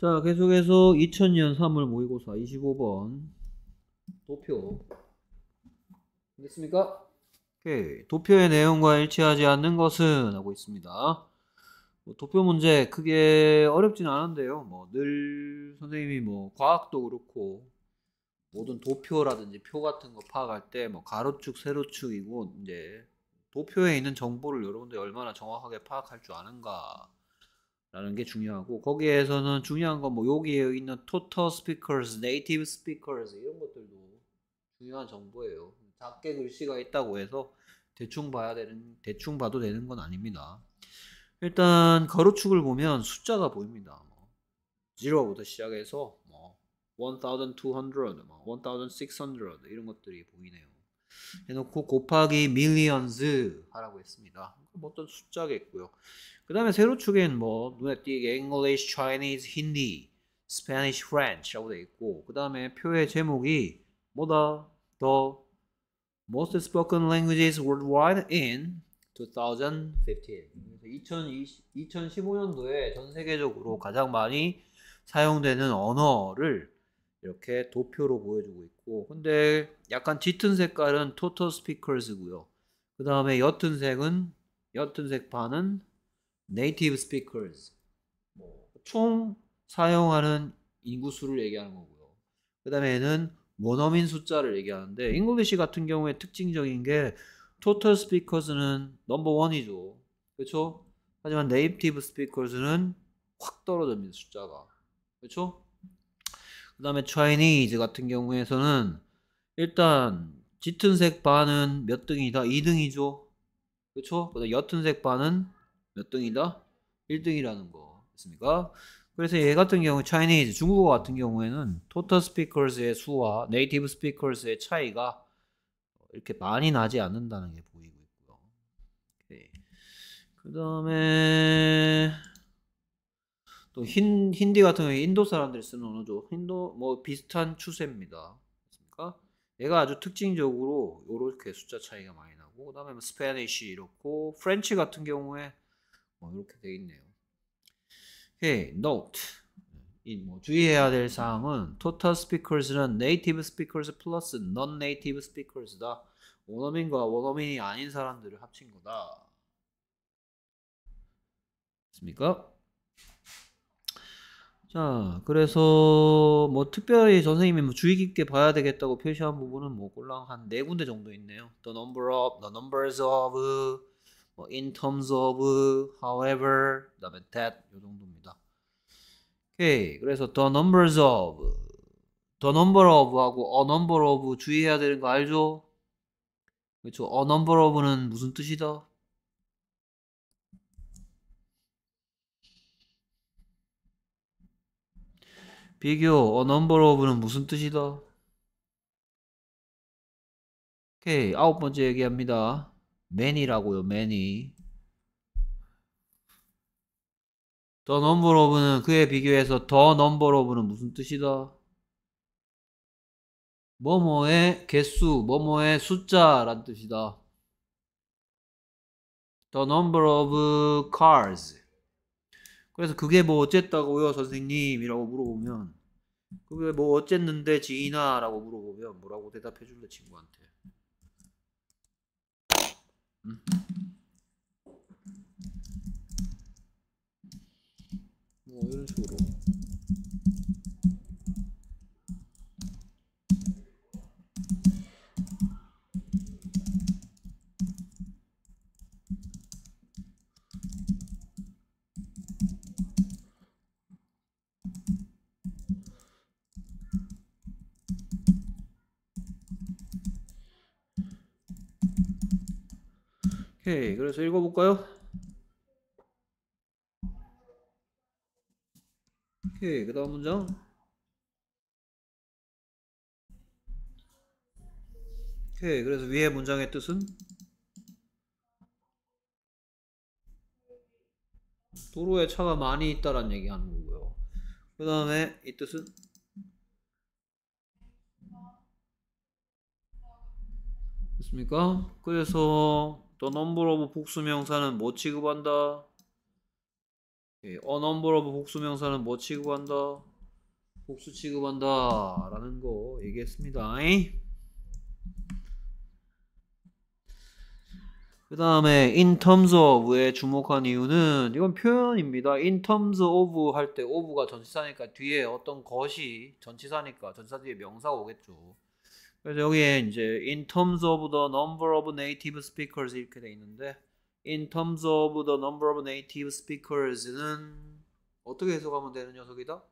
자, 계속해서 2000년 3월 모의고사 25번 도표 됐습니까? 오케이. 도표의 내용과 일치하지 않는 것은 하고 있습니다. 뭐 도표 문제 크게 어렵진 않은데요. 뭐 늘 선생님이 뭐 과학도 그렇고 모든 도표라든지 표 같은 거 파악할 때 뭐 가로축, 세로축이고 이제 도표에 있는 정보를 여러분들이 얼마나 정확하게 파악할 줄 아는가 라는 게 중요하고 거기에서는 중요한 건 뭐 여기에 있는 토터 스피커스, 네이티브 스피커스 이런 것들도 중요한 정보예요. 작게 글씨가 있다고 해서 대충 봐야 되는 대충 봐도 되는 건 아닙니다. 일단 가로축을 보면 숫자가 보입니다. 뭐 0부터 시작해서 뭐 1200, 뭐1600 이런 것들이 보이네요. 해놓고 곱하기 millions 하라고 했습니다. 뭐 어떤 숫자겠고요. 그 다음에 세로축엔 뭐 눈에 띄게 English, Chinese, Hindi, Spanish, French라고 돼 있고 그 다음에 표의 제목이 뭐다? The most spoken languages worldwide in 2015. 2015년도에 전 세계적으로 가장 많이 사용되는 언어를 이렇게 도표로 보여주고 있고 근데 약간 짙은 색깔은 토토 스피커즈고요그 다음에 옅은 색은 옅은 색 반은 네이티브 스피커스 뭐, 총 사용하는 인구수를 얘기하는 거고요. 그 다음에는 원어민 숫자를 얘기하는데 잉글리시 같은 경우에 특징적인 게 토탈 스피커즈는 넘버 원이죠. 그렇죠? 하지만 네이티브 스피커즈는확 떨어집니다. 숫자가. 그렇죠? 그 다음에 차이니즈 같은 경우에서는 일단 짙은색 반은 몇 등이다? 2등이죠. 그쵸 그렇죠? 그다음 옅은색 반은 몇 등이다? 1등이라는 거 있습니까? 그래서 얘 같은 경우 Chinese 중국어 같은 경우에는 토탈 스피커스의 수와 네이티브 스피커스의 차이가 이렇게 많이 나지 않는다는 게 보이고 있고요. 그 다음에 또 흰, 힌디 같은 경우에 인도 사람들이 쓰는 언어죠. 힌도 뭐 비슷한 추세입니다. 그러니까 얘가 아주 특징적으로 이렇게 숫자 차이가 많이 나고 그다음에 뭐 스페니쉬 이렇고 프렌치 같은 경우에 뭐 이렇게 돼 있네요. 헤이 노트 이뭐 주의해야 될 사항은 토탈 스피커스는 native s p e a 플러스 non-native s p e a 다 원어민과 원어민이 아닌 사람들을 합친 거다. 있습니까 자, 그래서 뭐 특별히 선생님이 뭐 주의 깊게 봐야 되겠다고 표시한 부분은 뭐 꼴랑 한 네 군데 정도 있네요. The number of, the numbers of, 뭐 in terms of, however, 그다음에 that 요 정도입니다. 오케이, 그래서 the numbers of, the number of하고 a number of 주의해야 되는 거 알죠? 그렇죠. a number of는 무슨 뜻이다? 비교, 어 넘버 m 브는 무슨 뜻이다? 오케이, 아홉 번째 얘기합니다. 매니라고요 매니. 더 넘버 h 브는 그에 비교해서 더 넘버 m 브는 무슨 뜻이다? 뭐뭐의 개수, 뭐뭐의 숫자란 뜻이다. The number of cars. 그래서 그게 뭐 어쨌다고요, 선생님? 이라고 물어보면 그게 뭐 어쨌는데 지인아? 라고 물어보면 뭐라고 대답해 줄래, 친구한테? 음? 뭐 이런 식으로 오케이. 네, 음. 그래서 읽어볼까요? 오케이. 예, 그 다음 문장. 오케이. 예, 그래서 위에 문장의 뜻은 도로에 차가 많이 있다란 얘기 하는 거고요. 그 다음에 이 뜻은 됐습니까? 그래서 The number of 복수명사는 뭐 취급한다? 예, a number of 복수명사는 뭐 취급한다? 복수 취급한다 라는 거 얘기했습니다 그 다음에 in terms of에 주목한 이유는 이건 표현입니다 in terms of 할 때 of가 전치사니까 뒤에 어떤 것이 전치사니까 전치사 뒤에 명사가 오겠죠 그래서 여기에 이제 in terms of the number of native speakers 이렇게 돼 있는데 in terms of the number of native speakers는 어떻게 해석하면 되는 녀석이다?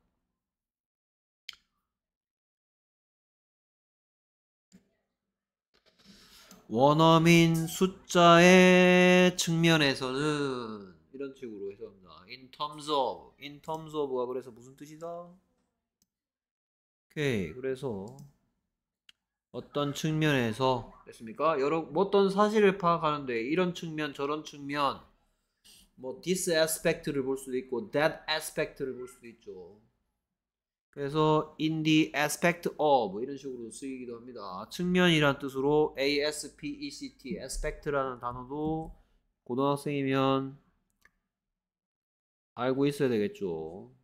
원어민 숫자의 측면에서는 이런 식으로 해석합니다. In terms of, in terms of가 그래서 무슨 뜻이다? 오케이, 그래서 어떤 측면에서 됐습니까? 여러 뭐 어떤 사실을 파악하는데 이런 측면 저런 측면 뭐 this aspect를 볼 수도 있고 that aspect를 볼 수도 있죠. 그래서 in the aspect of 이런 식으로 쓰이기도 합니다. 측면이란 뜻으로 aspect, aspect라는 단어도 고등학생이면 알고 있어야 되겠죠.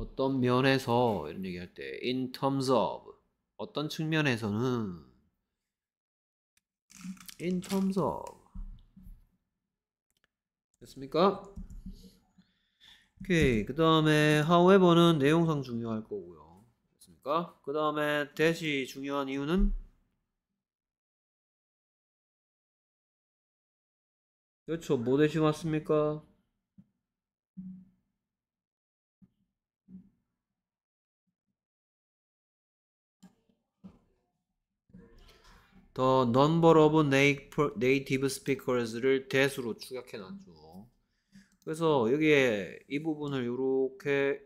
어떤 면에서 이런 얘기할 때 in terms of 어떤 측면에서는 in terms of 됐습니까? 오케이 그 다음에 however는 내용상 중요할 거고요 됐습니까? 그 다음에 that이 중요한 이유는 그렇죠 뭐대신왔습니까 the number of native speakers를 대수로 축약해 놨죠. 그래서 여기에 이 부분을 이렇게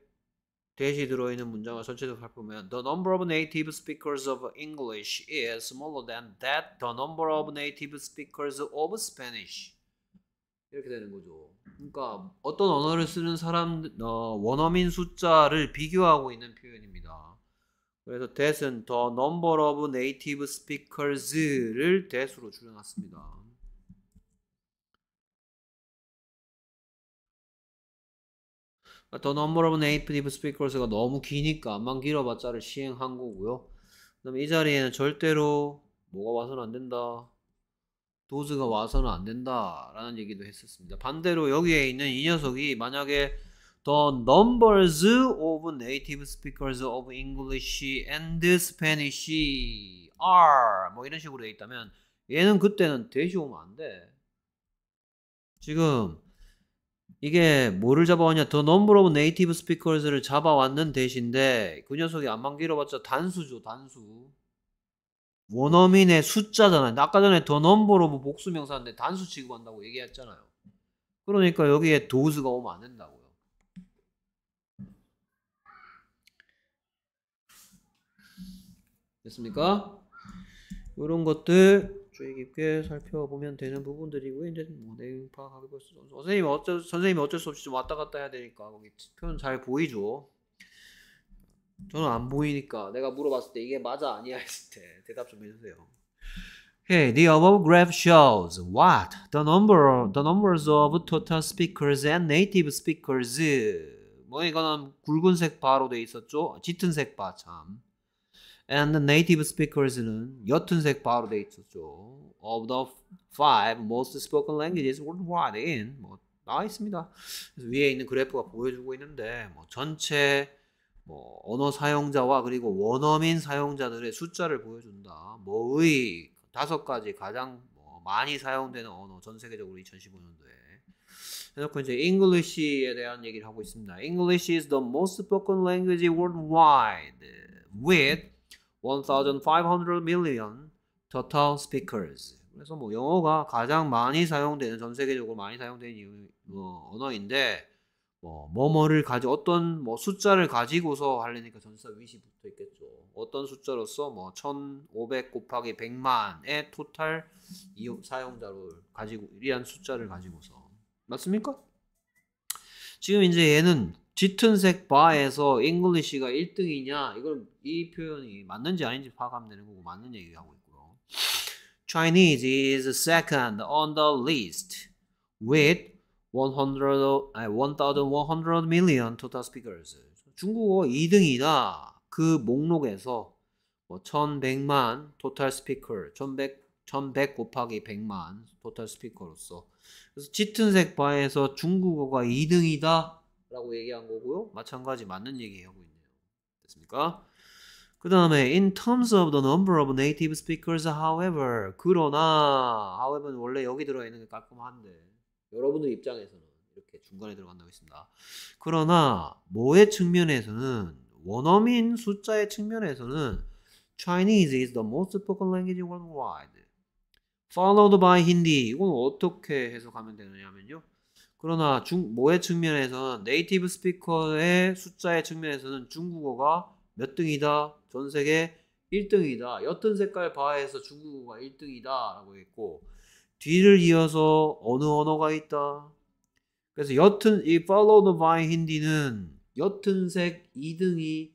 대시 들어있는 문장을 전체적으로 살펴보면 The number of native speakers of English is smaller than that the number of native speakers of Spanish 이렇게 되는 거죠. 그러니까 어떤 언어를 쓰는 사람 어, 원어민 숫자를 비교하고 있는 표현입니다. 그래서 that은 the number of native speakers를 that으로 줄여놨습니다. 더 number of native speakers가 너무 기니까 안만 길어봤자를 시행한 거고요. 그다음에 이 자리에는 절대로 뭐가 와서는 안 된다. 도즈가 와서는 안 된다라는 얘기도 했었습니다. 반대로 여기에 있는 이 녀석이 만약에 the numbers of native speakers of English and Spanish are 뭐 이런 식으로 되어 있다면 얘는 그때는 대시 오면 안 돼. 지금 이게 뭐를 잡아왔냐 더 number of native speakers를 잡아왔는 대신데 그 녀석이 안만 길어봤자 단수죠 단수 원어민의 숫자잖아요 아까 전에 더 number of 복수명사인데 단수 취급한다고 얘기했잖아요 그러니까 여기에 도즈가 오면 안 된다고 됐습니까? 이런 것들 주의 깊게 살펴보면 되는 부분들이고 이제 뭐 내용 파악하기 벌써 선생님 어쩔 선생님 어쩔 수 없이 좀 왔다 갔다 해야 되니까 거기 표현 잘 보이죠. 저는 안 보이니까 내가 물어봤을 때 이게 맞아 아니야 했을 때 대답 좀 해주세요. Okay, the above graph shows what the number the numbers of total speakers and native speakers. 뭐 이거는 굵은색 바로 돼 있었죠. 짙은색 바 참. and the native speakers는 옅은색 바로 돼 있었죠. Of the five most spoken languages worldwide in 뭐 나와 있습니다. 그래서 위에 있는 그래프가 보여주고 있는데 뭐 전체 뭐 언어 사용자와 그리고 원어민 사용자들의 숫자를 보여준다. 뭐의 다섯 가지 가장 뭐 많이 사용되는 언어 전 세계적으로 2015년도에 해놓고 이제 English에 대한 얘기를 하고 있습니다. English is the most spoken language worldwide with 1,500 million total speakers. 그래서 뭐 영어가 가장 많이 사용되는 전 세계적으로 많이 사용되는 이유, 어, 언어인데 뭐 뭐뭐를 가지 어떤 뭐 숫자를 가지고서 하려니까 전사 위시 붙어 있겠죠. 어떤 숫자로서 뭐1,500 곱하기 100만의 토탈 이용, 사용자를 가지고 이한 숫자를 가지고서 맞습니까? 지금 이제 얘는 짙은색 바에서 잉글리시가 1등이냐 이걸 이 표현이 맞는지 아닌지 파악하면 되는 거고 맞는 얘기하고 있고요. Chinese is second on the list with 100, 1,100 million total speakers. 중국어 2등이다. 그 목록에서 뭐 1,100만 total speaker, 1,100 1100 곱하기 100만 토탈 스피커로서 그래서 짙은색 바에서 중국어가 2등이다 라고 얘기한 거고요. 마찬가지 맞는 얘기하고 있네요. 됐습니까? 그 다음에 in terms of the number of native speakers however 그러나 however는 원래 여기 들어있는 게 깔끔한데 여러분들 입장에서는 이렇게 중간에 들어간다고 했습니다. 그러나 뭐의 측면에서는 원어민 숫자의 측면에서는 Chinese is the most spoken language worldwide followed by Hindi 이건 어떻게 해석하면 되느냐면요 그러나 중, 모의 측면에서는 네이티브 스피커의 숫자의 측면에서는 중국어가 몇 등이다. 전 세계 1등이다. 옅은 색깔 바에서 중국어가 1등이다. 라고 했고, 뒤를 이어서 어느 언어가 있다. 그래서 옅은, 이 followed by 힌디는 옅은 색 2등이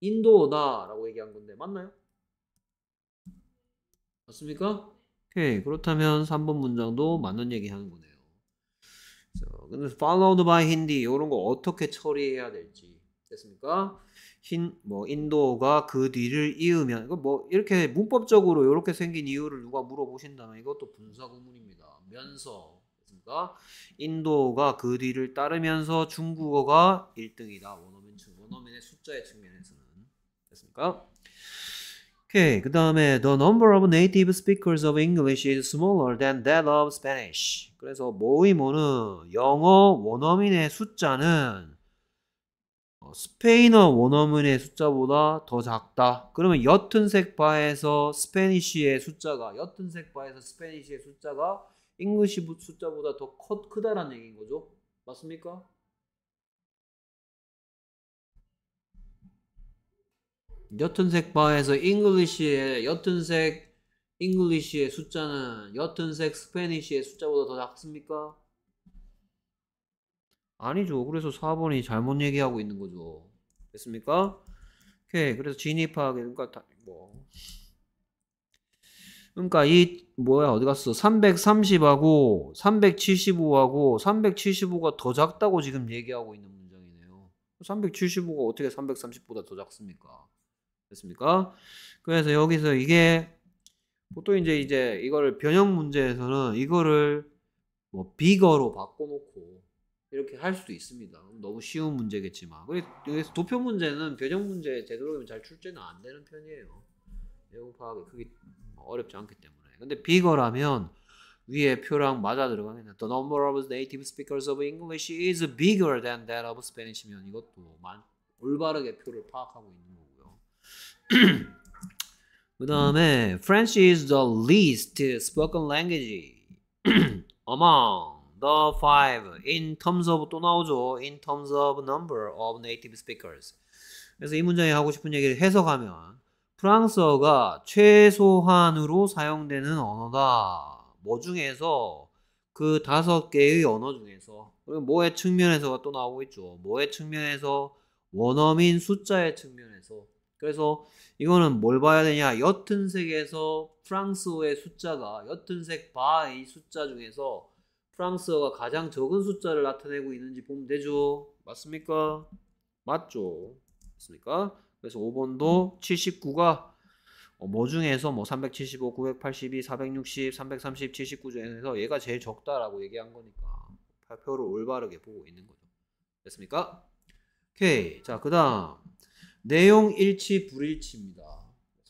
인도어다. 라고 얘기한 건데, 맞나요? 맞습니까? 네. 오케이. 그렇다면 3번 문장도 맞는 얘기 하는 거네요. 근데 followed by Hindi 이런 거 어떻게 처리해야 될지 됐습니까? 흰뭐 인도가 그 뒤를 이으면 이거 뭐 이렇게 문법적으로 이렇게 생긴 이유를 누가 물어보신다면 이것도 분사 구문입니다. 면서 됐습니까? 인도가 그 뒤를 따르면서 중국어가 1등이다. 원어민 원어민의 숫자의 측면에서는 됐습니까? 오케이. 그 다음에 the number of native speakers of English is smaller than that of Spanish. 그래서 모의모는 영어 원어민의 숫자는 어, 스페인어 원어민의 숫자보다 더 작다. 그러면 옅은색 바에서 스페니쉬의 숫자가 옅은색 바에서 스페니쉬의 숫자가 잉글리시 숫자보다 더 커, 크다라는 얘기인 거죠. 맞습니까? 옅은색 바에서 잉글리시의 옅은색 잉글리시의 숫자는 옅은색 스페니쉬의 숫자보다 더 작습니까? 아니죠. 그래서 4번이 잘못 얘기하고 있는 거죠. 됐습니까? 오케이. 그래서 진입하게 그러니까 다, 뭐 그러니까 이 뭐야 어디 갔어? 330하고 375하고 375가 더 작다고 지금 얘기하고 있는 문장이네요. 375가 어떻게 330보다 더 작습니까? 됐습니까? 그래서 여기서 이게 보통 이제 이제 이거를 변형 문제에서는 이거를 뭐 비거로 바꿔놓고 이렇게 할 수도 있습니다. 너무 쉬운 문제겠지만. 그래서 도표 문제는 변형 문제 되도록이면 잘 출제는 안 되는 편이에요. 내용 파악이 크게 어렵지 않기 때문에. 근데 비거라면 위에 표랑 맞아 들어가면 The number of native speakers of English is bigger than that of Spanish면 이것도 올바르게 표를 파악하고 있는 거. 그 다음에 French is the least spoken language among the five in terms of 또 나오죠. in terms of number of native speakers. 그래서 이 문장에 하고 싶은 얘기를 해석하면 프랑스어가 최소한으로 사용되는 언어다. 뭐 중에서 그 다섯 개의 언어 중에서 그리고 뭐의 측면에서가 또 나오고 있죠. 뭐의 측면에서 원어민 숫자의 측면에서 그래서 이거는 뭘 봐야 되냐? 옅은 색에서 프랑스어의 숫자가 옅은 색 바의 숫자 중에서 프랑스어가 가장 적은 숫자를 나타내고 있는지 보면 되죠. 맞습니까? 맞죠. 맞습니까? 그래서 5번도 79가 어, 뭐 중에서 뭐 375, 982, 460, 330, 79 중에서 얘가 제일 적다라고 얘기한 거니까 발표를 올바르게 보고 있는 거죠. 됐습니까? 오케이. 자, 그 다음. 내용 일치 불일치입니다.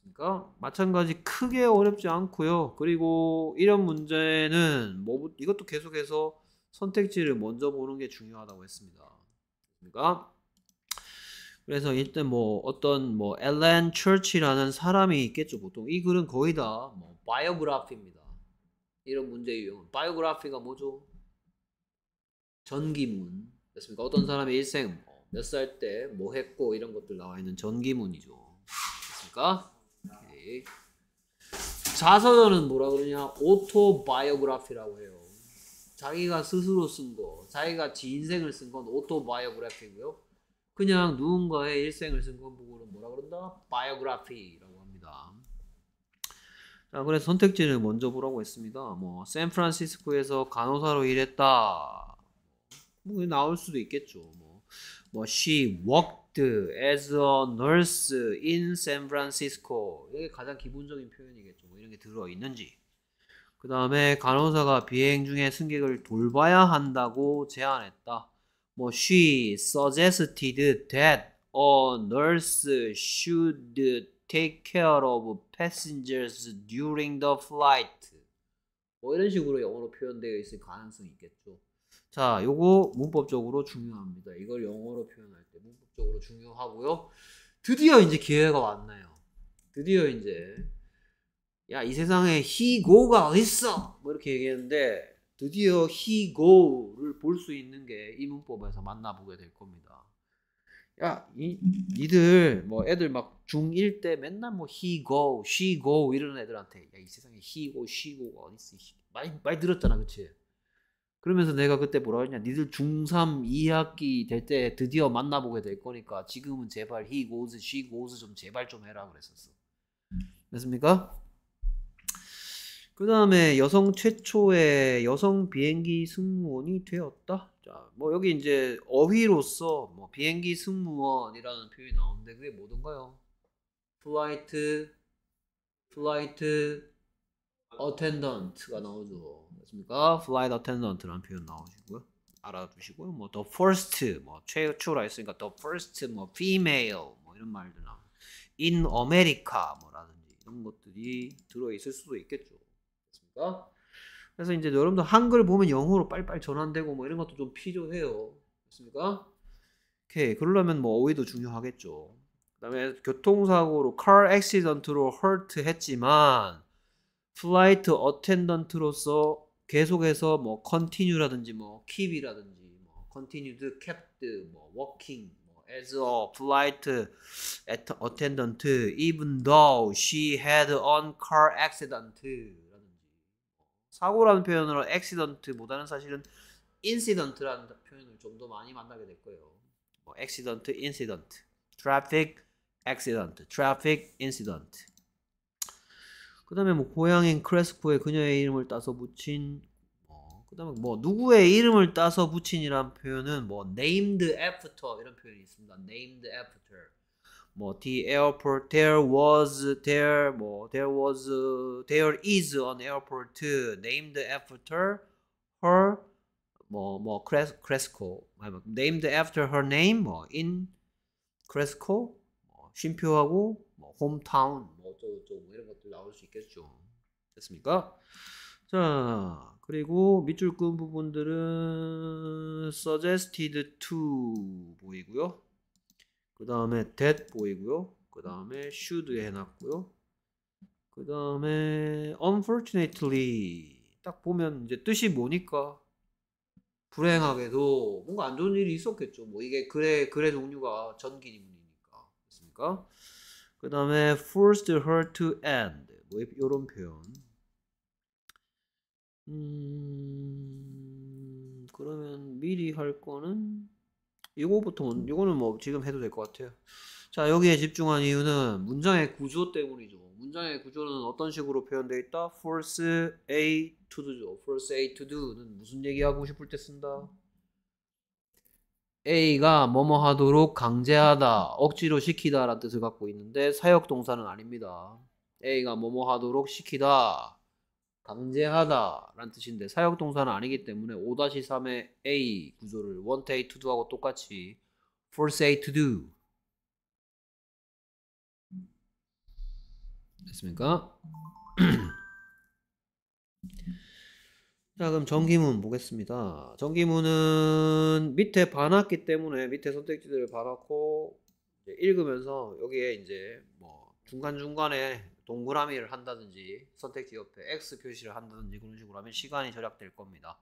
그러니까 마찬가지 크게 어렵지 않고요. 그리고 이런 문제는 뭐 이것도 계속해서 선택지를 먼저 보는 게 중요하다고 했습니다. 그러니까 그래서 일단 뭐 어떤 뭐 앨런 철치라는 사람이 있겠죠 보통 이 글은 거의 다 뭐 바이오그라피입니다 이런 문제 유형은 바이오그라피가 뭐죠 전기문 그습니까 어떤 사람의 일생 몇살때뭐 했고 이런 것들 나와 있는 전기문이죠. 됐습니까? 네. 자서전은 뭐라 그러냐? 오토바이오그래피라고 해요. 자기가 스스로 쓴 거, 자기가 지 인생을 쓴 건 오토바이오그래피고요. 그냥 누군가의 일생을 쓴건 부분은 뭐라 그런다? 바이오그래피라고 합니다. 자, 그래서 선택지를 먼저 보라고 했습니다. 뭐 샌프란시스코에서 간호사로 일했다. 뭐 나올 수도 있겠죠. 뭐 she worked as a nurse in San Francisco 이게 가장 기본적인 표현이겠죠. 뭐 이런 게 들어 있는지. 그 다음에 간호사가 비행 중에 승객을 돌봐야 한다고 제안했다. 뭐 she suggested that a nurse should take care of passengers during the flight. 뭐 이런 식으로 영어로 표현되어 있을 가능성이 있겠죠. 자, 요거 문법적으로 중요합니다. 이걸 영어로 표현할 때 문법적으로 중요하고요. 드디어 이제 기회가 왔네요. 드디어 이제 야, 이 세상에 he go가 어딨어? 뭐 이렇게 얘기했는데 드디어 he go를 볼 수 있는 게 이 문법에서 만나보게 될 겁니다. 야, 이, 니들 뭐 애들 막 중1 때 맨날 뭐 he go, she go 이런 애들한테 야, 이 세상에 he go, she go가 어딨어? 많이 많이 들었잖아, 그치 그러면서 내가 그때 뭐라 했냐 니들 중3 2학기 될 때 드디어 만나보게 될 거니까 지금은 제발 he goes, she goes 좀 제발 좀 해라 그랬었어 맞습니까그 다음에 여성 최초의 여성 비행기 승무원이 되었다. 자, 뭐 여기 이제 어휘로서 뭐 비행기 승무원이라는 표현이 나오는데 그게 뭐던가요? 플라이트 플라이트 어텐던트가 나오죠. 됐습니까? flight attendant라는 표현 나오시고요. 알아두시고요. 뭐 the first 뭐 최초라 했으니까 the first 뭐 female 뭐 이런 말들 나와. in America 뭐라든지 이런 것들이 들어 있을 수도 있겠죠. 그렇습니까 그래서 이제 여러분들 한글 보면 영어로 빨빨 리리 전환되고 뭐 이런 것도 좀 필요해요. 그렇습니까 오케이. 그러려면 뭐 어휘도 중요하겠죠. 그다음에 교통사고로 car accident로 hurt 했지만 플라이트 어텐던트로서 계속해서 뭐 continue라든지 뭐 keep이라든지 뭐 continued, kept, 뭐 working, 뭐 as a flight attendant, even though she had an car accident 라든지 사고라는 표현으로 accident보다는 사실은 incident라는 표현을 좀 더 많이 만나게 될 거예요. 뭐 accident, incident, traffic, accident, traffic, incident 그 다음에 뭐 고향인 크레스코에 그녀의 이름을 따서 붙인 어, 그 다음에 뭐 누구의 이름을 따서 붙인이란 표현은 뭐 named after 이런 표현이 있습니다. named after 뭐 the airport there was there 뭐 there was there is an airport named after her 뭐 뭐 크레스 크레스코 named after her name 뭐 in 크레스코 쉼표하고 뭐 홈타운 뭐 어쩌고 저쩌고 뭐 이런 것들 나올 수 있겠죠. 됐습니까? 자, 그리고 밑줄 끈 부분들은 suggested to 보이고요. 그 다음에 that 보이고요. 그 다음에 should 해놨고요. 그 다음에 unfortunately 딱 보면 이제 뜻이 뭐니까 불행하게도 뭔가 안 좋은 일이 있었겠죠. 뭐 이게 글의 글의 종류가 전기니까. 있을까? 그 다음에 forced her to end 뭐 이런 표현 음 그러면 미리 할 거는 이거부터 이거는 뭐 지금 해도 될 것 같아요 자 여기에 집중한 이유는 문장의 구조 때문이죠 문장의 구조는 어떤 식으로 표현되어 있다? force A to do죠 force A to do는 무슨 얘기하고 싶을 때 쓴다 A가 뭐뭐 하도록 강제하다, 억지로 시키다 라는 뜻을 갖고 있는데 사역 동사는 아닙니다. A가 뭐뭐 하도록 시키다, 강제하다 라는 뜻인데 사역 동사는 아니기 때문에 5-3의 A 구조를 want, a to do하고 똑같이 force, a to do 됐습니까? 음. 자 그럼 전기문 보겠습니다. 전기문은 밑에 봐놨기 때문에 밑에 선택지들을 봐놓고 읽으면서 여기에 이제 뭐 중간중간에 동그라미를 한다든지 선택지 옆에 X 표시를 한다든지 그런 식으로 하면 시간이 절약될 겁니다.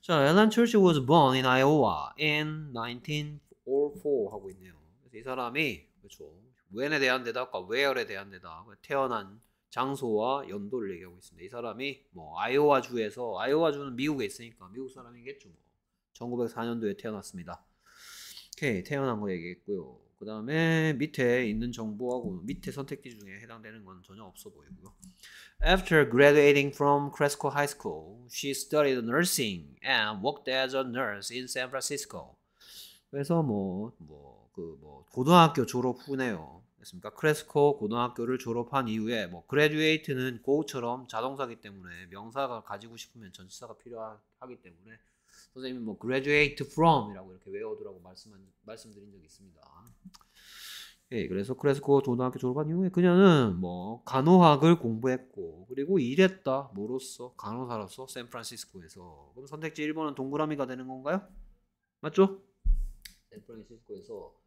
자, 앨런 철시 was born in Iowa in 1904 하고 있네요. 그래서 이 사람이 그렇죠. when에 대한 대답과 where에 대한 대답, 태어난 장소와 연도를 얘기하고 있습니다. 이 사람이 뭐 아이오와 주에서 아이오와 주는 미국에 있으니까 미국 사람이겠죠. 뭐. 1904년도에 태어났습니다. 오케이 태어난 거 얘기했고요. 그 다음에 밑에 있는 정보하고 밑에 선택지 중에 해당되는 건 전혀 없어 보이고요. After graduating from Cresco High School, she studied nursing and worked as a nurse in San Francisco. 그래서 뭐뭐 그뭐 그뭐 고등학교 졸업 후네요. 됐습니까? 크레스코 고등학교를 졸업한 이후에 뭐 그레듀에이트는 고우처럼 자동사기 때문에 명사가 가지고 싶으면 전치사가 필요하기 때문에 선생님이 뭐 graduate from이라고 이렇게 외워두라고 말씀 말씀드린 적이 있습니다. 예, 그래서 크레스코 고등학교 졸업한 이후에 그녀는 뭐 간호학을 공부했고 그리고 일했다 뭐로써 간호사로서 샌프란시스코에서 그럼 선택지 1번은 동그라미가 되는 건가요? 맞죠? 샌프란시스코에서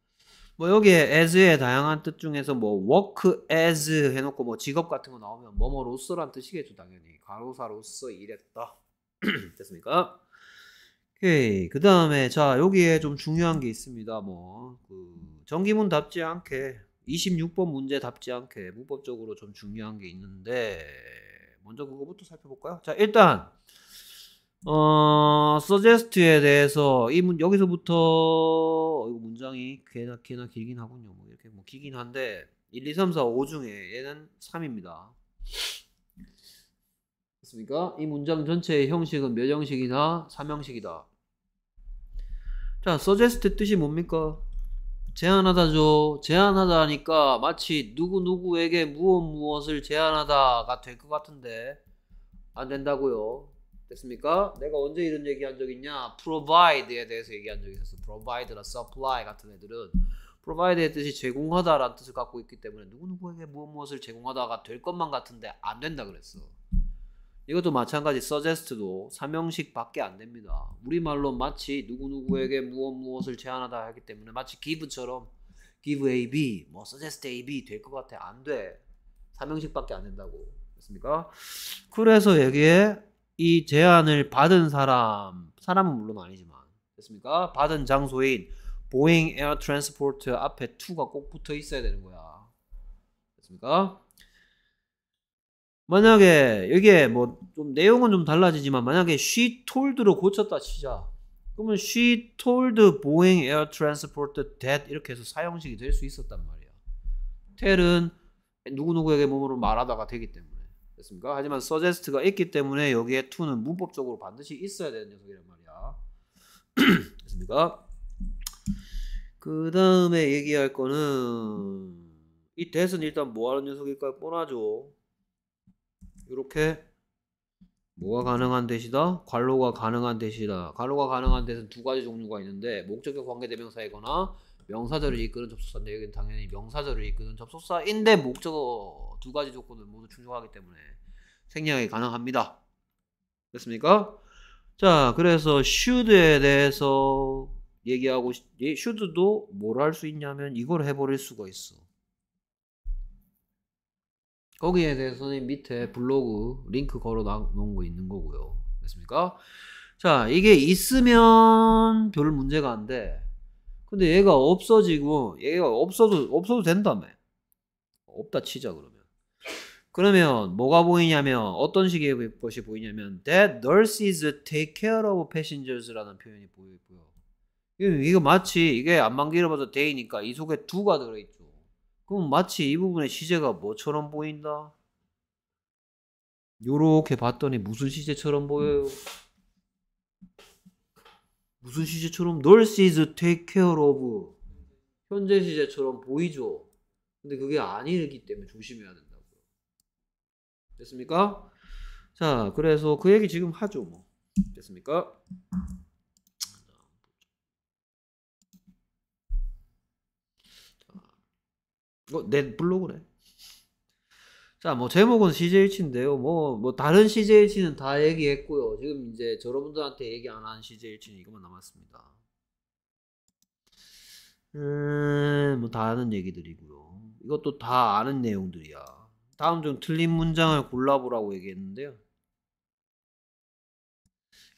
뭐 여기에 as의 다양한 뜻 중에서 뭐 work as 해놓고 뭐 직업 같은 거 나오면 뭐뭐로서란 뜻이겠죠 당연히 간호사로서 일했다 됐습니까? 오케이 그 다음에 자 여기에 좀 중요한 게 있습니다 뭐그 전기문 답지 않게 26번 문제 답지 않게 문법적으로 좀 중요한 게 있는데 먼저 그거부터 살펴볼까요? 자 일단 어, 서제스트에 대해서 이 문, 여기서부터 이거 문장이 꽤나 꽤나 길긴 하군요. 뭐 이렇게 뭐 길긴 한데 1, 2, 3, 4, 5 중에 얘는 3입니다. 됐습니까? 이 문장 전체의 형식은 몇형식이나 3형식이다. 자, 서제스트 뜻이 뭡니까? 제안하다죠. 제안하다니까 마치 누구누구에게 무엇 무엇을 제안하다가 될 것 같은데 안 된다고요. 됐습니까? 내가 언제 이런 얘기한 적 있냐? provide에 대해서 얘기한 적이 있었어. provide나 supply 같은 애들은 provide의 뜻이 제공하다라는 뜻을 갖고 있기 때문에 누구누구에게 무엇 무엇을 제공하다가 될 것만 같은데 안 된다 그랬어. 이것도 마찬가지 suggest도 삼형식밖에 안 됩니다. 우리말로 마치 누구누구에게 무엇 무엇을 제안하다 하기 때문에 마치 give처럼 give A, B, 뭐 suggest A, B 될 것 같아. 안 돼. 삼형식밖에 안 된다고. 됐습니까? 그래서 여기에 이 제안을 받은 사람, 사람은 물론 아니지만, 됐습니까? 받은 장소인 보잉 에어 트랜스포트 앞에 투가꼭 붙어 있어야 되는 거야. 됐습니까? 만약에 여기에 뭐 좀 내용은 좀 달라지지만 만약에 she told로 고쳤다 치자. 그러면 she told Boeing Air Transport that 이렇게 해서 사용식이 될 수 있었단 말이야. tell은 누구누구에게 몸으로 말하다가 되기 때문에. 됐습니까? 하지만 서제스트가 있기 때문에 여기에 to는 문법적으로 반드시 있어야 되는 녀석이란 말이야. 됐습니까? 그 다음에 얘기할 거는 이 대선 일단 뭐하는 녀석일까요? 뻔하죠. 이렇게 뭐가 가능한 대시다? 관로가 가능한 대시다. 관로가 가능한 대신 두 가지 종류가 있는데 목적격 관계대명사이거나 명사절을 이끄는 접속사인데 여기는 당연히 명사절을 이끄는 접속사인데 목적어 두 가지 조건을 모두 충족하기 때문에 생략이 가능합니다. 됐습니까? 자, 그래서 should에 대해서 얘기하고 should도 뭘 할 수 있냐면 이걸 해버릴 수가 있어. 거기에 대해서는 밑에 블로그 링크 걸어 놓은 거 있는 거고요. 됐습니까? 자, 이게 있으면 별 문제가 안 돼. 근데 얘가 없어지고 얘가 없어도 없어도 된다며. 없다 치자 그러면. 그러면 뭐가 보이냐면 어떤 식의 것이 보이냐면 that nurses take care of passengers라는 표현이 보이고요. 이거 마치 이게 안만 길어봐도 d a 니까이 속에 두가 들어있죠. 그럼 마치 이 부분의 시제가 뭐처럼 보인다? 요렇게 봤더니 무슨 시제처럼 음. 보여요? 음. 무슨 시제처럼 널 시즈 테이크 e c a r 현재 시제처럼 보이죠. 근데 그게 아니기 때문에 조심해야 된다고요. 됐습니까? 자, 그래서 그 얘기 지금 하죠, 뭐. 됐습니까? 어, 내 블로그래. 자, 뭐 제목은 c j 1치인데요 뭐, 뭐 다른 c j 1치는다 얘기했고요. 지금 이제 여러분들한테 얘기 안 한 c j 1치는 이것만 남았습니다. 음, 뭐다른 얘기들이고요. 이것도 다 아는 내용들이야. 다음 중 틀린 문장을 골라보라고 얘기했는데요.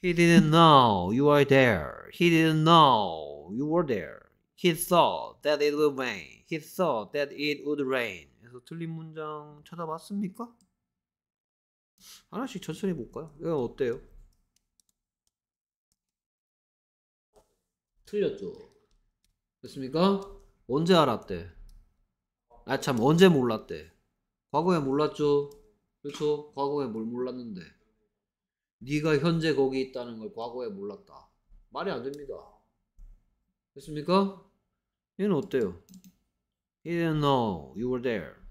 He didn't know you were there. He didn't know you were there. He thought that it would rain. He thought that it would rain. 그래서 틀린 문장 찾아봤습니까? 하나씩 천천히 볼까요? 이건 예, 어때요? 틀렸죠. 됐습니까? 언제 알았대? 아 참 언제 몰랐대? 과거에 몰랐죠. 그렇죠? 과거에 뭘 몰랐는데? 네가 현재 거기 있다는 걸 과거에 몰랐다. 말이 안 됩니다. 됐습니까? 얘는 어때요? He didn't know you were there.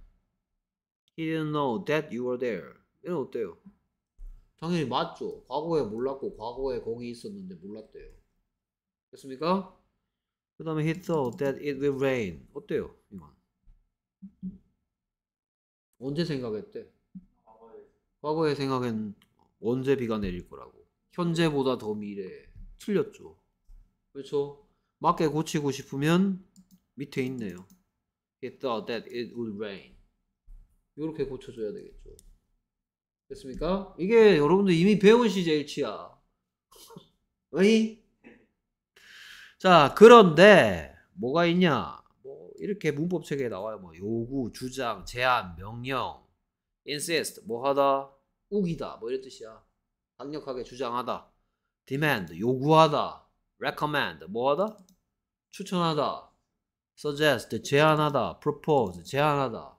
He didn't know that you were there. 이건 어때요? 당연히 맞죠. 과거에 몰랐고 과거에 거기 있었는데 몰랐대요. 됐습니까? 그 다음에 he thought that it will rain. 어때요? 이건 언제 생각했대? 과거에 생각엔 언제 비가 내릴 거라고. 현재보다 더 미래에. 틀렸죠. 그렇죠? 맞게 고치고 싶으면 밑에 있네요. He thought that it would rain. 이렇게 고쳐줘야 되겠죠. 됐습니까? 이게 여러분들 이미 배운 CJH야. 아니? 자, 그런데 뭐가 있냐? 뭐 이렇게 문법 책에 나와요. 뭐 요구, 주장, 제안, 명령, insist, 뭐 하다, 우기다, 뭐 이런 뜻이야. 강력하게 주장하다, demand, 요구하다, recommend, 뭐 하다, 추천하다, suggest, 제안하다, propose, 제안하다.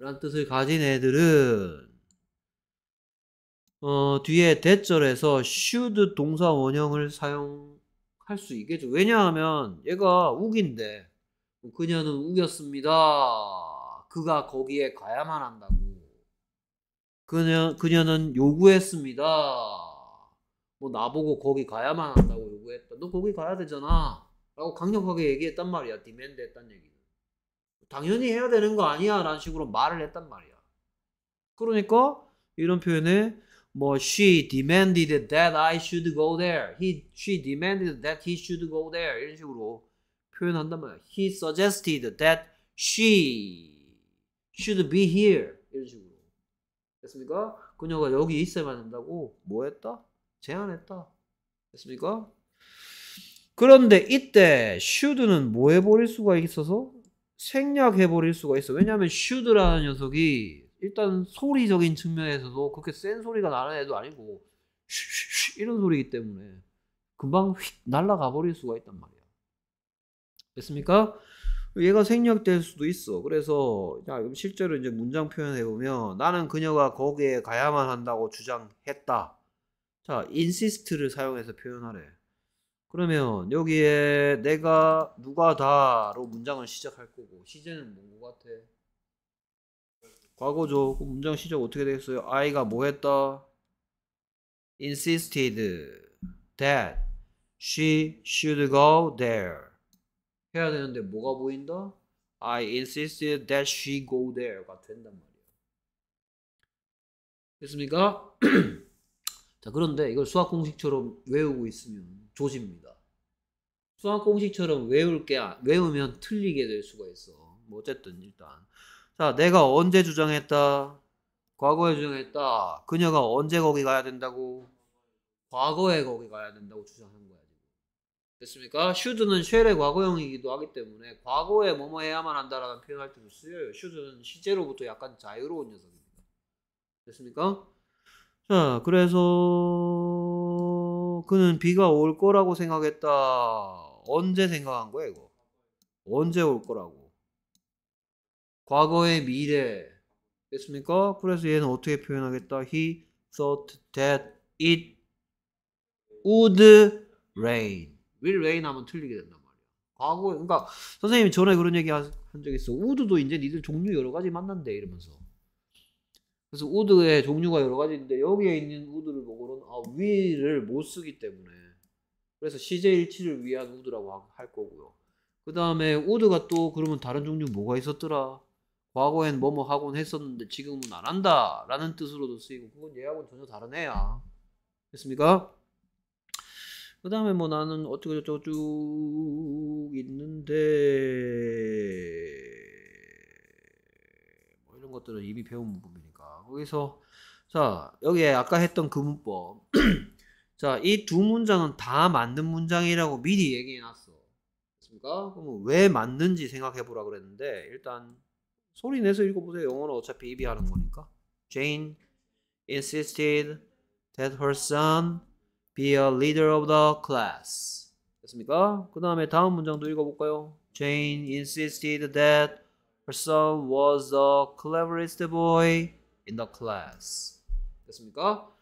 라는 뜻을 가진 애들은 어, 뒤에 대절에서 should 동사 원형을 사용할 수 있겠죠. 왜냐하면 얘가 우인데 뭐 그녀는 우겼습니다. 그가 거기에 가야만 한다고. 그녀 그녀는 요구했습니다. 뭐 나보고 거기 가야만 한다고 요구했다. 너 거기 가야 되잖아. 라고 강력하게 얘기했단 말이야. 디맨드 했단 얘기. 당연히 해야 되는 거 아니야 라는 식으로 말을 했단 말이야. 그러니까 이런 표현에 뭐 she demanded that I should go there. he she demanded that he should go there. 이런 식으로 표현한단 말이야. he suggested that she should be here. 이런 식으로. 됐습니까? 그녀가 여기 있어야된다고뭐 했다? 제안했다. 됐습니까? 그런데 이때 should는 뭐 해버릴 수가 있어서 생략해버릴 수가 있어. 왜냐하면 슈드라는 녀석이 일단 소리적인 측면에서도 그렇게 센 소리가 나는 애도 아니고 쉬쉬쉬 이런 소리이기 때문에 금방 휙 날아가 버릴 수가 있단 말이야. 됐습니까? 얘가 생략될 수도 있어. 그래서 자, 그럼 실제로 이제 문장 표현해 보면 나는 그녀가 거기에 가야만 한다고 주장했다. 자, insist를 사용해서 표현하래. 그러면 여기에 내가 누가 다로 문장을 시작할 거고 시제는 뭔것 같아? 과거죠. 그 문장 시작 어떻게 되겠어요? 아이가 뭐 했다? insisted that she should go there. 해야 되는데 뭐가 보인다? I insisted that she go there가 된단 말이에요. 됐습니까? 자, 그런데 이걸 수학 공식처럼 외우고 있으면 조지입니다. 수학 공식처럼 외울 게 외우면 틀리게 될 수가 있어. 뭐 어쨌든 일단 자 내가 언제 주장했다? 과거에 주장했다. 그녀가 언제 거기 가야 된다고? 과거에 거기 가야 된다고 주장한 거야 됐습니까? 슈드는 쉘의 과거형이기도 하기 때문에 과거에 뭐뭐 해야만 한다라는 표현할 때도 쓰여요. 슈드는 시제로부터 약간 자유로운 녀석입니다. 됐습니까? 자 그래서 그는 비가 올 거라고 생각했다. 언제 생각한 거야, 이거? 언제 올 거라고? 과거의 미래. 됐습니까? 그래서 얘는 어떻게 표현하겠다? He thought that it would rain. will rain 하면 틀리게 된단 말이야. 과거, 에 그러니까 선생님이 전에 그런 얘기 한 적 있어. 우드도 이제 니들 종류 여러 가지 만난대 이러면서. 그래서 우드의 종류가 여러 가지인데 여기에 있는 우드를 보고는 아, 위를 못 쓰기 때문에 그래서 CJ 일치를 위한 우드라고 할 거고요. 그 다음에 우드가 또 그러면 다른 종류 뭐가 있었더라? 과거엔 뭐뭐 하곤 했었는데 지금은 안 한다 라는 뜻으로도 쓰이고 그건 얘하고는 전혀 다른 애야. 됐습니까? 그 다음에 뭐 나는 어떻게저쩌고쭉 있는데 뭐 이런 것들은 이미 배운 부분이에요. 여기서자여기 아까 했던 그 문법 자 이 두 문장은 다 맞는 문장이라고 미리 얘기해놨어 그습니까 그럼 왜 맞는지 생각해보라 그랬는데 일단 소리 내서 읽어보세요 영어는 어차피 입이 하는 거니까 Jane insisted that her son be a leader of the class 됐습니까? 그 다음에 다음 문장도 읽어볼까요? Jane insisted that her son was the cleverest boy in the class. 됐습니까?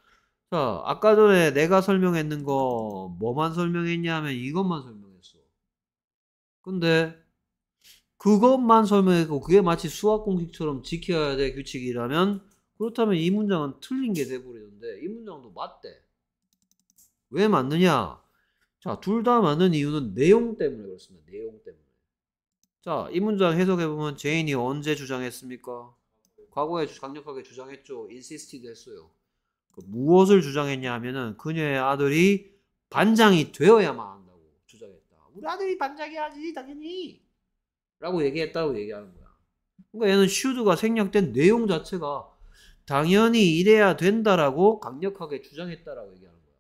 자, 아까 전에 내가 설명했는 거 뭐만 설명했냐 하면 이것만 설명했어. 근데 그것만 설명했고 그게 마치 수학 공식처럼 지켜야 될 규칙이라면 그렇다면 이 문장은 틀린 게 돼버리는데 이 문장도 맞대. 왜 맞느냐? 자, 둘 다 맞는 이유는 내용 때문에 그렇습니다. 내용 때문에. 자, 이 문장 해석해보면 제인이 언제 주장했습니까? 과거에 강력하게 주장했죠. 인시스티드 했어요. 그 무엇을 주장했냐 하면은 그녀의 아들이 반장이 되어야만 한다고 주장했다. 우리 아들이 반장이야지 당연히 라고 얘기했다고 얘기하는 거야. 그러니까 얘는 슈드가 생략된 내용 자체가 당연히 이래야 된다라고 강력하게 주장했다라고 얘기하는 거야.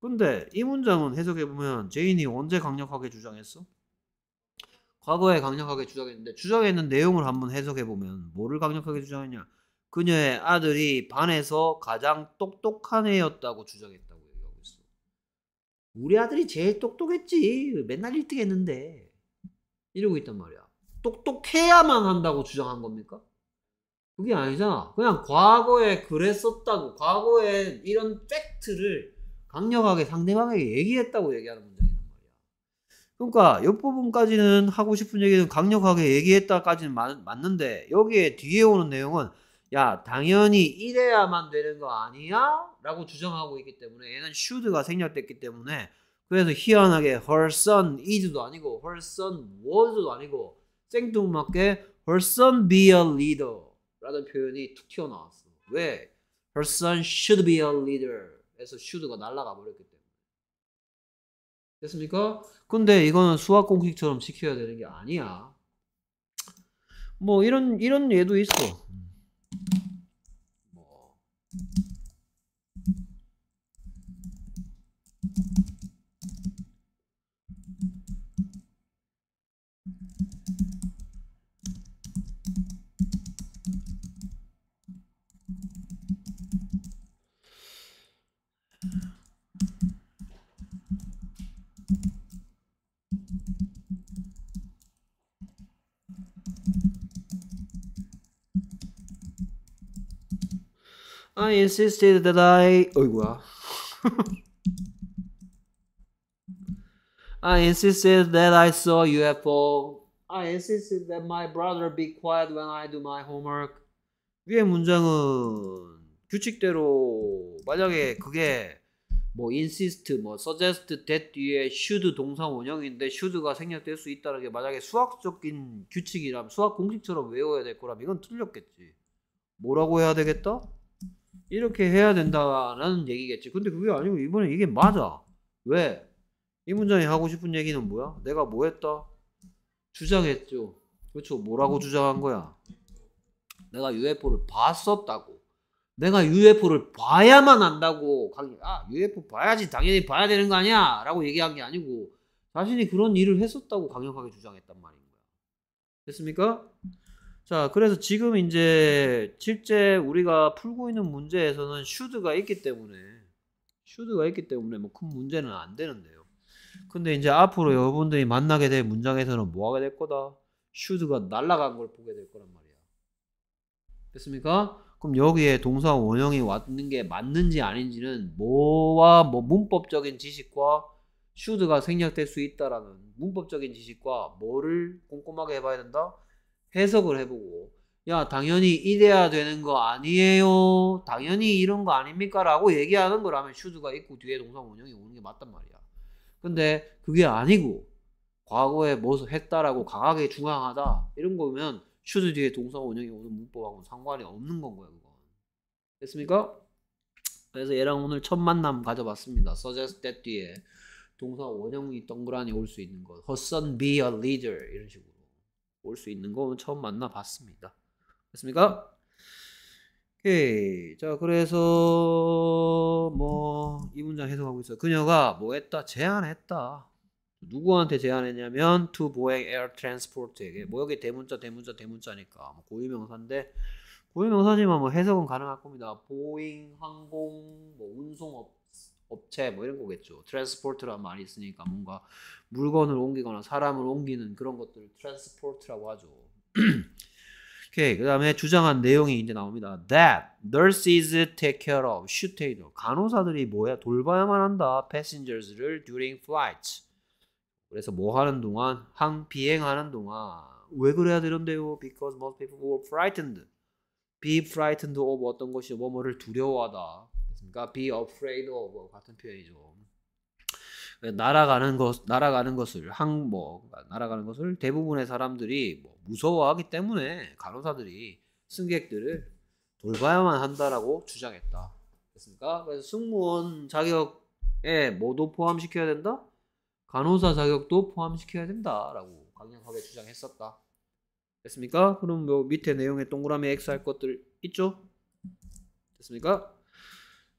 근데 이 문장은 해석해보면 제인이 언제 강력하게 주장했어? 과거에 강력하게 주장했는데 주장했는 내용을 한번 해석해 보면 뭐를 강력하게 주장했냐? 그녀의 아들이 반에서 가장 똑똑한 애였다고 주장했다고 얘기하고 있어. 우리 아들이 제일 똑똑했지. 맨날 1등 했는데. 이러고 있단 말이야. 똑똑해야만 한다고 주장한 겁니까? 그게 아니잖아. 그냥 과거에 그랬었다고, 과거에 이런 팩트를 강력하게 상대방에게 얘기했다고 얘기하는 문제. 그러니까 옆부분까지는 하고 싶은 얘기는 강력하게 얘기했다까지는 맞, 맞는데 여기에 뒤에 오는 내용은 야 당연히 이래야만 되는 거 아니야? 라고 주장하고 있기 때문에 얘는 should가 생략됐기 때문에 그래서 희한하게 her son is도 아니고 her son was도 아니고 생뚱맞게 her son be a leader 라는 표현이 툭 튀어나왔어 왜? her son should be a leader 에서 should가 날아가 버렸기 때문에 됐습니까? 근데 이거는 수학 공식처럼 시켜야 되는 게 아니야. 뭐 이런 이런 예도 있어. 뭐 I insisted that I 어이구야 I insisted that I saw UFO. I insisted that my brother be quiet when I do my homework. 위의 문장은 규칙대로 만약에 그게 뭐 insist, 뭐 suggest, that 뒤에 should 동사 원형인데 should가 생략될 수 있다는 게 만약에 수학적인 규칙이라면 수학 공식처럼 외워야 될 거라면 이건 틀렸겠지. 뭐라고 해야 되겠다? 이렇게 해야 된다라는 얘기겠지. 근데 그게 아니고 이번에 이게 맞아. 왜? 이 문장이 하고 싶은 얘기는 뭐야? 내가 뭐 했다? 주장했죠. 그렇죠. 뭐라고 주장한 거야? 내가 UFO를 봤었다고. 내가 UFO를 봐야만 안다고. 아, UFO 봐야지 당연히 봐야 되는 거 아니야? 라고 얘기한 게 아니고 자신이 그런 일을 했었다고 강력하게 주장했단 말인 거야. 됐습니까? 자, 그래서 지금 이제 실제 우리가 풀고 있는 문제에서는 슈드가 있기 때문에 슈드가 있기 때문에 뭐 큰 문제는 안 되는데요. 근데 이제 앞으로 여러분들이 만나게 될 문장에서는 뭐 하게 될 거다? 슈드가 날아간 걸 보게 될 거란 말이야. 됐습니까? 그럼 여기에 동사 원형이 왔는 게 맞는지 아닌지는 뭐와 뭐 문법적인 지식과 슈드가 생략될 수 있다라는 문법적인 지식과 뭐를 꼼꼼하게 해봐야 된다? 해석을 해보고 야 당연히 이래야 되는 거 아니에요 당연히 이런 거 아닙니까 라고 얘기하는 거라면 슈드가 있고 뒤에 동사원형이 오는 게 맞단 말이야 근데 그게 아니고 과거에 무엇을 뭐 했다라고 강하게 중앙하다 이런 거면 슈드 뒤에 동사원형이 오는 문법하고는 상관이 없는 건 거야 그건 됐습니까? 그래서 얘랑 오늘 첫 만남 가져봤습니다 suggest that 뒤에 동사 원형이 동그라니 올 수 있는 것. h 선 r son be a leader 이런 식으로. 올수 있는 거 처음 만나봤습니다. 됐습니까? 오케이. 자, 그래서 뭐 이 문장 해석하고 있어. 그녀가 뭐 했다? 제안했다. 누구한테 제안했냐면 to Boeing Air Transport에게. 뭐 여기 대문자 대문자 대문자니까 뭐 고유명사인데 고유명사지만 뭐 해석은 가능할 겁니다. 보잉 항공 뭐 운송업 업체 뭐 이런 거겠죠. 트랜스포트라는 말이 있으니까 뭔가 물건을 옮기거나 사람을 옮기는 그런 것들을 트랜스포트라고 하죠. 오케이. 그다음에 주장한 내용이 이제 나옵니다. That nurses take care of should take care. 간호사들이 뭐야? 돌봐야만 한다. passengers를 during flight. 그래서 뭐 하는 동안 항 비행하는 동안 왜 그래야 되는데요? Because most people were frightened. be frightened of 어떤 것이 뭐뭐를 두려워하다. 그러니까 be afraid of 같은 표현이죠. 그러니까 날아가는 것 날아가는 것을 항뭐 그러니까 날아가는 것을 대부분의 사람들이 뭐 무서워하기 때문에 간호사들이 승객들을 돌봐야만 한다라고 주장했다. 됐습니까? 그래서 승무원 자격에 뭐도 포함시켜야 된다. 간호사 자격도 포함시켜야 된다라고 강력하게 주장했었다. 됐습니까? 그럼 요 뭐 밑에 내용에 동그라미 X 할 것들 있죠? 됐습니까?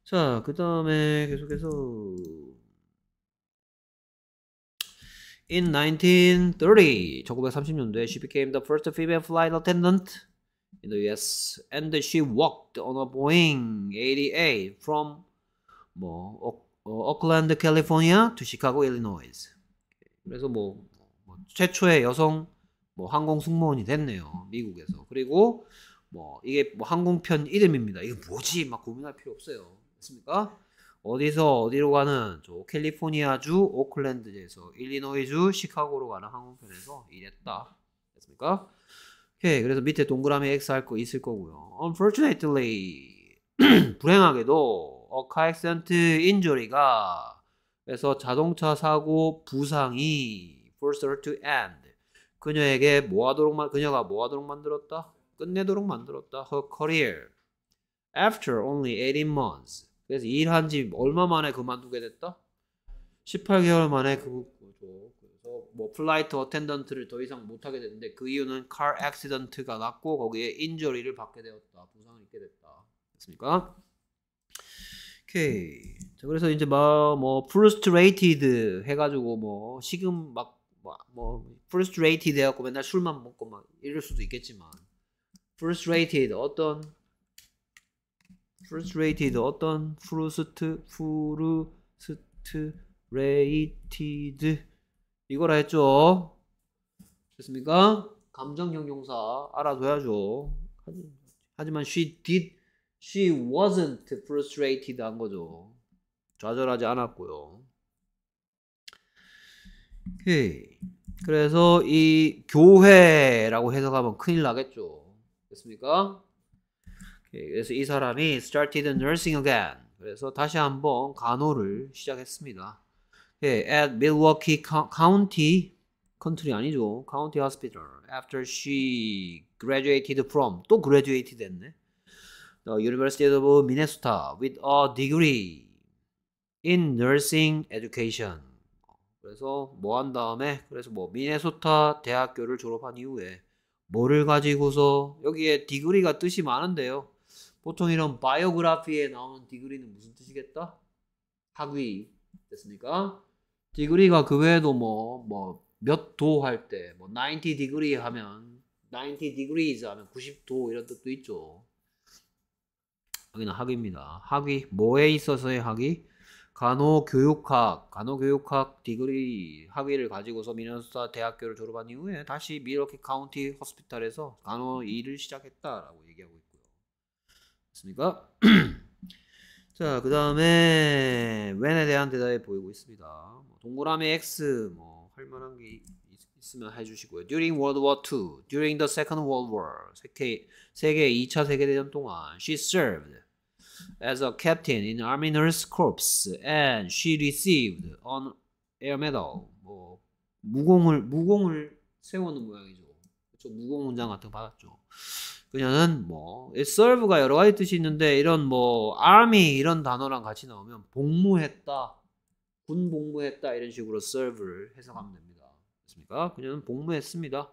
자, 그 다음에 계속해서 In 1930, 1930년도에 she became the first female flight attendant in the US and she worked on a Boeing 88 from 뭐 오클랜드 캘리포니아 어, to 시카고 일리노이즈. 그래서 뭐, 뭐 최초의 여성 뭐 항공 승무원이 됐네요. 미국에서. 그리고 뭐 이게 뭐 항공편 이름입니다. 이게 뭐지? 막 고민할 필요 없어요. 됐습니까? 어디서 어디로 가는 저 캘리포니아주 오클랜드에서 일리노이주 시카고로 가는 항공편에서 일했다. 됐습니까? 오케이. 그래서 밑에 동그라미 X 할 거 있을 거고요. Unfortunately, 불행하게도 어카 액센트 인조리가 그래서 자동차 사고 부상이 f o r c e her to end. 그녀에게 뭐하도록 그녀가 뭐하도록 만들었다? 끝내도록 만들었다. Her career. after only 18 months. 그래서 일한 지 얼마 만에 그만두게 됐다? 18개월 만에 그 그죠. 그래서 뭐 플라이트 어텐던트를 더 이상 못 하게 됐는데 그 이유는 car accident가 났고 거기에 i n j u r y 를 받게 되었다. 부상을 입게 됐다. 됐습니까? 오케이. 자, 그래서 이제 막뭐 frustrated 해 가지고 뭐식금 막뭐 뭐 frustrated 해 뭐 뭐, 뭐 갖고 맨날 술만 먹고 막 이럴 수도 있겠지만 frustrated 어떤 frustrated 어떤 프루스트 프루스트 레이티드 이거라 했죠. 됐습니까? 감정 형용사 알아둬야죠. 하지만 she did she wasn't frustrated 한 거죠. 좌절하지 않았고요. 오케이. 그래서 이 교회라고 해석하면 큰일 나겠죠. 됐습니까? 그래서 이 사람이 started nursing again. 그래서 다시 한번 간호를 시작했습니다. 예, at Milwaukee County 컨트리 아니죠. County Hospital. After she graduated from 또 graduate 됐네. The University of Minnesota with a degree in nursing education. 그래서 뭐 한 다음에 그래서 뭐 미네소타 대학교를 졸업한 이후에 뭐를 가지고서 여기에 디그리가 뜻이 많은데요. 보통 이런 바이오그라피에 나오는 디그리는 무슨 뜻이겠다? 학위 됐습니까? 디그리가 그 외에도 뭐 뭐 몇 도 할 때 뭐90 디그리 하면 90 d e g r e 하면 90도 이런 뜻도 있죠. 여기는 학위입니다. 학위 뭐에 있어서의 학위? 간호교육학, 간호교육학 디그리 학위를 가지고서 미네소타 대학교를 졸업한 이후에 다시 미러키 카운티 허스피탈에서 간호 일을 시작했다라고 얘기하고 맞습니까? 자, 그 다음에 when에 대한 대답이 보이고 있습니다. 뭐, 동그라미 X 뭐 할만한 게 있, 있으면 해주시고요. During World War II, during the Second World War, 세계, 세계 2차 세계대전 동안 she served as a captain in Army Nurse Corps and she received an Air Medal. 뭐 무공을 무공을 세우는 모양이죠. 그렇죠? 무공 훈장 같은 거 받았죠. 그녀는 뭐 serve가 여러 가지 뜻이 있는데 이런 뭐 army 이런 단어랑 같이 나오면 복무했다, 군 복무했다 이런 식으로 serve를 해석하면 됩니다. 됐습니까? 그녀는 복무했습니다.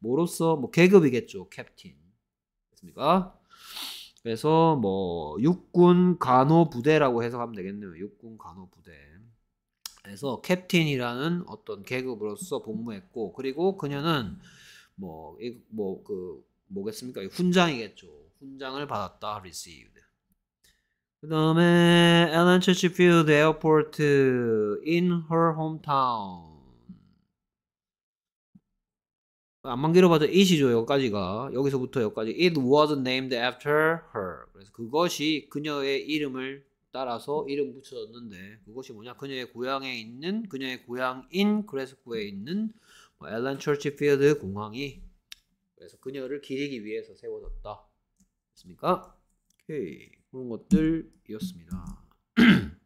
뭐로서 뭐 계급이겠죠, 캡틴. 됐습니까? 그래서 뭐 육군 간호 부대라고 해석하면 되겠네요. 육군 간호 부대. 그래서 캡틴이라는 어떤 계급으로서 복무했고 그리고 그녀는 뭐 뭐그 뭐겠습니까? 훈장이겠죠. 훈장을 받았다. received. 그 다음에 앨런 체치필드 에어포트 in her hometown 안만 길어봐도 i t 죠 여기까지가 여기서부터 여기까지 it was named after her 그래서 그것이 그녀의 이름을 따라서 이름 붙여줬는데 그것이 뭐냐 그녀의 고향에 있는 그녀의 고향인 그래스코에 있는 앨런 뭐 체치필드 공항이 그래서 그녀를 기리기 위해서 세워졌다. 됐습니까? 오케이. 그런 것들이었습니다.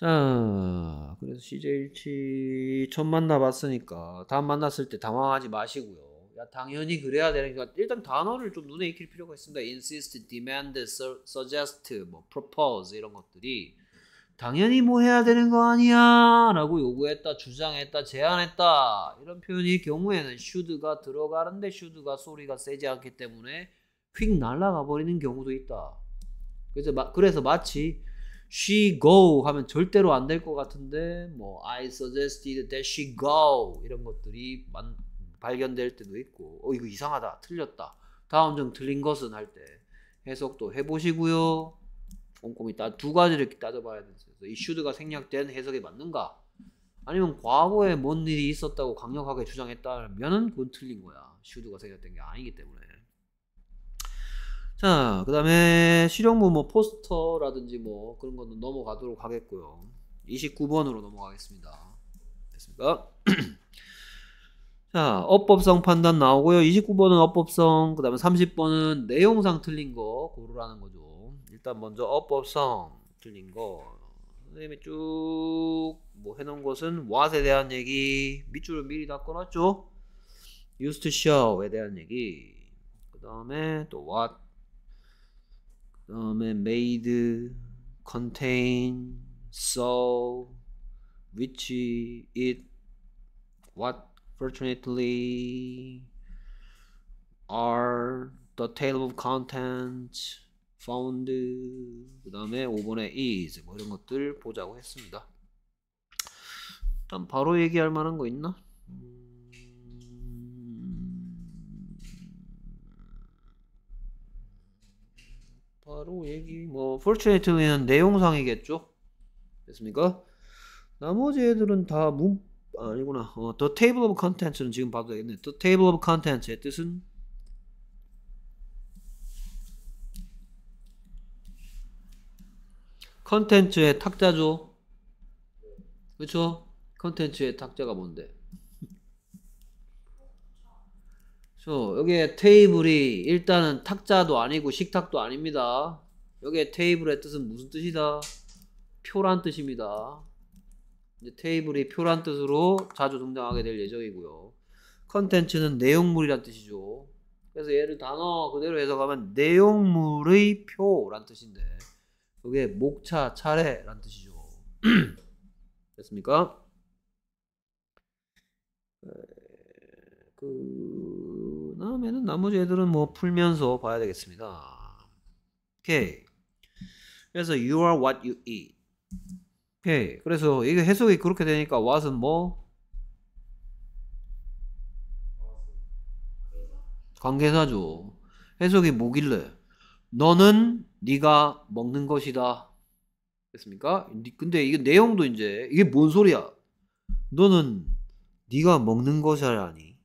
자, 그래서 CJ1치 만나봤으니까 다음 만났을 때 당황하지 마시고요. 야, 당연히 그래야 되는 거 일단 단어를 좀 눈에 익힐 필요가 있습니다. insist, demand, suggest, 뭐 propose 이런 것들이 당연히 뭐 해야 되는 거 아니야 라고 요구했다 주장했다 제안했다 이런 표현의 경우에는 슈드가 들어가는데 슈드가 소리가 세지 않기 때문에 휙 날아가 버리는 경우도 있다 그래서, 마, 그래서 마치 she go 하면 절대로 안 될 것 같은데 뭐 I suggested that she go 이런 것들이 만, 발견될 때도 있고 어 이거 이상하다 틀렸다 다음 중 틀린 것은 할 때 해석도 해보시고요 꼼꼼히 따, 두 가지를 따져봐야 되죠. 이 슈드가 생략된 해석에 맞는가? 아니면 과거에 뭔 일이 있었다고 강력하게 주장했다면 그건 틀린 거야. 슈드가 생략된 게 아니기 때문에. 자, 그 다음에 실용부 뭐 포스터라든지 뭐 그런 거는 넘어가도록 하겠고요. 29번으로 넘어가겠습니다. 됐습니까? 자, 어법성 판단 나오고요. 29번은 어법성, 그 다음에 30번은 내용상 틀린 거 고르라는 거죠. 일단 먼저 어법성 틀린 거 선생님이 쭉뭐 해놓은 것은 what에 대한 얘기 밑줄을 미리 다 끊었죠 used to show에 대한 얘기 그 다음에 또 what 그 다음에 made contain s o w which it what fortunately are the table of contents found 그 다음에 5번에 is 뭐 이런 것들 보자고 했습니다 일단 바로 얘기할 만한 거 있나? 음, 바로 얘기 뭐 fortunately는 내용상이겠죠 됐습니까? 나머지 애들은 다문 아, 아니구나 어, the table of contents는 지금 봐도 되겠네 the table of contents의 뜻은 컨텐츠의 탁자죠. 그쵸? 컨텐츠의 탁자가 뭔데? 그 여기에 테이블이 일단은 탁자도 아니고 식탁도 아닙니다. 여기에 테이블의 뜻은 무슨 뜻이다? 표란 뜻입니다. 이제 테이블이 표란 뜻으로 자주 등장하게 될 예정이고요. 컨텐츠는 내용물이란 뜻이죠. 그래서 얘를 단어 그대로 해석하면 내용물의 표란 뜻인데 그게 목차 차례란 뜻이죠. 됐습니까? 그 다음에는 나머지 애들은 뭐 풀면서 봐야 되겠습니다. 오케이. 그래서 you are what you eat. 오케이. 그래서 이게 해석이 그렇게 되니까 what은 뭐 관계사죠. 해석이 뭐길래? 너는 네가 먹는 것이다. 됐습니까? 근데 이 내용도 이제 이게 뭔 소리야? 너는 네가 먹는 것이라니.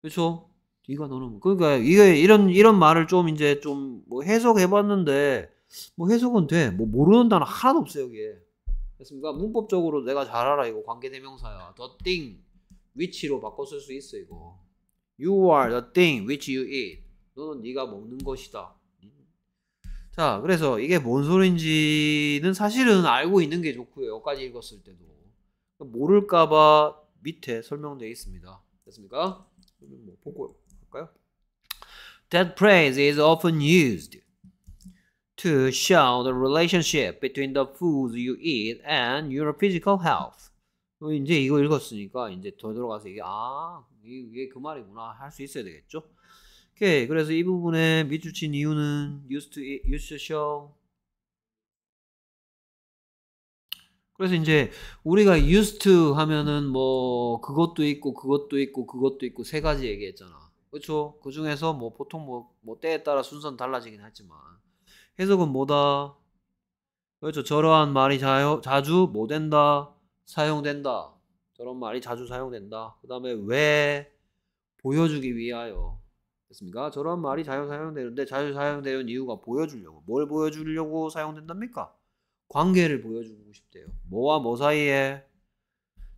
그렇죠? 네가 너는 그러니까 이게 이런 이런 말을 좀 이제 좀뭐 해석해 봤는데 뭐 해석은 돼. 뭐 모르는 단어 하나도 없어요, 여기에. 됐습니까? 문법적으로 내가 잘 알아 이거 관계 대명사야. the thing which로 바꿔 쓸 수 있어 이거. you are the thing which you eat. 너는 네가 먹는 것이다. 자, 그래서 이게 뭔 소린지는 사실은 알고 있는 게 좋고요. 여기까지 읽었을 때도 모를까봐 밑에 설명되어 있습니다. 됐습니까? 그럼 뭐 보고 할까요? That phrase is often used to show the relationship between the foods you eat and your physical health. 어, 이제 이거 읽었으니까 이제 더 들어가서 이게 아 이게 그 말이구나 할 수 있어야 되겠죠? 오케이. 그래서 이 부분에 밑줄 친 이유는 used to, u s e to show. 그래서 이제 우리가 used to 하면은 뭐 그것도 있고 그것도 있고 그것도 있고 세 가지 얘기했잖아. 그렇그 중에서 뭐 보통 뭐, 뭐 때에 따라 순서는 달라지긴 하지만 해석은 뭐다? 그렇죠. 저러한 말이 자요, 자주 뭐 된다? 사용된다. 저런 말이 자주 사용된다. 그 다음에 왜 보여주기 위하여 됐습니까? 저런 말이 음. 자주 사용되는데 자주 사용되는 이유가 보여주려고 뭘 보여주려고 사용된답니까? 관계를 보여주고 싶대요. 뭐와 뭐 사이에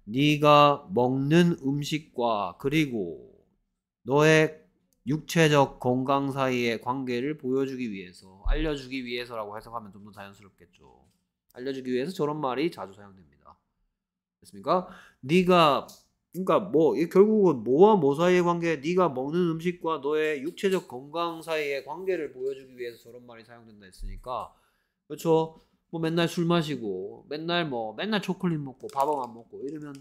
네가 먹는 음식과 그리고 너의 육체적 건강 사이의 관계를 보여주기 위해서 알려주기 위해서라고 해석하면 좀 더 자연스럽겠죠. 알려주기 위해서 저런 말이 자주 사용됩니다. 됐습니까? 네가 그러니까 뭐 결국은 뭐와 뭐 사이의 관계, 네가 먹는 음식과 너의 육체적 건강 사이의 관계를 보여주기 위해서 저런 말이 사용된다 했으니까 그렇죠. 뭐 맨날 술 마시고 맨날 뭐 맨날 초콜릿 먹고 밥안 먹고 이러면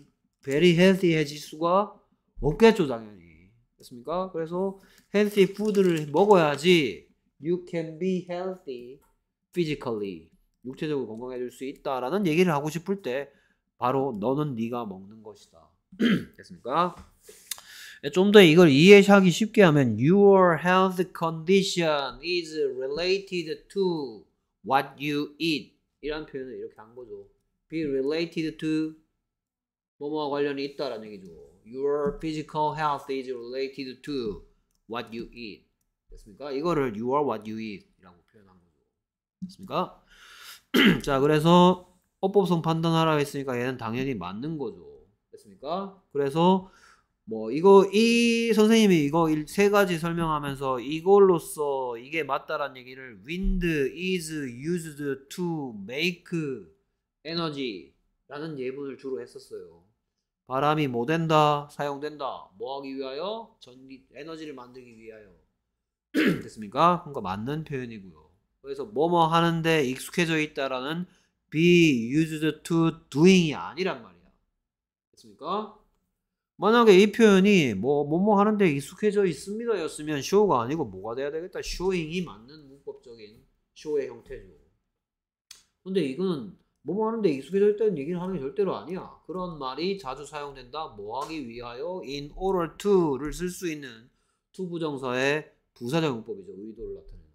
베리 헬티해질 수가 없겠죠 당연히 그렇습니까? 그래서 헬티 푸드를 먹어야지 you can be healthy physically 육체적으로 건강해질 수 있다라는 얘기를 하고 싶을 때 바로 너는 네가 먹는 것이다. 됐습니까? 좀 더 이걸 이해하기 쉽게 하면 Your health condition is related to what you eat 이런 표현을 이렇게 한 거죠 Be related to 뭐뭐와 관련이 있다라는 얘기죠 Your physical health is related to what you eat 됐습니까? 이거를 You are what you eat 이라고 표현한 거죠 됐습니까? 자 그래서 어법성 판단하라 했으니까 얘는 당연히 맞는 거죠 됐습니까? 그래서 뭐 이거 이 선생님이 이거 세 가지 설명하면서 이걸로써 이게 맞다라는 얘기를 wind is used to make energy라는 예문을 주로 했었어요. 바람이 뭐 된다 사용된다 뭐 하기 위하여 전기 에너지를 만들기 위하여 됐습니까? 그러니까 맞는 표현이고요. 그래서 뭐 뭐 하는데 익숙해져 있다라는 be used to doing이 아니란 말이에요. 됐습니까? 만약에 이 표현이 뭐, 뭐뭐 하는데 익숙해져 있습니다 였으면 show가 아니고 뭐가 돼야 되겠다. showing이 맞는 문법적인 show의 형태죠. 근데 이거 뭐뭐 하는데 익숙해져 있다는 얘기를 하는 게 절대로 아니야. 그런 말이 자주 사용된다. 뭐 하기 위하여 in order to를 쓸 수 있는 to 부정사의 부사적 용법이죠. 의도를 나타내는.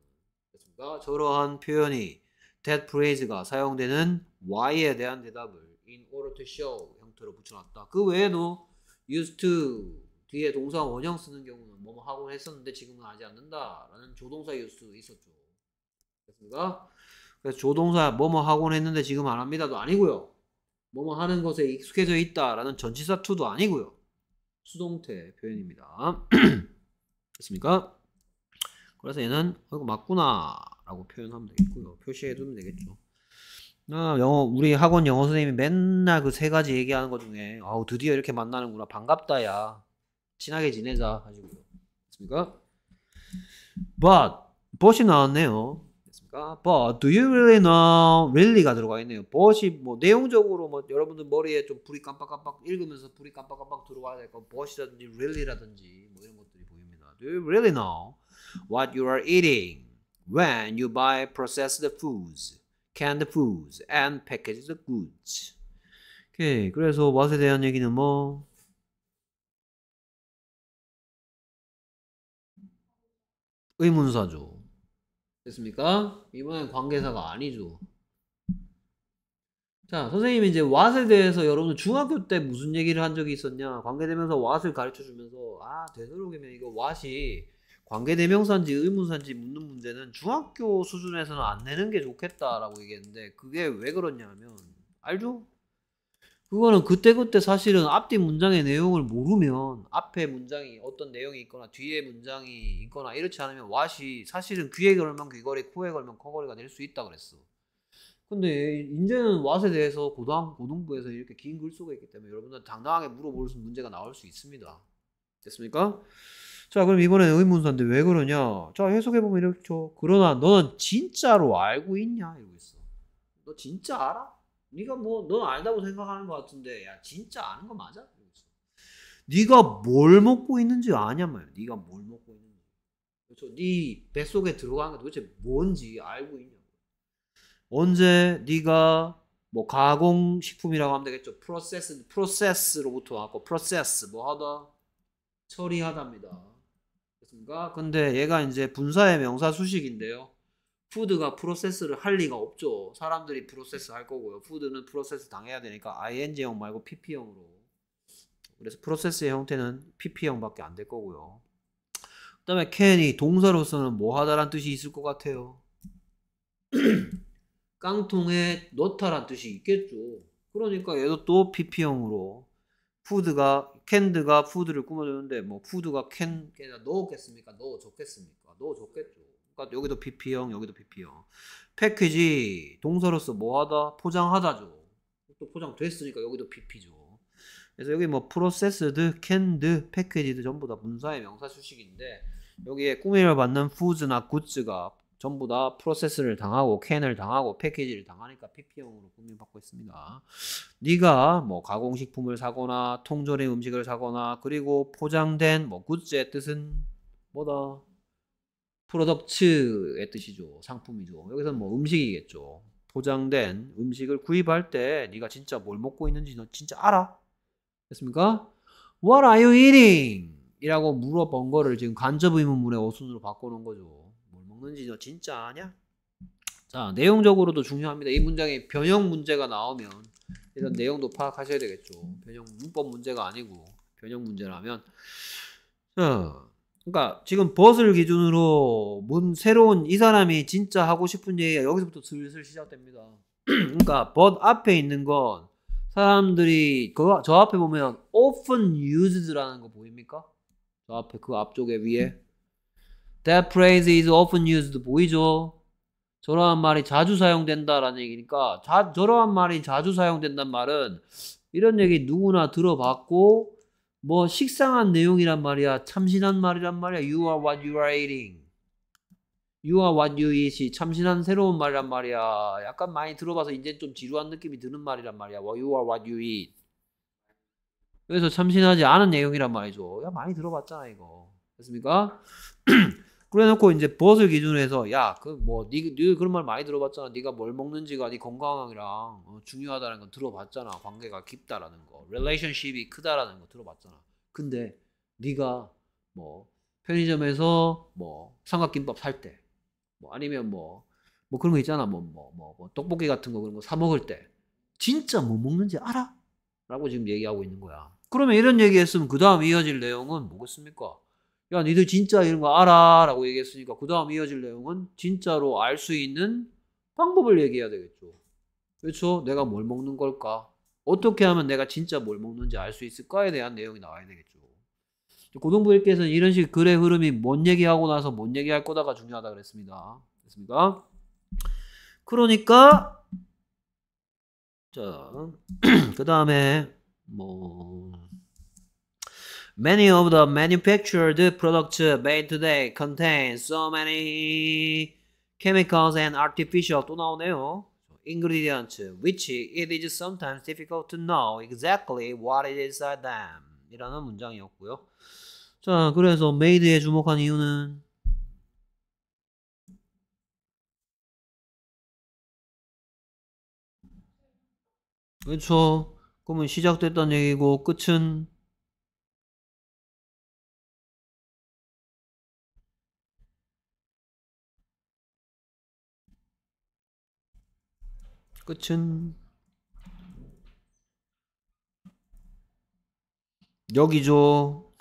됐습니까? 저러한 표현이 that phrase가 사용되는 why에 대한 대답을 in order to show 목적어 붙여놨다. 그 외에도 used to 뒤에 동사 원형 쓰는 경우는 뭐뭐 하고 했었는데 지금은 하지 않는다라는 조동사 used 있었죠. 그렇습니까 그래서 조동사 뭐뭐 하곤 했는데 지금 안 합니다도 아니고요. 뭐뭐 하는 것에 익숙해져 있다라는 전치사 to도 아니고요. 수동태 표현입니다. 됐습니까? 그래서 얘는 이거 맞구나 라고 표현하면 되겠고요. 표시해두면 되겠죠. 아, 영어 우리 학원 영어 선생님이 맨날 그 세 가지 얘기하는 것 중에 아우 드디어 이렇게 만나는구나 반갑다야 친하게 지내자 하시고요. 됐습니까? But but이 나왔네요. 됐습니까? But do you really know? Really가 들어가 있네요. But이 뭐 내용적으로 뭐 여러분들 머리에 좀 불이 깜빡깜빡 읽으면서 불이 깜빡깜빡 들어와야 될거 But이라든지 Really라든지 뭐 이런 것들이 보입니다. Do you really know what you are eating when you buy processed foods? canned foods and packaged goods. 오케이. 그래서 w 에 대한 얘기는 뭐 의문사죠. 됐습니까? 이번엔 관계사가 아니죠. 자, 선생님 이제 이왓에 대해서 여러분 중학교 때 무슨 얘기를 한 적이 있었냐? 관계되면서 왓을 가르쳐 주면서 아, 되도록이면 이거 what이 관계대명사인지 의문사인지 묻는 문제는 중학교 수준에서는 안 내는 게 좋겠다라고 얘기했는데 그게 왜 그러냐면 알죠? 그거는 그때그때 사실은 앞뒤 문장의 내용을 모르면 앞에 문장이 어떤 내용이 있거나 뒤에 문장이 있거나 이렇지 않으면 왓이 사실은 귀에 걸면 귀걸이, 코에 걸면 코걸이가 될 수 있다 그랬어. 근데 이제는 왓에 대해서 고등, 고등부에서 이렇게 긴글 쓰고 있기 때문에 여러분들 당당하게 물어볼 수 문제가 나올 수 있습니다. 됐습니까? 자, 그럼 이번엔 의문사인데 왜 그러냐? 자, 해석해보면 이렇게 그러나 너는 진짜로 알고 있냐? 이러고 있어. 너 진짜 알아? 네가 뭐, 넌 알다고 생각하는 것 같은데, 야, 진짜 아는 거 맞아? 네가 뭘 먹고 있는지 아냐 말이야. 네가 뭘 먹고 있는지. 그렇죠? 네 뱃속에 들어간 게 도대체 뭔지 알고 있냐 언제 네가 뭐 가공식품이라고 하면 되겠죠. 프로세스, 프로세스로부터 왔고, 프로세스 뭐 하다? 처리하답니다. 그러니까 근데 얘가 이제 분사의 명사 수식인데요. 푸드가 프로세스를 할 리가 없죠. 사람들이 프로세스 할 거고요. 푸드는 프로세스 당해야 되니까 ing형 말고 pp형으로. 그래서 프로세스의 형태는 pp형밖에 안 될 거고요. 그 다음에 can이 동사로서는 뭐 하다란 뜻이 있을 것 같아요. 깡통에 넣다란 뜻이 있겠죠. 그러니까 얘도 또 pp형으로 푸드가 캔드가 푸드를 꾸며줬는데 뭐 푸드가 캔에다 넣었겠습니까? 넣어줬겠습니까? 넣어줬겠죠. 그러니까 여기도 PP형, 여기도 PP형. 패키지 동사로서 뭐하다? 포장하다죠. 또 포장됐으니까 여기도 PP죠. 그래서 여기 뭐 프로세스드, 캔드, 패키지도 전부 다 분사의 명사 수식인데 여기에 꾸미 받는 푸즈나 굿즈가 전부 다 프로세스를 당하고 캔을 당하고 패키지를 당하니까 PP형으로 꾸민받고 있습니다. 네가 뭐 가공식품을 사거나 통조림 음식을 사거나 그리고 포장된 뭐 굿즈의 뜻은 뭐다? 프로덕츠의 뜻이죠. 상품이죠. 여기서 뭐 음식이겠죠. 포장된 음식을 구입할 때 네가 진짜 뭘 먹고 있는지 너 진짜 알아? 됐습니까? What are you eating? 이라고 물어본 거를 지금 간접 의문문의 오순으로 바꿔놓은 거죠. 먹는지 너 진짜 아냐? 자, 내용적으로도 중요합니다. 이 문장에 변형 문제가 나오면 일단 내용도 파악하셔야 되겠죠. 변형 문법 문제가 아니고 변형 문제라면 자, 그러니까 지금 벗을 기준으로 문 새로운 이 사람이 진짜 하고 싶은 얘기가 여기서부터 슬슬 시작됩니다. 그러니까 벗 앞에 있는 건 사람들이 그저 앞에 보면 often used라는 거 보입니까? 저 앞에 그 앞쪽에 위에 That phrase is often used. 보이죠? 저러한 말이 자주 사용된다라는 얘기니까 자, 저러한 말이 자주 사용된단 말은 이런 얘기 누구나 들어봤고 뭐 식상한 내용이란 말이야 참신한 말이란 말이야 You are what you are eating You are what you eat 참신한 새로운 말이란 말이야 약간 많이 들어봐서 이제 좀 지루한 느낌이 드는 말이란 말이야 You are what you eat 그래서 참신하지 않은 내용이란 말이죠 야 많이 들어봤잖아 이거 됐습니까? 그래놓고 이제 벗을 기준으로 해서 야 그 뭐니 네, 그런 말 많이 들어봤잖아 니가뭘 먹는지가 네 건강이랑 어, 중요하다는 건 들어봤잖아 관계가 깊다라는 거 릴레이션십이 크다라는 거 들어봤잖아 근데 니가뭐 편의점에서 뭐 삼각김밥 살 때 뭐 아니면 뭐뭐 뭐 그런 거 있잖아 뭐 뭐, 뭐, 뭐 떡볶이 같은 거 그런 거 사 먹을 때 진짜 뭐 먹는지 알아? 라고 지금 얘기하고 있는 거야 그러면 이런 얘기했으면 그 다음 이어질 내용은 뭐겠습니까? 야, 그러니까 너희들 진짜 이런 거 알아. 라고 얘기했으니까 그 다음 이어질 내용은 진짜로 알 수 있는 방법을 얘기해야 되겠죠. 그렇죠? 내가 뭘 먹는 걸까? 어떻게 하면 내가 진짜 뭘 먹는지 알 수 있을까에 대한 내용이 나와야 되겠죠. 고등부일께서는 이런 식의 글의 흐름이 뭔 얘기하고 나서 뭔 얘기할 거다가 중요하다 그랬습니다. 됐습니까? 그러니까 자, 그 다음에 뭐 Many of the manufactured products made today contain so many chemicals and artificial 또 나오네요. ingredients which it is sometimes difficult to know exactly what is inside them 이라는 문장이었고요. 자, 그래서 made에 주목한 이유는 그렇죠. 그러면 시작됐다는 얘기고 끝은 끝은 여기죠.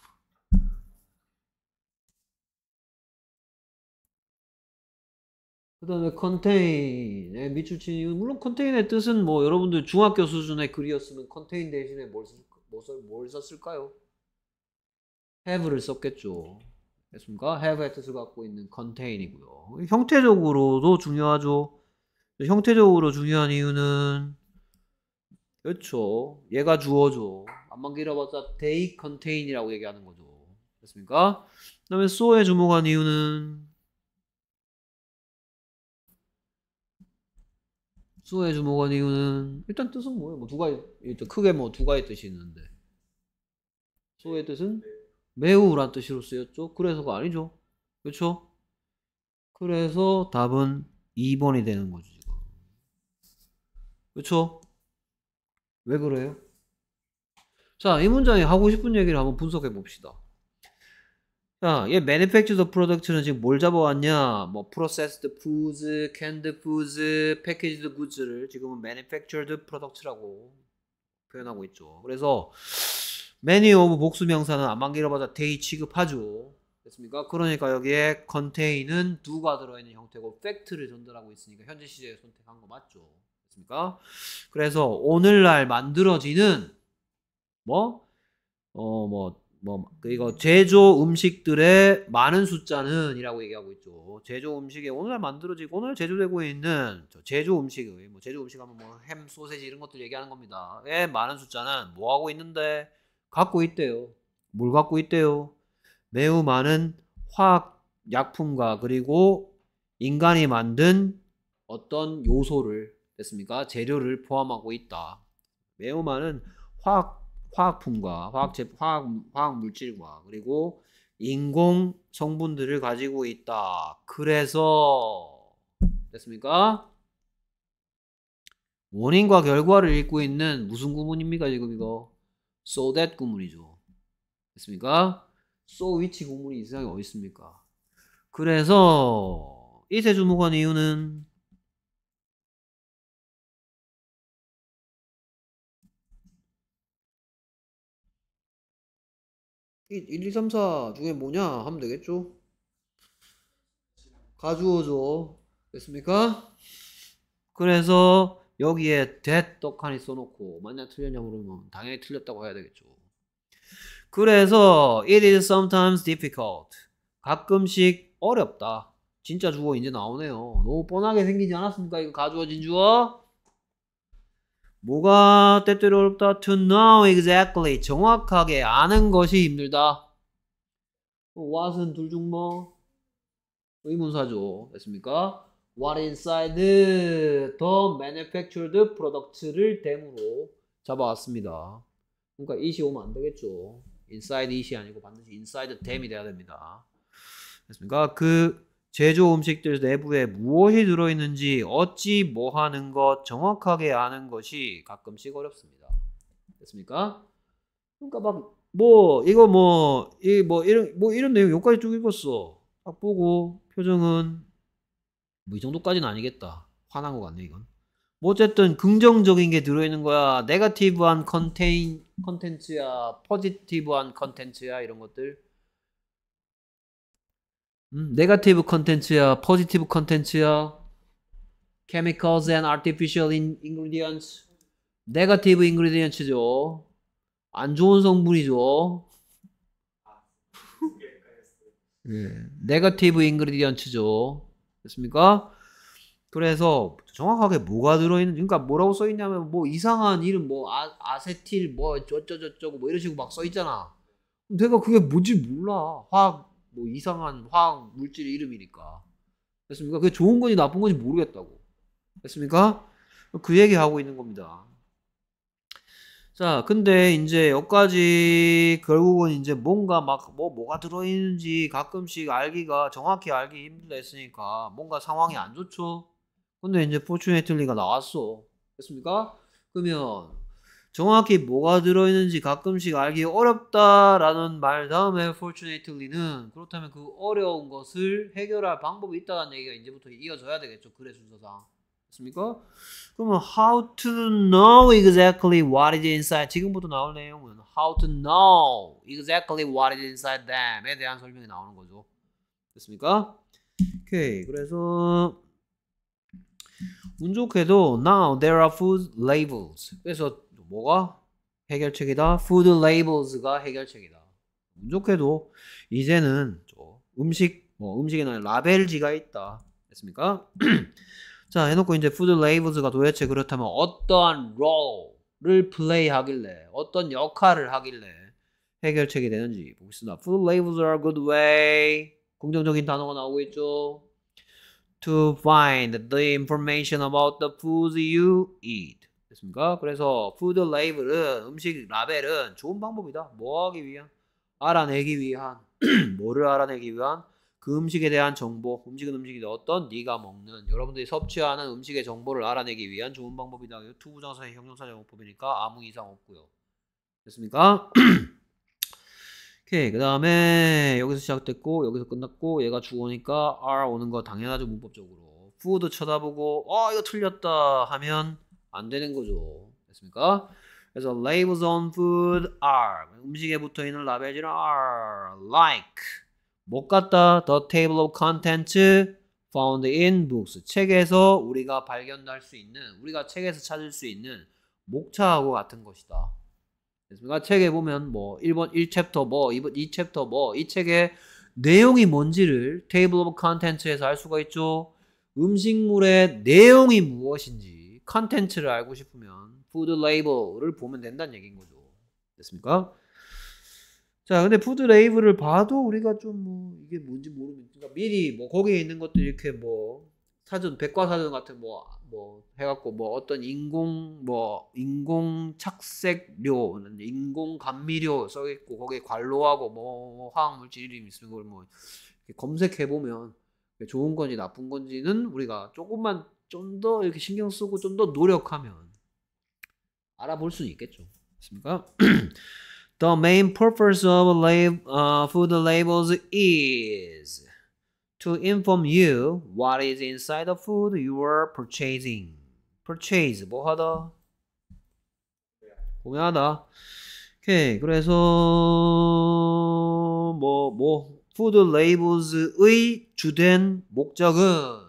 그 다음에 컨테인에 미추치 물론 컨테인의 뜻은 뭐 여러분들 중학교 수준의 글이었으면 컨테인 대신에 뭘, 뭐 쓸, 뭘 썼을까요? have를 썼겠죠. 됐습니까? have의 뜻을 갖고 있는 컨테인이고요. 형태적으로도 중요하죠. 형태적으로 중요한 이유는 그렇죠. 얘가 주어죠. 안만 길어봤자 they contain이라고 얘기하는 거죠. 됐습니까? 그 다음에 so에 주목한 이유는 so에 주목한 이유는 일단 뜻은 뭐예요? 뭐 두 가지 일단 크게 뭐 두 가지 뜻이 있는데 so의 뜻은 매우란 뜻으로 쓰였죠. 그래서가 아니죠. 그렇죠? 그래서 답은 2번이 되는 거지. 그렇죠? 왜 그래요? 자, 이문장이 하고 싶은 얘기를 한번 분석해 봅시다. 자, 얘 manufactured product는 지금 뭘 잡아왔냐? 뭐 processed foods, canned foods, packaged goods를 지금은 manufactured product라고 표현하고 있죠. 그래서 many of 복수명사는 아마 길어봐자 t h y 취급하죠. 됐습니까? 그러니까 여기에 contai는 do가 들어있는 형태고 fact를 전달하고 있으니까 현재 시제에 선택한 거 맞죠? 않습니까? 그래서 오늘날 만들어지는 뭐 어, 뭐, 뭐, 그 이거 제조 음식들의 많은 숫자는 이라고 얘기하고 있죠. 제조 음식에 오늘날 만들어지고 오늘 제조되고 있는 제조 음식의 뭐 제조 음식 하면 뭐 햄, 소세지 이런 것들 얘기하는 겁니다. 의 예, 많은 숫자는 뭐 하고 있는데 갖고 있대요. 뭘 갖고 있대요? 매우 많은 화학 약품과 그리고 인간이 만든 어떤 요소를 됐습니까? 재료를 포함하고 있다. 매우많은 화학 화학품과 화학 제 화학 화학 물질과 그리고 인공 성분들을 가지고 있다. 그래서 됐습니까? 원인과 결과를 읽고 있는 무슨 구문입니까 지금 이거? So that 구문이죠. 됐습니까? So which 구문이 이상에 어디 있습니까? 그래서 이 세 주목한 이유는 1, 2, 3, 4 중에 뭐냐 하면 되겠죠? 가주어죠. 됐습니까? 그래서 여기에 that 떡하니 써놓고 만약 틀렸냐 그러면 당연히 틀렸다고 해야 되겠죠. 그래서 it is sometimes difficult. 가끔씩 어렵다. 진짜 주어 이제 나오네요. 너무 뻔하게 생기지 않았습니까? 이거 가주어 진주어? 뭐가 때때로 어렵다? To know exactly. 정확하게 아는 것이 힘들다. what은 둘 중 뭐? 의문사죠. 됐습니까? what inside the manufactured product를 대으로 잡아왔습니다. 그러니까 i t 오면 안 되겠죠. inside i t 아니고 반드시 inside t 이 돼야 됩니다. 됐습니까? 그 제조 음식들 내부에 무엇이 들어있는지 어찌 뭐하는 것 정확하게 아는 것이 가끔씩 어렵습니다. 됐습니까? 그러니까 막 뭐 이거 뭐 이 뭐 이런 뭐 이런 내용 여기까지 쭉 읽었어. 딱 보고 표정은 뭐 이 정도까지는 아니겠다. 화난 것 같네 이건. 뭐 어쨌든 긍정적인 게 들어있는 거야. 네가티브한 컨텐츠야. 포지티브한 컨텐츠야 이런 것들. 네가티브 컨텐츠야, 포지티브 컨텐츠야. chemicals and artificial ingredients. 네가티브 ingredients죠. 안 좋은 성분이죠. 네가티브 예, 인그리디언츠죠. 됐습니까? 그래서 정확하게 뭐가 들어있는 그러니까 뭐라고 써있냐면 뭐 이상한 이름 뭐 아, 세틸뭐 저쩌저쩌고뭐 이런 식으로 막 써있잖아 내가 그게 뭔지 몰라 화학 뭐 이상한 화학 물질의 이름이니까. 됐습니까? 그게 좋은 건지 나쁜 건지 모르겠다고. 됐습니까? 그 얘기 하고 있는 겁니다. 자, 근데 이제 여기까지 결국은 이제 뭔가 막 뭐 뭐가 들어있는지 가끔씩 알기가 정확히 알기 힘들다 했으니까 뭔가 상황이 안 좋죠. 근데 이제 포츄네틀리가 나왔어. 됐습니까? 그러면 정확히 뭐가 들어있는지 가끔씩 알기 어렵다라는 말 다음에 fortunately는 그렇다면 그 어려운 것을 해결할 방법이 있다는 얘기가 이제부터 이어져야 되겠죠. 글의 순서상. 됐습니까 그러면 how to know exactly what is inside 지금부터 나올 내용은 how to know exactly what is inside them에 대한 설명이 나오는 거죠. 됐습니까? 오케이 그래서 운 좋게도 now there are food labels 그래서 뭐가 해결책이다? Food labels가 해결책이다. 운 좋게도 이제는 음식 뭐 음식이나 라벨지가 있다. 됐습니까? 자 해놓고 이제 food l a 가 도대체 그렇다면 어떠한 r o 플레이하길래 어떤 역할을 하길래 해결책이 되는지 보겠습니다. Food l a are a good way 긍정적인 단어가 나오고 있죠. To find the information about the foods you eat 됐습니까? 그래서 푸드 레이블은 음식 라벨은 좋은 방법이다. 뭐 하기 위한? 알아내기 위한 뭐를 알아내기 위한 그 음식에 대한 정보, 음식은 음식이 어떤 네가 먹는 여러분들이 섭취하는 음식의 정보를 알아내기 위한 좋은 방법이다. 투부정사의 형용사정법이니까 아무 이상 없고요. 됐습니까? 오케이 그 다음에 여기서 시작됐고 여기서 끝났고 얘가 죽어니까 a r 오는 거 당연하죠 문법적으로. 푸드 쳐다보고 아 어, 이거 틀렸다 하면 안 되는 거죠. 됐습니까? 그래서 labels on food are 음식에 붙어 있는 라벨들은 are like 못갔다 the table of contents found in books 책에서 우리가 발견할 수 있는 우리가 책에서 찾을 수 있는 목차하고 같은 것이다. 그래서 책에 보면 뭐 1번 1챕터 뭐 2번 2챕터 뭐이 책의 내용이 뭔지를 테이블 오브 컨텐츠에서 알 수가 있죠. 음식물의 내용이 무엇인지 컨텐츠를 알고 싶으면 푸드 레이블을 보면 된다는 얘기인 거죠. 됐습니까? 자, 근데 푸드 레이블을 봐도 우리가 좀 뭐 이게 뭔지 모르니까 그러니까 미리 뭐 거기에 있는 것도 이렇게 뭐 사전 백과사전 같은 뭐뭐 뭐 해갖고 뭐 어떤 인공 뭐 인공 착색료, 인공 감미료 써 있고 거기에 관로하고 뭐 화학 물질 이름 있으면 그걸 뭐 검색해 보면 좋은 건지 나쁜 건지는 우리가 조금만 좀더 이렇게 신경 쓰고 좀 더 노력하면 알아볼 수 있겠죠. 맞습니까? The main purpose of lab, uh, food labels is to inform you what is inside the food you are purchasing. Purchase 뭐하다? 구매하다. 오케이 그래서 뭐뭐 뭐, 푸드 레이블즈의 주된 목적은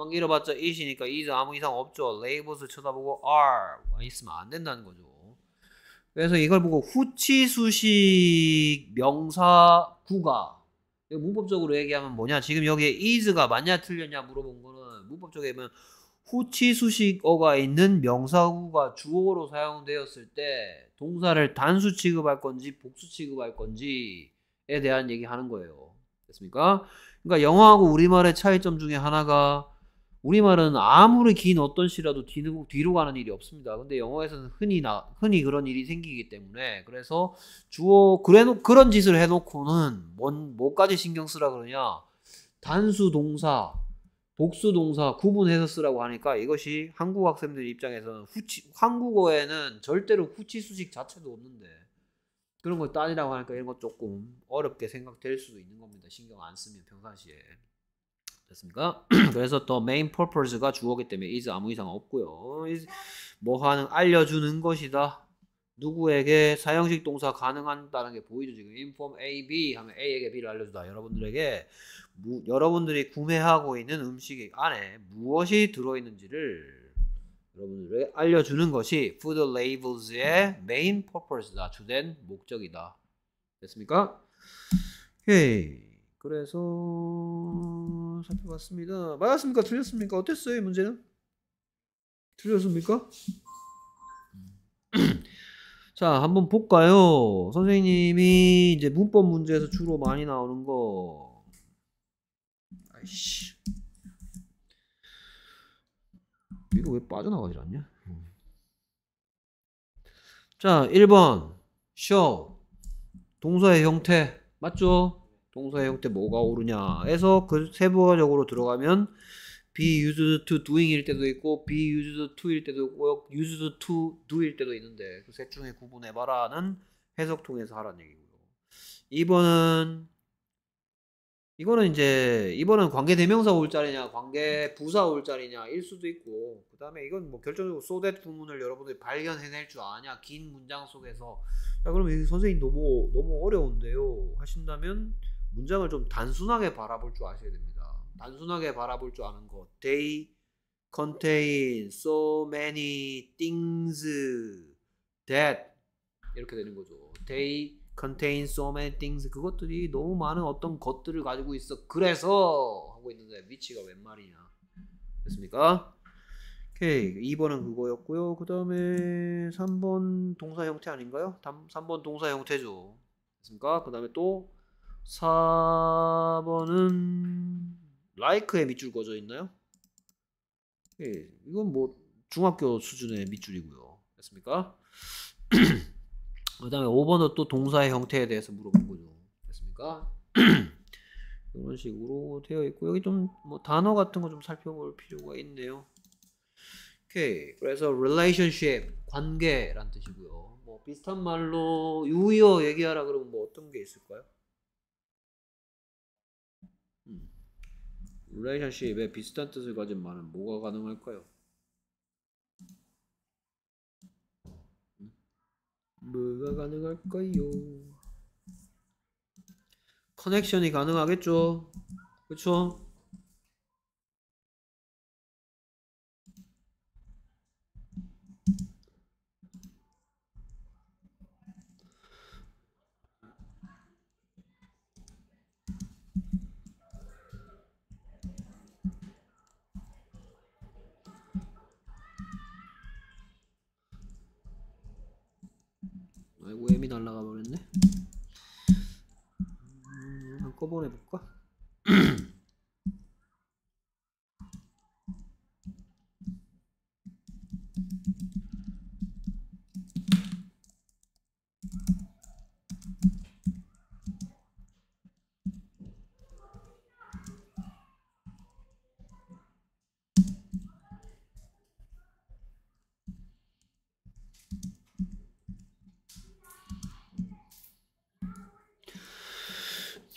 금방 잃어봤자 이시니까이 s 아무 이상 없죠. 레이블스 쳐다보고 a r 와 있으면 안 된다는 거죠. 그래서 이걸 보고 후치수식 명사구가 문법적으로 얘기하면 뭐냐 지금 여기에 is가 맞냐 틀렸냐 물어본 거는 문법적에 으 보면 후치수식어가 있는 명사구가 주어로 사용되었을 때 동사를 단수 취급할 건지 복수 취급할 건지에 대한 얘기하는 거예요. 됐습니까? 그러니까 영어하고 우리말의 차이점 중에 하나가 우리말은 아무리 긴 어떤 시라도 뒤로, 뒤로 가는 일이 없습니다. 근데 영어에서는 흔히 나, 흔히 그런 일이 생기기 때문에 그래서 주어 그래놓, 그런 짓을 해놓고는 뭔 뭐까지 신경 쓰라 그러냐 단수 동사 복수 동사 구분해서 쓰라고 하니까 이것이 한국 학생들 입장에서는 후치 한국어에는 절대로 후치 수식 자체도 없는데 그런 걸 따지라고 하니까 이런 것 조금 어렵게 생각될 수도 있는 겁니다. 신경 안 쓰면 평상시에. 됐습니까? 그래서 더 메인 퍼 n p 가 주어기 때문에 is 아무 이상 없고요. is 뭐 하는 알려주는 것이다. 누구에게 사형식 동사 가능한다는 게 보이죠 지금 inform A, B 하면 A에게 B를 알려주다 여러분들에게 무, 여러분들이 구매하고 있는 음식 안에 무엇이 들어있는지를 여러분들에게 알려주는 것이 food labels의 main p 다 주된 목적이다 됐습니까? 오케이 그래서 살펴봤습니다. 맞았습니까? 들렸습니까 어땠어요? 이 문제는? 들렸습니까 자, 한번 볼까요? 선생님이 이제 문법 문제에서 주로 많이 나오는 거. 아이씨. 이거 왜 빠져나가질 않냐? 자, 1번. show. 동사의 형태. 맞죠? 동사의 형태 뭐가 오르냐해서그 세부적으로 들어가면 be used to doing일 때도 있고 be used to일 때도 있고 used to do일 때도 있는데 그 셋 중에 구분해봐라는 해석 통해서 하라는 얘기고요. 2번은 이거는 이제 이번은 관계 대명사 올 자리냐 관계 부사 올 자리냐 일 수도 있고 그 다음에 이건 뭐 결정적으로 소댓 부문을 여러분들이 발견해낼 줄 아냐 긴 문장 속에서 야 그럼 선생님 너무 너무 어려운데요 하신다면 문장을 좀 단순하게 바라볼 줄 아셔야 됩니다. 단순하게 바라볼 줄 아는 것. They contain so many things that 이렇게 되는 거죠. They contain so many things 그것들이 너무 많은 어떤 것들을 가지고 있어. 그래서 하고 있는데 위치가 웬 말이냐. 됐습니까? 오케이. 2번은 그거였고요. 그 다음에 3번 동사 형태 아닌가요? 3번 동사 형태죠. 됐습니까? 그 다음에 또 4번은 라이크에 밑줄 꺼져 있나요? 예, 이건 뭐 중학교 수준의 밑줄이고요. 됐습니까? 그 다음에 5번은 또 동사의 형태에 대해서 물어본 거죠. 됐습니까? 이런 식으로 되어 있고 여기 좀 뭐 단어 같은 거 좀 살펴볼 필요가 있네요. 오케이. 그래서 relationship 관계란 뜻이고요. 뭐 비슷한 말로 유의어 얘기하라 그러면 뭐 어떤 게 있을까요? relationship에 비슷한 뜻을 가진 말은 뭐가 가능할까요? 음? 뭐가 가능할까요? 커넥션이 가능하겠죠? 그쵸? OM이 날라가 버렸네 한꺼번에 볼까?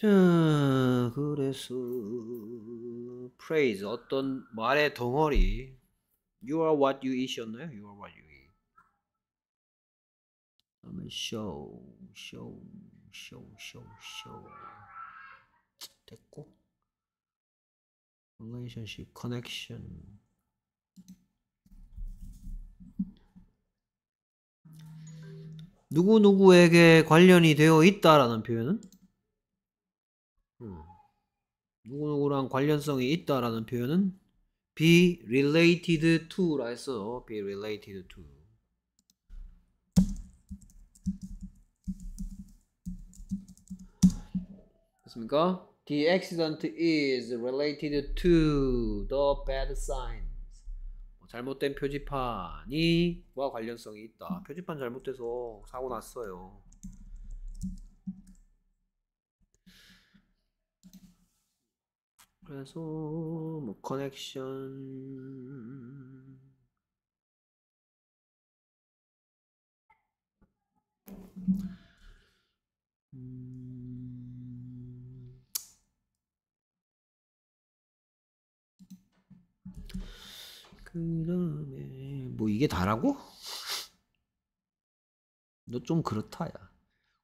자, 그래서 phrase 어떤 말의 덩어리 you are what you e a t 이나요 you are what you eat. 다음에 show, show, show, show, show. 됐고. relationship, connection. 누구누구에게 관련이 되어 있다라는 표현은 음. 누구누구랑 관련성이 있다라는 표현은 be related to라 했어요. be related to. 됐습니까? The accident is related to the bad signs. 잘못된 표지판이와 관련성이 있다. 표지판 잘못돼서 사고 났어요. 그래서 뭐 커넥션 음. 그다음에 뭐 이게 다라고? 너 좀 그렇다 야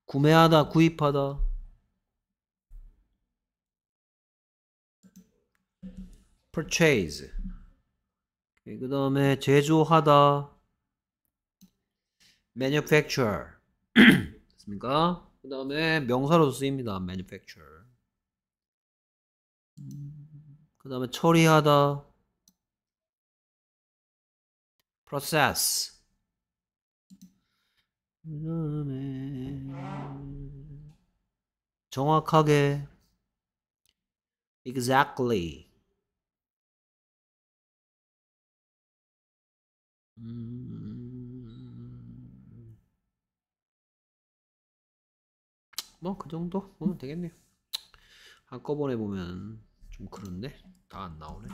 구매하다 구입하다 purchase. 그 다음에 제조하다. manufacture. 됐습니까? 그 다음에 명사로도 쓰입니다. manufacture. 그 다음에 처리하다. process. 정확하게 exactly 음... 뭐 그 정도 보면 되겠네요. 한꺼번에 보면 좀 그런데 다 안 나오네.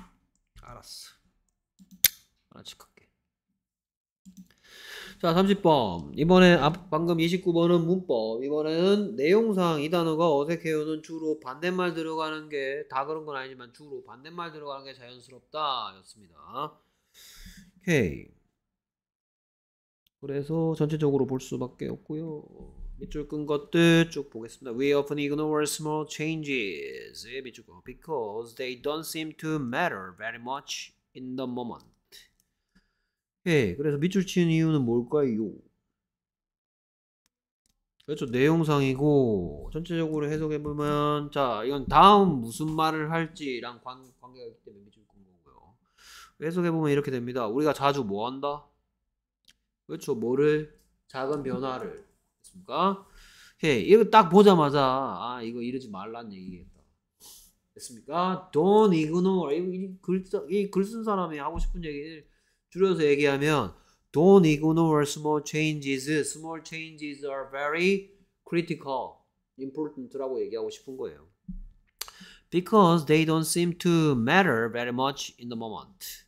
알았어. 하나씩 할게. 자, 30번. 이번에 앞, 방금 29번은 문법. 이번에는 내용상 이 단어가 어색해요는 주로 반대말 들어가는 게 다 그런 건 아니지만 주로 반대말 들어가는 게 자연스럽다 였습니다. 오케이. 그래서 전체적으로 볼 수밖에 없고요. 밑줄 끈 것들 쭉 보겠습니다. We often ignore small changes. 예, 밑줄 거 because they don't seem to matter very much in the moment. 예, 그래서 밑줄 치는 이유는 뭘까요? 그렇죠. 내용상이고 전체적으로 해석해 보면 자 이건 다음 무슨 말을 할지랑 관, 관계가 있기 때문에 밑줄 끈 거고요. 해석해 보면 이렇게 됩니다. 우리가 자주 뭐 한다? 그렇죠. 뭐를 작은 변화를 됐습니까? 오케이. 이거 딱 보자마자 아 이거 이러지 말란 얘기겠다. 됐습니까? Don't ignore 이글쓴 사람이 하고 싶은 얘기를 줄여서 얘기하면 Don't ignore small changes. Small changes are very critical, important라고 얘기하고 싶은 거예요. Because they don't seem to matter very much in the moment.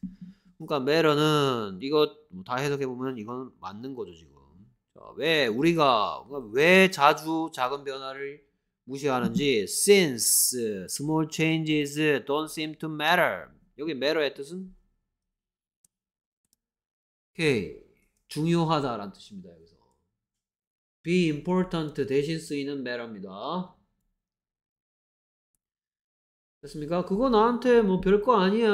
그러니까 매러는 이거 뭐 다 해석해 보면 이건 맞는 거죠 지금. 왜 우리가 그러니까 왜 자주 작은 변화를 무시하는지 since small changes don't seem to matter 여기 matter의 뜻은 k 중요하다라는 뜻입니다 여기서 be important 대신 쓰이는 matter입니다 됐습니까? 그거 나한테 뭐 별거 아니야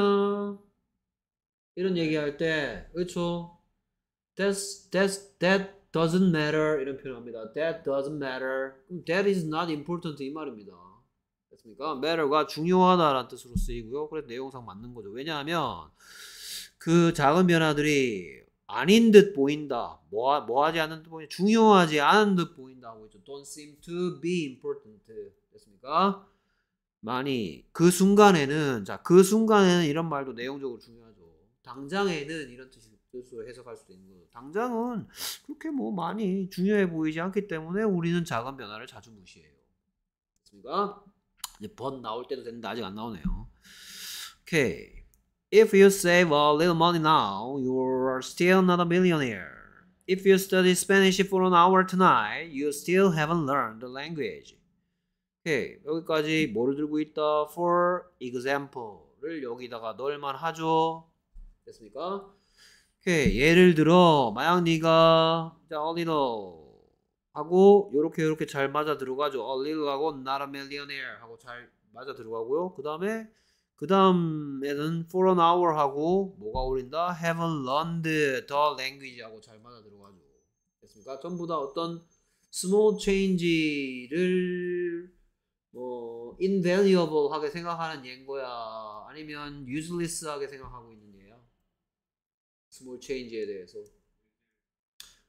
이런 얘기할 때 그렇죠? That's, that's, that doesn't matter 이런 표현합니다. That doesn't matter. 그럼 that is not important 이 말입니다. 됐습니까? matter가 중요하다라는 뜻으로 쓰이고요. 그래서 내용상 맞는 거죠. 왜냐하면 그 작은 변화들이 아닌 듯 보인다. 뭐, 뭐 하지 않은 듯 보인다. 중요하지 않은 듯 보인다 하고 있죠. Don't seem to be important. 됐습니까? 많이 그 순간에는 자그 순간에는 이런 말도 내용적으로 중요. 당장에는 이런 뜻으로 해석할 수도 있는 거죠. 당장은 그렇게 뭐 많이 중요해 보이지 않기 때문에 우리는 작은 변화를 자주 무시해요. 맞습니까? 이제 번 나올 때도 됐는데 아직 안 나오네요. 오케이. If you save a little money now, you're still not a millionaire. If you study Spanish for an hour tonight, you still haven't learned the language. 오케이. 여기까지 뭐를 들고 있다? For example를 여기다가 넣을만 하죠. 됐습니까? 오케이. 예를 들어 마양니가 어리노 하고 요렇게 요렇게 잘 맞아 들어가죠. 어 릴하고 not a millionaire 하고 잘 맞아 들어가고요. 그다음에 그다음에는 for an hour 하고 뭐가 어울린다? h a v e n learned the language 하고 잘 맞아 들어가죠. 됐습니까? 전부 다 어떤 small change를 뭐 invaluable 하게 생각하는 예인 거야. 아니면 useless 하게 생각하고 있는 스몰 체인지에 대해서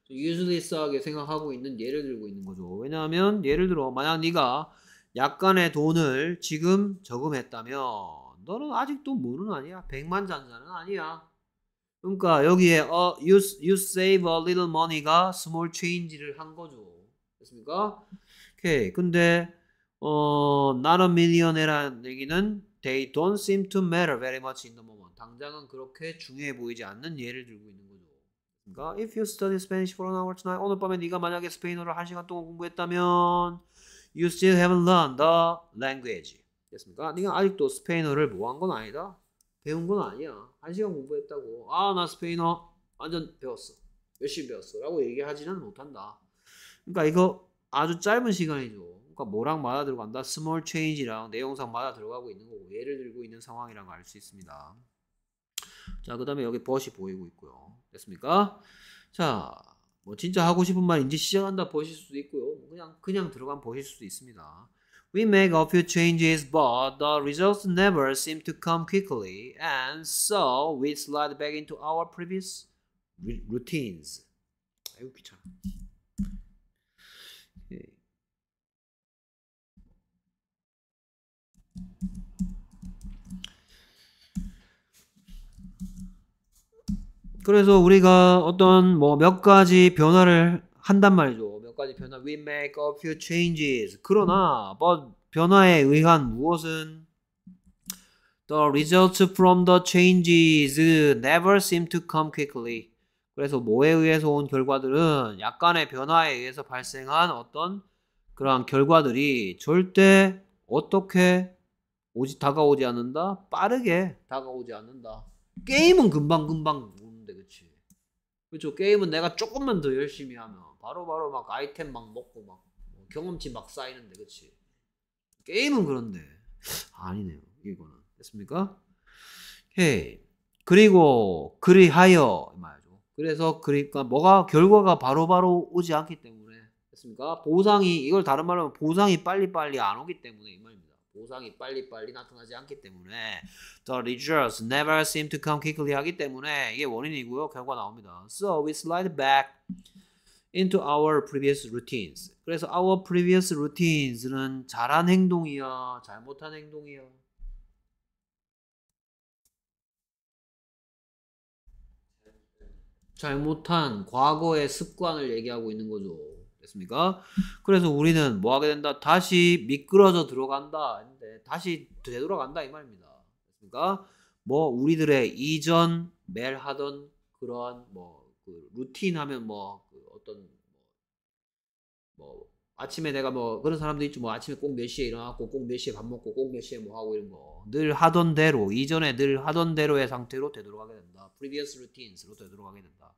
유즈리스하게 생각하고 있는 예를 들고 있는 거죠. 왜냐하면 예를 들어 만약 네가 약간의 돈을 지금 저금했다면 너는 아직도 뭐는 아니야. 백만 잔자는 아니야. 그러니까 여기에 어, you, you save a little money가 small 를한 거죠. 됐습니까? 오케이. 근데 어, not a millionaire란 얘기는 they don't seem to matter very much in the moment. 당장은 그렇게 중요해 보이지 않는 예를 들고 있는 거죠. 그러니까 if you study Spanish for an hour tonight 오늘 밤에 네가 만약에 스페인어를 한 시간 동안 공부했다면 you still haven't learned the language. 됐습니까? 네가 아직도 스페인어를 뭐한건 아니다. 배운 건 아니야. 한 시간 공부했다고 아 나 스페인어 완전 배웠어. 열심히 배웠어라고 얘기하지는 못한다. 그러니까 이거 아주 짧은 시간이죠. 그러니까 뭐랑 마다 들어간다. 스몰 체인지랑 내용상 마다 들어가고 있는 거고 예를 들고 있는 상황이라고 알 수 있습니다. 자, 그 다음에 여기 벗이 보이고 있고요. 됐습니까? 자, 뭐 진짜 하고 싶은 말 이제 시작한다 보실 수도 있고요. 그냥 그냥 들어간 보실 수도 있습니다. We make a few changes, but the results never seem to come quickly, and so we slide back into our previous routines. 아이고 귀찮아. 그래서 우리가 어떤 뭐 몇 가지 변화를 한단 말이죠. 몇 가지 변화. We make a few changes. 그러나 변화에 의한 무엇은 The results from the changes never seem to come quickly. 그래서 뭐에 의해서 온 결과들은 약간의 변화에 의해서 발생한 어떤 그러 결과들이 절대 어떻게 오지 다가오지 않는다. 빠르게 다가오지 않는다. 게임은 금방 금방 그렇죠. 게임은 내가 조금만 더 열심히 하면 바로바로 바로 막 아이템 막 먹고 막 뭐 경험치 막 쌓이는데 그렇지. 게임은 그런데 아니네요. 이거는 됐습니까? 헤이 그리고 그리하여 말이죠. 그래서 그러니까 뭐가 결과가 바로바로 바로 오지 않기 때문에 됐습니까? 보상이 이걸 다른 말로 하면 보상이 빨리빨리 안 오기 때문에 보상이 빨리빨리 나타나지 않기 때문에 the results never seem to come quickly 하기 때문에 이게 원인이고요. 결과 나옵니다. So we slide back into our previous routines. 그래서 our previous routines는 잘한 행동이야, 잘못한 행동이야. 잘못한 과거의 습관을 얘기하고 있는 거죠. 됐습니까? 그래서 우리는 뭐 하게 된다? 다시 미끄러져 들어간다. 했는데 다시 되돌아간다 이 말입니다. 됐습니까? 뭐 우리들의 이전 매일 하던 그러뭐그 루틴 하면 뭐그 어떤 뭐, 뭐 아침에 내가 뭐 그런 사람도 있죠. 뭐 아침에 꼭 몇 시에 일어났고 꼭 몇 시에 밥 먹고 꼭 몇 시에 뭐 하고 이런 거. 늘 하던 대로 이전에 늘 하던 대로의 상태로 되돌아가게 된다. previous routines로 되돌아가게 된다.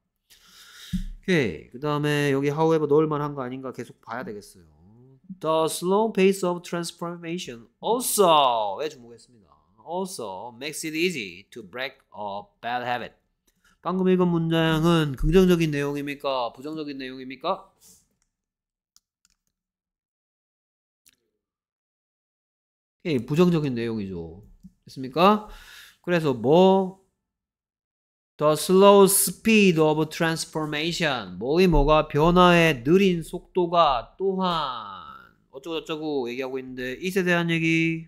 오케이. 그 다음에 여기 however 넣을만 한거 아닌가 계속 봐야 되겠어요. The slow pace of transformation also에 주목했습니다. Also makes it easy to break a bad habit. 방금 읽은 문장은 긍정적인 내용입니까? 부정적인 내용입니까? 예, 부정적인 내용이죠. 됐습니까? 그래서 뭐 The slow speed of transformation. 뭐이 뭐가 변화의 느린 속도가 또한 어쩌고저쩌고 얘기하고 있는데 이에 대한 얘기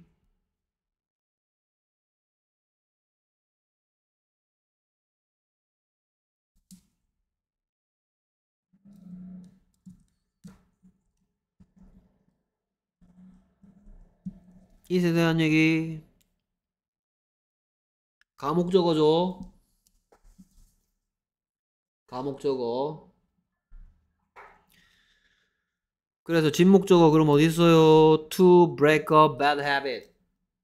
이에 대한 얘기 감옥 적어줘 과목 저거 그래서 진목 저거 그럼 어디 있어요? To break a bad habit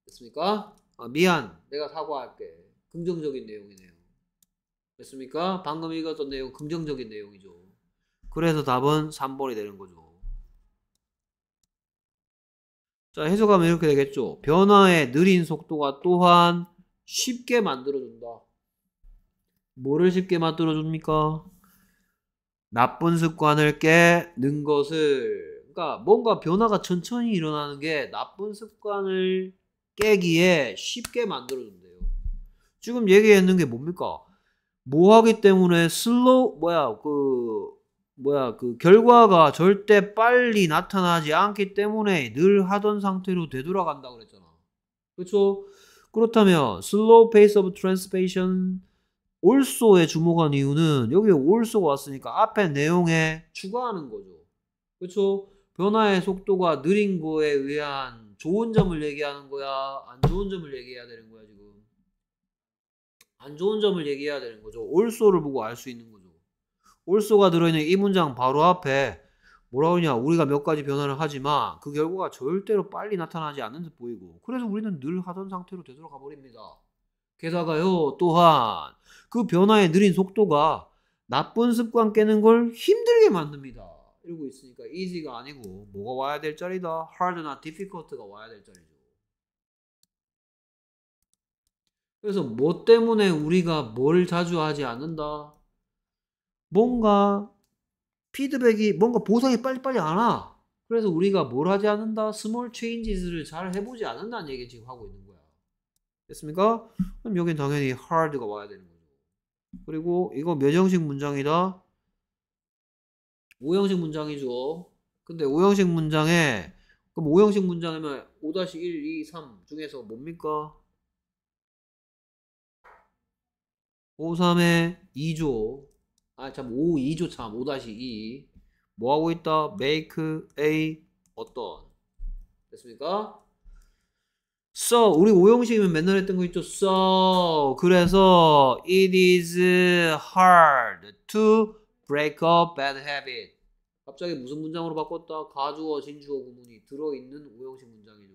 됐습니까? 아, 미안 내가 사과할게 긍정적인 내용이네요 됐습니까? 방금 읽었던 내용 긍정적인 내용이죠 그래서 답은 3번이 되는 거죠 자 해석하면 이렇게 되겠죠 변화의 느린 속도가 또한 쉽게 만들어준다 뭐를 쉽게 만들어줍니까? 나쁜 습관을 깨는 것을 그러니까 뭔가 변화가 천천히 일어나는 게 나쁜 습관을 깨기에 쉽게 만들어준대요. 지금 얘기했는 게 뭡니까? 뭐 하기 때문에 슬로우 뭐야 그 뭐야 그 결과가 절대 빨리 나타나지 않기 때문에 늘 하던 상태로 되돌아간다 그랬잖아. 그렇죠? 그렇다면 slow pace of t r a n 올소에 주목한 이유는 여기 올소가 왔으니까 앞에 내용에 추가하는 거죠. 그렇죠? 변화의 속도가 느린 거에 의한 좋은 점을 얘기하는 거야? 안 좋은 점을 얘기해야 되는 거야 지금? 안 좋은 점을 얘기해야 되는 거죠. 올소를 보고 알 수 있는 거죠. 올소가 들어있는 이 문장 바로 앞에 뭐라 그러냐 우리가 몇 가지 변화를 하지만 그 결과가 절대로 빨리 나타나지 않는 듯 보이고 그래서 우리는 늘 하던 상태로 되돌아가 버립니다. 게다가요 또한 그 변화의 느린 속도가 나쁜 습관 깨는 걸 힘들게 만듭니다. 이러고 있으니까 easy가 아니고 뭐가 와야 될 자리다. hard나 difficult가 와야 될 자리죠. 그래서 뭐 때문에 우리가 뭘 자주 하지 않는다? 뭔가 피드백이 뭔가 보상이 빨리빨리 안 와. 그래서 우리가 뭘 하지 않는다? 스몰 체인지를 잘 해보지 않는다는 얘기 지금 하고 있는 거야. 됐습니까? 그럼 여긴 당연히 hard가 와야 되는 거야. 그리고 이거 몇 형식 문장이다? 5형식 문장이죠. 근데 5형식 문장에 그럼 5형식 문장이면 5-1, 2, 3 중에서 뭡니까? 5, 3에 2조 아참 5, 2조 참5-2 뭐하고 있다? make a 어떤 됐습니까? so 우리 오형식이면 맨날 했던 거 있죠. so 그래서 it is hard to break up bad habit. 갑자기 무슨 문장으로 바꿨다? 가주어, 진주어 구문이 들어있는 오형식 문장이죠.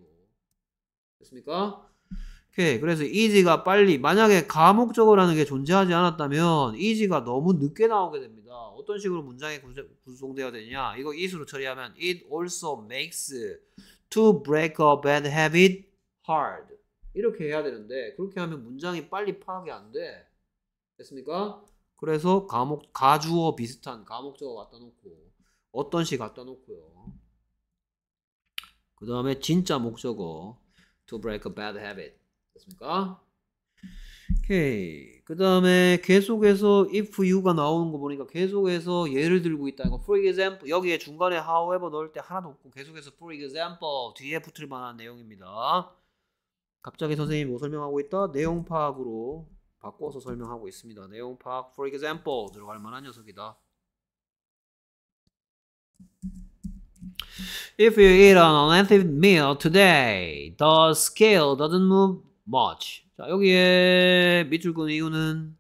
됐습니까? 오케이. 그래서 이지가 빨리 만약에 가목적어라는 게 존재하지 않았다면 이지가 너무 늦게 나오게 됩니다. 어떤 식으로 문장이 구성되어야 되냐? 이거 이수로 처리하면 it also makes to break a bad habit hard 이렇게 해야 되는데 그렇게 하면 문장이 빨리 파악이 안 돼. 됐습니까? 그래서 감옥 가주어 비슷한 감옥저어 갖다 놓고 어떤 시 갖다 놓고요. 그 다음에 진짜 목적어 to break a bad habit 됐습니까? 오케이 그 다음에 계속해서 if you가 나오는 거 보니까 계속해서 예를 들고 있다 이거 for example 여기에 중간에 however 넣을 때 하나도 없고 계속해서 for example 뒤에 붙을 만한 내용입니다 갑자기 선생님이 뭐 설명하고 있다? 내용 파악으로 바꿔서 설명하고 있습니다. 내용 파악, for example 들어갈 만한 녀석이다. If you eat an unhealthy meal today, the scale doesn't move much. 자, 여기에 밑줄 그는 이유는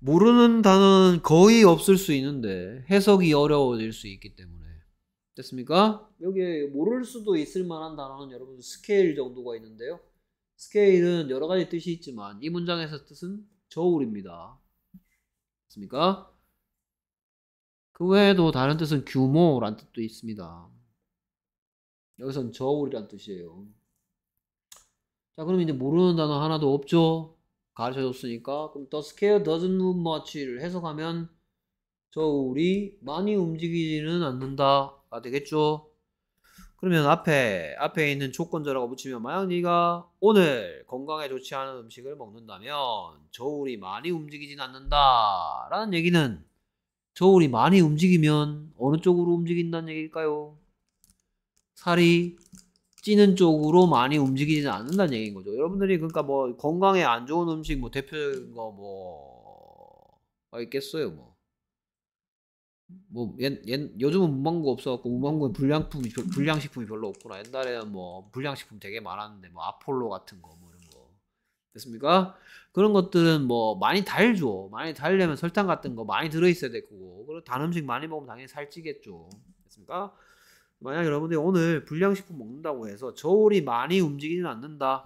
모르는 단어는 거의 없을 수 있는데 해석이 어려워질 수 있기 때문에 됐습니까? 여기에 모를 수도 있을 만한 단어는 여러분 스케일 정도가 있는데요. 스케일은 여러 가지 뜻이 있지만 이 문장에서 뜻은 저울입니다. 맞습니까? 그 외에도 다른 뜻은 규모란 뜻도 있습니다. 여기선 저울이란 뜻이에요. 자, 그럼 이제 모르는 단어 하나도 없죠? 가르쳐 줬으니까. 그럼 the scale doesn't move much를 해석하면 저울이 많이 움직이지는 않는다가 되겠죠? 그러면 앞에 앞에 있는 조건절하고 붙이면 만약 네가 오늘 건강에 좋지 않은 음식을 먹는다면 저울이 많이 움직이진 않는다 라는 얘기는 저울이 많이 움직이면 어느 쪽으로 움직인다는 얘기일까요? 살이 찌는 쪽으로 많이 움직이진 않는다는 얘기인 거죠. 여러분들이 그러니까 뭐 건강에 안 좋은 음식 뭐 대표적인 거뭐 뭐 있겠어요 뭐뭐 옛, 옛, 요즘은 문방구 없어갖고 문방구에 불량품이 불량식품이 별로 없구나 옛날에는 뭐 불량식품 되게 많았는데 뭐 아폴로 같은 거 뭐 이런 거 됐습니까? 그런 것들은 뭐 많이 달죠 많이 달려면 설탕 같은 거 많이 들어있어야 될 거고 그리고 단 음식 많이 먹으면 당연히 살찌겠죠 됐습니까? 만약 여러분들이 오늘 불량식품 먹는다고 해서 저울이 많이 움직이지는 않는다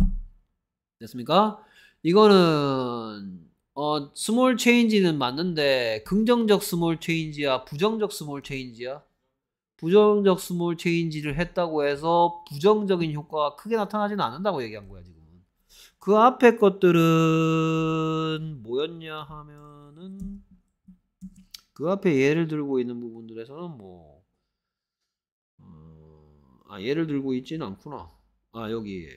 됐습니까? 이거는 어, 스몰 체인지는 맞는데 긍정적 스몰 체인지야, 부정적 스몰 체인지야? 부정적 스몰 체인지를 했다고 해서 부정적인 효과가 크게 나타나지는 않는다고 얘기한 거야, 지금. 그 앞에 것들은 뭐였냐 하면은 그 앞에 예를 들고 있는 부분들에서는 뭐, 어, 아, 예를 들고 있지는 않구나. 아, 여기.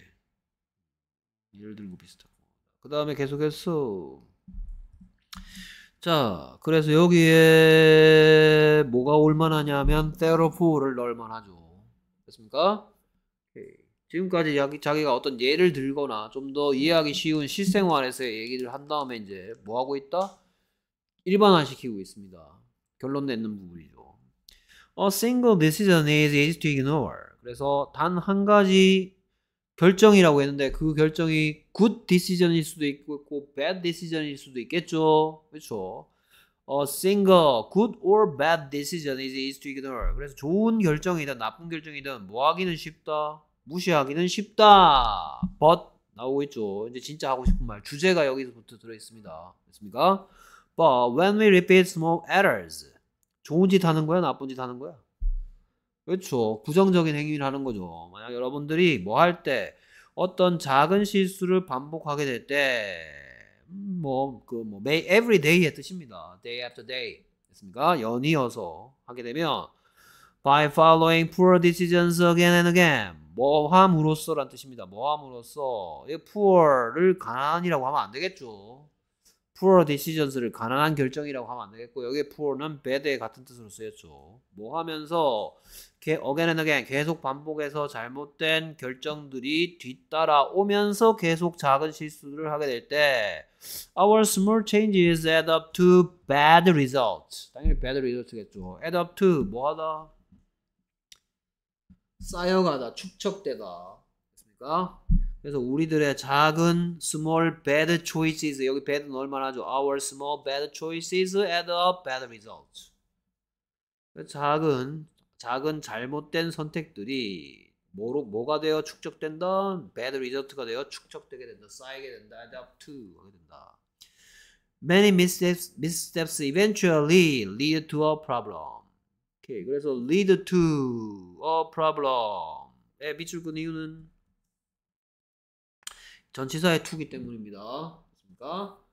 예를 들고 비슷하고. 그 다음에 계속해서 자, 그래서 여기에 뭐가 올만하냐면 테러포 r e 넣을만하죠. 됐습니까? 지금까지 자기가 어떤 예를 들거나 좀 더 이해하기 쉬운 실생활에서 얘기를 한 다음에 이제 뭐 하고 있다? 일반화시키고 있습니다. 결론 내는 부분이죠. A single decision is easy to ignore. 그래서 단 한 가지 결정이라고 했는데 그 결정이 good decision일 수도 있고 bad decision일 수도 있겠죠. 그렇죠? A 어, single good or bad decision is easy to ignore. 그래서 좋은 결정이든 나쁜 결정이든 뭐 하기는 쉽다. 무시하기는 쉽다. but 나오고 있죠. 이제 진짜 하고 싶은 말 주제가 여기서부터 들어 있습니다. 됐습니까? But when we repeat small errors 좋은 짓 하는 거야, 나쁜 짓 하는 거야? 그렇죠. 부정적인 행위를 하는 거죠. 만약 여러분들이 뭐 할 때 어떤 작은 실수를 반복하게 될 때뭐 음, 그뭐 매일뭐 every day의 뜻입니다. day after day 됐습니까? 연이어서 하게 되면 by following poor decisions again and again 뭐함으로써란 뜻입니다. 뭐함으로써 이 poor를 가난이라고 하면 안 되겠죠. poor decisions를 가난한 결정이라고 하면 안 되겠고 여기에 poor는 bad의 같은 뜻으로 쓰였죠. 뭐 하면서 어겐 앤 어겐 계속 반복해서 잘못된 결정들이 뒤따라오면서 계속 작은 실수를 하게 될 때 our small changes add up to bad results 당연히 bad results겠죠 add up to 뭐하다 쌓여가다 축적되다 됐습니까? 그래서 우리들의 작은 small bad choices 여기 bad는 얼마나 하죠? our small bad choices add up bad results 작은 작은 잘못된 선택들이 뭐로 뭐가 되어 축적된다 bad result가 되어 축적되게 된다 쌓이게 된다 add up to 하게 된다 many missteps missteps eventually lead to a problem 오케이 그래서 lead to a problem에 밑줄 끈 이유는 전치사의 to기 때문입니다 맞습니까?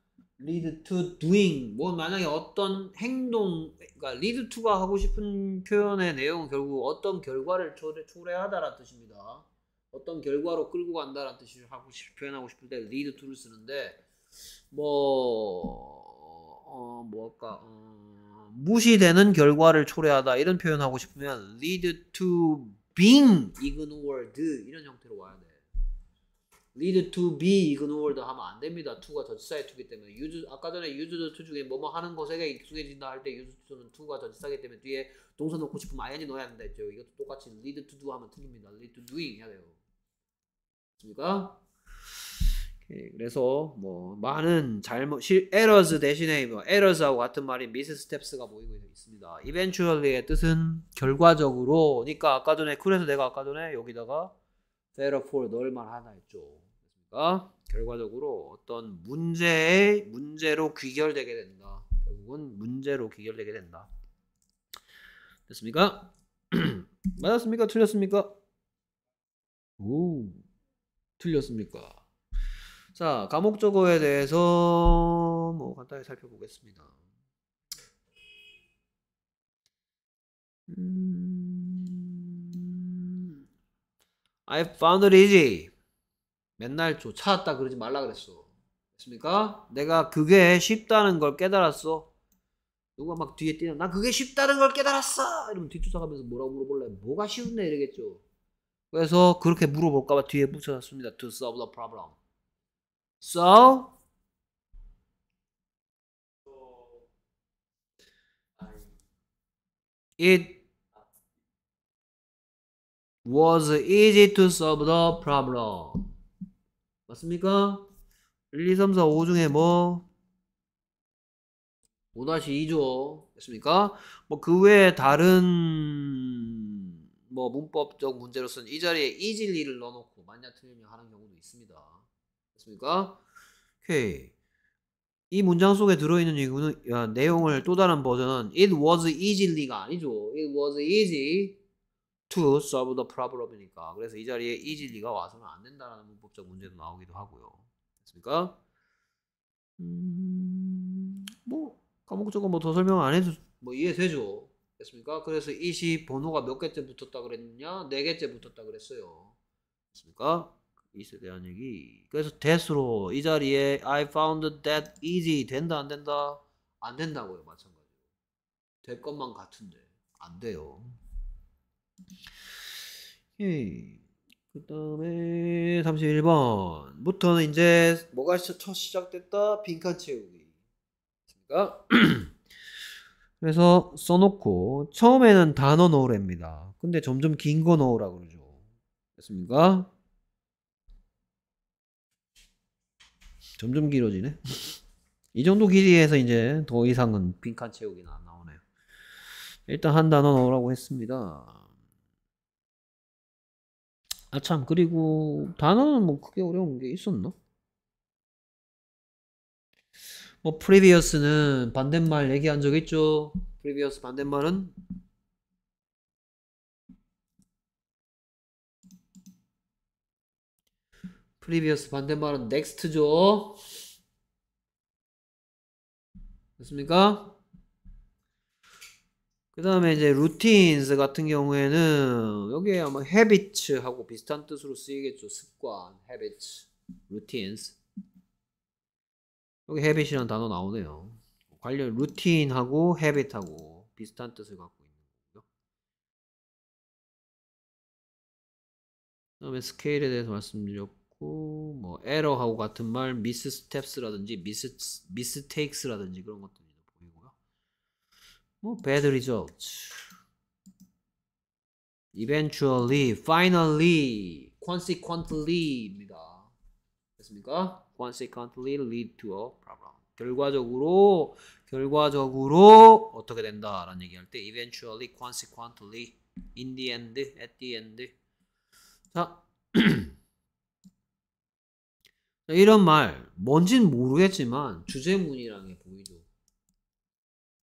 lead to doing 뭐 만약에 어떤 행동 그러니까 lead to가 하고 싶은 표현의 내용은 결국 어떤 결과를 초래, 초래하다라는 뜻입니다. 어떤 결과로 끌고 간다라는 뜻을 하고 싶, 표현하고 싶을 때 lead to를 쓰는데 뭐 어, 뭐랄까 어, 무시되는 결과를 초래하다 이런 표현하고 싶으면 lead to being ignored 이런 형태로 와야 돼. 요 lead to be ignored 하면 안 됩니다. to가 전치사의 to기 때문에 u 아까 전에 use to 중에 뭐 뭐 하는 것에게 익숙해진다 할 때 use to는 to가 전치사기 때문에 뒤에 동사 넣고 싶으면 ing 넣어야 된다 했죠. 이것도 똑같이 lead to do 하면 틀립니다. lead to doing 해야 돼요. 맞습니까? 그래서 뭐 많은 잘못 실 errors 대신에 뭐 errors하고 같은 말인 미 i 스텝스가보이고 있습니다. eventually의 뜻은 결과적으로 그러니까 아까 전에 그래서 내가 아까 전에 여기다가 therefore 널만 하나 했죠. 그러니까 결과적으로 어떤 문제의 문제로 귀결되게 된다. 결국은 문제로 귀결되게 된다. 됐습니까? 맞았습니까? 틀렸습니까? 오, 틀렸습니까? 자, 과목 적어에 대해서 뭐 간단히 살펴보겠습니다. 음, I found it easy. 맨날 줘. 찾았다 그러지 말라 그랬어. 됐습니까? 내가 그게 쉽다는 걸 깨달았어. 누가 막 뒤에 뛰는 난 그게 쉽다는 걸 깨달았어. 이러면 뒤쫓아가면서 뭐라고 물어볼래? 뭐가 쉬운데 이러겠죠. 그래서 그렇게 물어볼까봐 뒤에 붙여놨습니다. To solve the problem. So it was easy to solve the problem. 맞습니까? 1, 2, 3, 4, 5 중에 뭐 5-2죠. 됐습니까? 뭐 그 외에 다른 뭐 문법적 문제로서는 이 자리에 이 진리를 넣어놓고 맞냐 틀리냐 하는 경우도 있습니다. 됐습니까? 오케이. 이 문장 속에 들어있는 이유는 야, 내용을 또 다른 버전은 it was easy가 아니죠. it was easy to solve the problem이니까 그래서 이 자리에 이 a 리가 와서는 안 된다라는 문법적 문제도 나오기도 하고요. 됐습니까? 음, 뭐과목적으로 뭐 더 설명 안 해도 뭐 이해되죠. 됐습니까? 그래서 이 시 번호가 몇 개째 붙었다 그랬냐? 네 개째 붙었다 그랬어요. 됐습니까? 이에 대한 얘기. 그래서 t h 로이 자리에 I found that easy 된다 안 된다? 안 된다고요, 마찬가지로. 될 것만 같은데 안 돼요. 예. 그 다음에 31번부터는 이제 뭐가 첫 시작됐다? 빈칸 채우기. 그러니까 그래서 써놓고 처음에는 단어 넣으랍니다. 근데 점점 긴 거넣으라 그러죠. 됐습니까? 점점 길어지네. 이 정도 길이에서 이제 더 이상은 빈칸 채우기는 안 나오네요. 일단 한 단어 넣으라고 했습니다. 아참 그리고 단어는 뭐 크게 어려운 게 있었나? 뭐 previous는 반대말 얘기한 적 있죠? previous 반대말은 previous 반대말은 next죠. 됐습니까? 그 다음에 이제 루틴스 같은 경우에는 여기에 아마 habits하고 비슷한 뜻으로 쓰이겠죠. 습관, habits, routines. 여기 habit이라는 단어 나오네요. 관련 루틴하고 habit하고 비슷한 뜻을 갖고 있는 거고요. 그 다음에 스케일에 대해서 말씀드렸고 뭐 에러하고 같은 말 미스 스텝스라든지 미스 미스테이크스라든지 그런 것도 뭐 bad results. eventually, finally, consequently입니다. 됐습니까? consequently lead to a problem. 결과적으로 결과적으로 어떻게 된다라는 얘기할 때 eventually, consequently, in the end, at the end. 자. 이런 말 뭔진 모르겠지만 주제문이랑의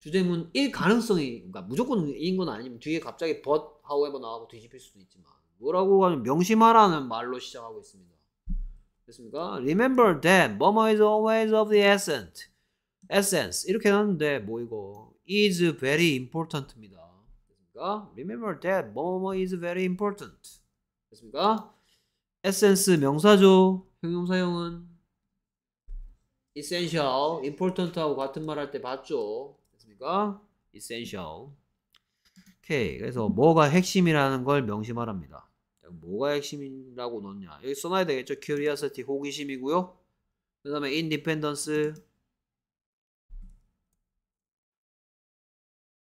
주제문 1 가능성이 그러니까 무조건 인건 아니면 뒤에 갑자기 but however 나오고 뒤집힐 수도 있지만 뭐라고 하면 명심하라는 말로 시작하고 있습니다. 됐습니까? Remember that 뭐뭐 is always of the essence. essence 이렇게 나왔는데 뭐 이거 is very important입니다. 됐습니까? Remember that 뭐뭐 is very important. 됐습니까? essence 명사죠. 형용사형은 essential, important하고 같은 말 할 때 봤죠. 무엇인가? essential. 오케이. 그래서 뭐가 핵심이라는 걸 명심하랍니다. 뭐가 핵심이라고 넣냐? 여기 써놔야 되겠죠? curiosity, 호기심이고요. 그 다음에 independence,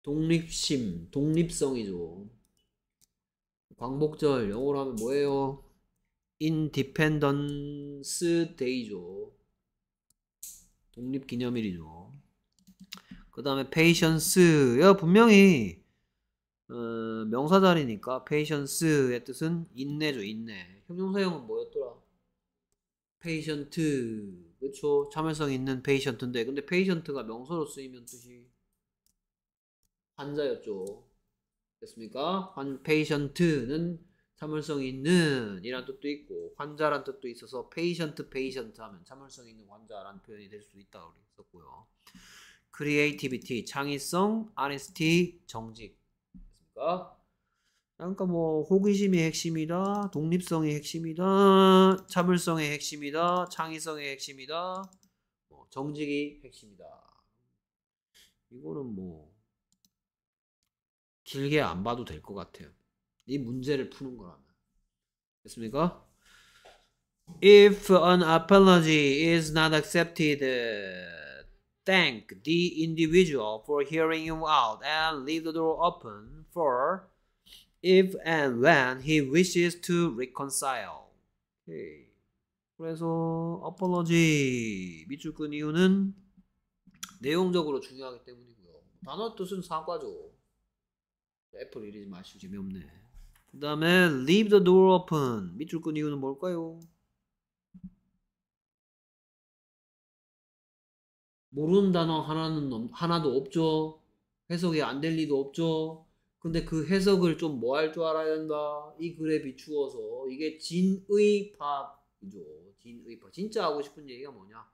독립심, 독립성이죠. 광복절 영어로 하면 뭐예요? independence day죠. 독립기념일이죠. 그 다음에 patience요. 분명히 어, 명사 자리니까 patience의 뜻은 인내죠. 인내. 형용사형은 뭐였더라? patient. 그렇 참을성 있는 patient인데 근데 patient가 명사로 쓰이면 뜻이 환자였죠. 됐습니까? 환, patient는 참을성 있는 이란 뜻도 있고 환자란 뜻도 있어서 patient, patient 하면 참을성 있는 환자라 표현이 될 수도 있다고 그랬었고요. 크리에이티비티, 창의성, honesty, 정직. 됐습니까? 그러니까 뭐 호기심이 핵심이다, 독립성이 핵심이다, 참을성이 핵심이다, 창의성이 핵심이다, 뭐 정직이 핵심이다. 이거는 뭐 길게 안 봐도 될 것 같아요. 이 문제를 푸는 거라면. 됐습니까? If an apology is not accepted, Thank the individual for hearing you out and leave the door open for if and when he wishes to reconcile. Okay. 그래서 apology 밑줄 끈 이유는 내용적으로 중요하기 때문이고요. 단어 뜻은 사과죠. 애플 이러지 마시고 재미없네. 그 다음에 leave the door open 밑줄 끈 이유는 뭘까요? 모르는 단어 하나는 하나도 없죠. 해석이 안 될 리도 없죠. 근데 그 해석을 좀 뭐 할 줄 알아야 된다. 이 글에 비추어서 이게 진의파이죠. 진의파. 진짜 하고 싶은 얘기가 뭐냐?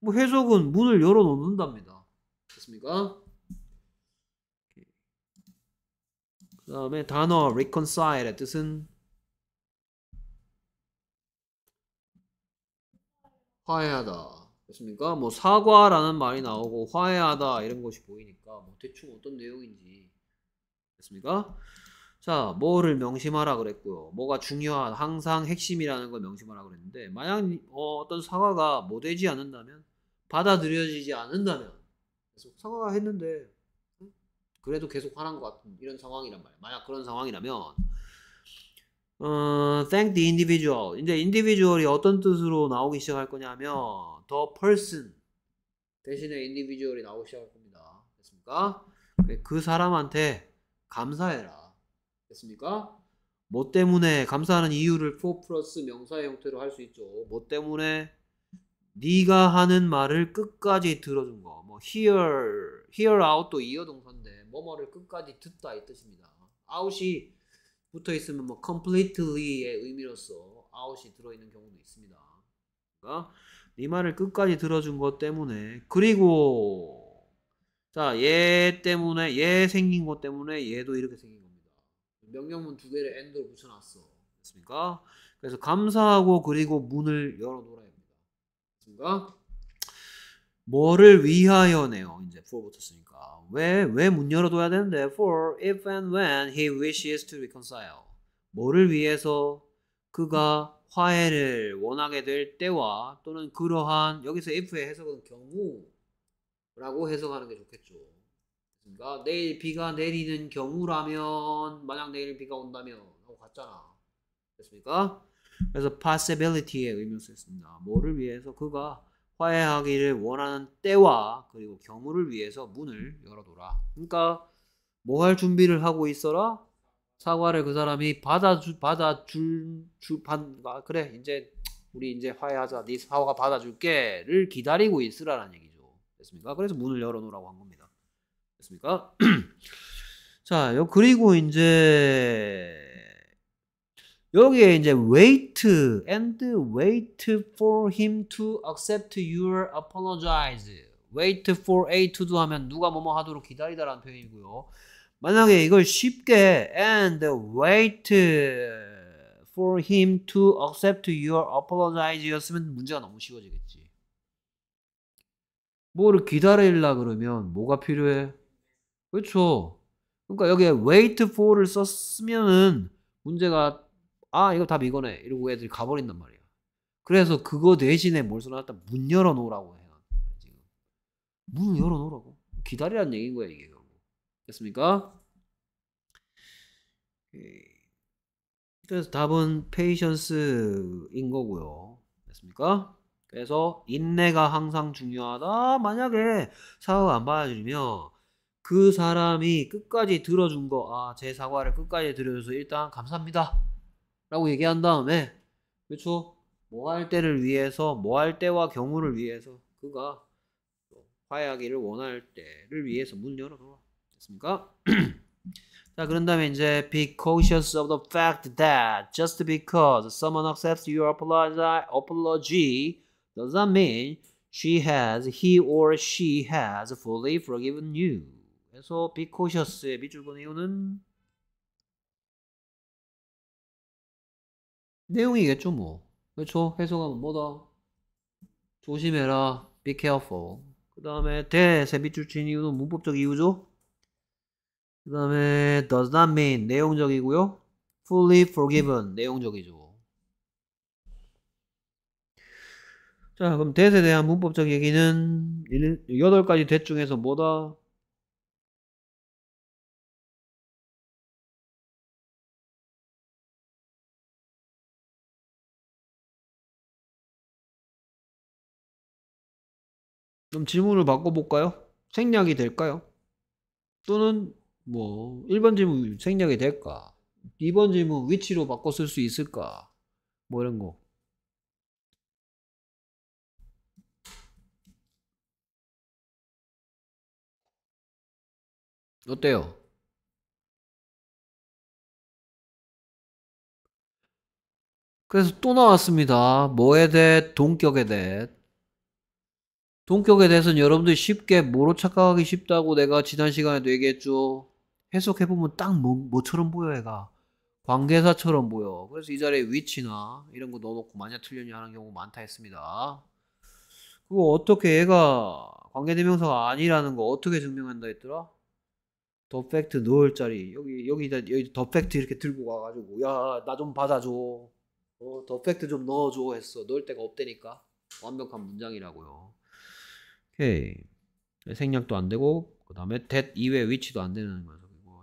뭐 해석은 문을 열어 놓는답니다. 됐습니까? 그 다음에 단어 reconcile의 뜻은 화해하다. 됐습니까? 뭐 사과라는 말이 나오고 화해하다 이런 것이 보이니까 뭐 대충 어떤 내용인지 그 됐습니까? 자, 뭐를 명심하라 그랬고요. 뭐가 중요한 항상 핵심이라는 걸 명심하라 그랬는데 만약 어, 떤 사과가 뭐 되지 않는다면 받아들여지지 않는다면 계속 사과가 했는데 그래도 계속 화난 것 같은 이런 상황이란 말이야. 만약 그런 상황이라면 어, thank the individual. 이제 individual이 어떤 뜻으로 나오기 시작할 거냐면 더 person 대신에 individual이 나오기 시작할 겁니다. 됐습니까? 그 사람한테 감사해라. 됐습니까? 뭐 때문에 감사하는 이유를 for 플러스 명사 형태로 할 수 있죠. 뭐 때문에 네가 하는 말을 끝까지 들어준 거. 뭐 hear, hear out도 이어 동사인데 뭐뭐를 끝까지 듣다 이 뜻입니다. out이 붙어 있으면 뭐 completely의 의미로서 out이 들어 있는 경우도 있습니다. 그러니까 네 말을 끝까지 들어준 것 때문에 그리고 자 얘 때문에 얘 생긴 것 때문에 얘도 이렇게 생긴 겁니다. 명령문 두 개를 엔드로 붙여놨어. 됐습니까? 그래서 감사하고 그리고 문을 열어놓으라 입니다. 됐습니까? 뭐를 위하여네요. 이제 for 붙었으니까. 왜, 왜 문 열어둬야 되는데? for if and when he wishes to reconcile. 뭐를 위해서 그가 화해를 원하게 될 때와 또는 그러한 여기서 F의 해석은 경우라고 해석하는 게 좋겠죠. 그러니까 내일 비가 내리는 경우라면 만약 내일 비가 온다면 하고 갔잖아. 됐습니까? 그래서 possibility의 의미였습니다 뭐를 위해서 그가 화해하기를 원하는 때와 그리고 경우를 위해서 문을 열어둬라. 그러니까 뭐 할 준비를 하고 있어라? 사과를 그 사람이 받아주 받아줄 주반 아, 그래 이제 우리 이제 화해하자 네 사과가 받아줄게를 기다리고 있으라는 라 얘기죠 됐습니까? 그래서 문을 열어놓으라고 한 겁니다 됐습니까? 자 그리고 이제 여기에 이제 wait and wait for him to accept your apologize wait for A to do 하면 누가 뭐뭐 하도록 기다리다라는 표현이고요 만약에 이걸 쉽게 and wait for him to accept your apologize였으면 문제가 너무 쉬워지겠지. 뭐를 기다리려 그러면 뭐가 필요해? 그렇죠. 그러니까 여기에 wait for를 썼으면은 문제가 아 이거 답 이거네 이러고 애들이 가버린단 말이야. 그래서 그거 대신에 뭘 써놨다 문 열어놓으라고 해요. 지금 문 열어놓으라고 기다리라는 얘기인 거야 이게. 됐습니까? 예. 그래서 답은 patience인 거고요. 됐습니까? 그래서 인내가 항상 중요하다. 만약에 사과안받아들면그 사람이 끝까지 들어준 거, 아, 제 사과를 끝까지 들어줘서 일단 감사합니다. 라고 얘기한 다음에, 그렇뭐할 때를 위해서, 뭐 할 때와 경우를 위해서, 그가 화해하기를 원할 때를 위해서 문 열어놓아. 됐습니까? 자, 그런 다음에 이제 be cautious of the fact that just because someone accepts your apology does not mean she has, he or she has fully forgiven you. 그래서 be cautious의 밑줄 본 이유는 내용이겠죠, 뭐. 그렇죠? 해석하면 뭐다? 조심해라. be careful. 그 다음에 that의 밑줄 친 이유는 문법적 이유죠? 그 다음에 does not mean 내용적이고요. fully forgiven 음. 내용적이죠. 자 그럼 대에 대한 문법적 얘기는 8가지 대 중에서 뭐다? 그럼 질문을 바꿔볼까요? 생략이 될까요? 또는 뭐 1번 질문 생략이 될까? 2번 질문 위치로 바꿔 쓸 수 있을까? 뭐 이런 거. 어때요? 그래서 또 나왔습니다. 뭐에 대해? 동격에 대해. 동격에 대해서는 여러분들이 쉽게 뭐로 착각하기 쉽다고 내가 지난 시간에도 얘기했죠. 해석해보면 딱 뭐, 뭐처럼 보여, 애가. 관계사처럼 보여. 그래서 이 자리에 위치나 이런 거 넣어놓고 마냐 틀렸냐 하는 경우 많다 했습니다. 그거 어떻게 애가 관계대명사가 아니라는 거 어떻게 증명한다 했더라? 더 팩트 넣을 자리 여기 여기다 여기 더 팩트 이렇게 들고 가가지고 야 나 좀 받아줘 어, 더 팩트 좀 넣어줘 했어 넣을 데가 없대니까 완벽한 문장이라고요 오케이 생략도 안 되고 그 다음에 that 이외 위치도 안 되는 거예요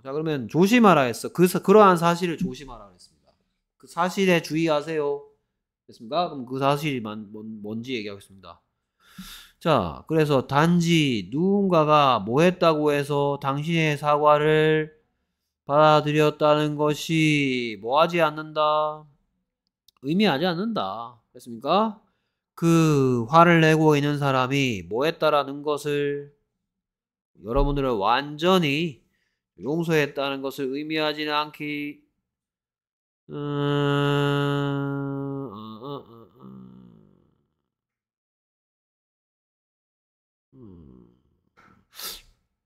자, 그러면 조심하라 했어. 그, 그러한 사실을 조심하라 했습니다. 그 사실에 주의하세요. 됐습니까? 그럼 그 사실이 뭔, 지 얘기하겠습니다. 자, 그래서 단지 누군가가 뭐 했다고 해서 당신의 사과를 받아들였다는 것이 뭐 하지 않는다? 의미하지 않는다. 됐습니까? 그 화를 내고 있는 사람이 뭐 했다라는 것을 여러분들은 완전히 용서했다는 것을 의미하지는 않기 어, 어, 어, 음,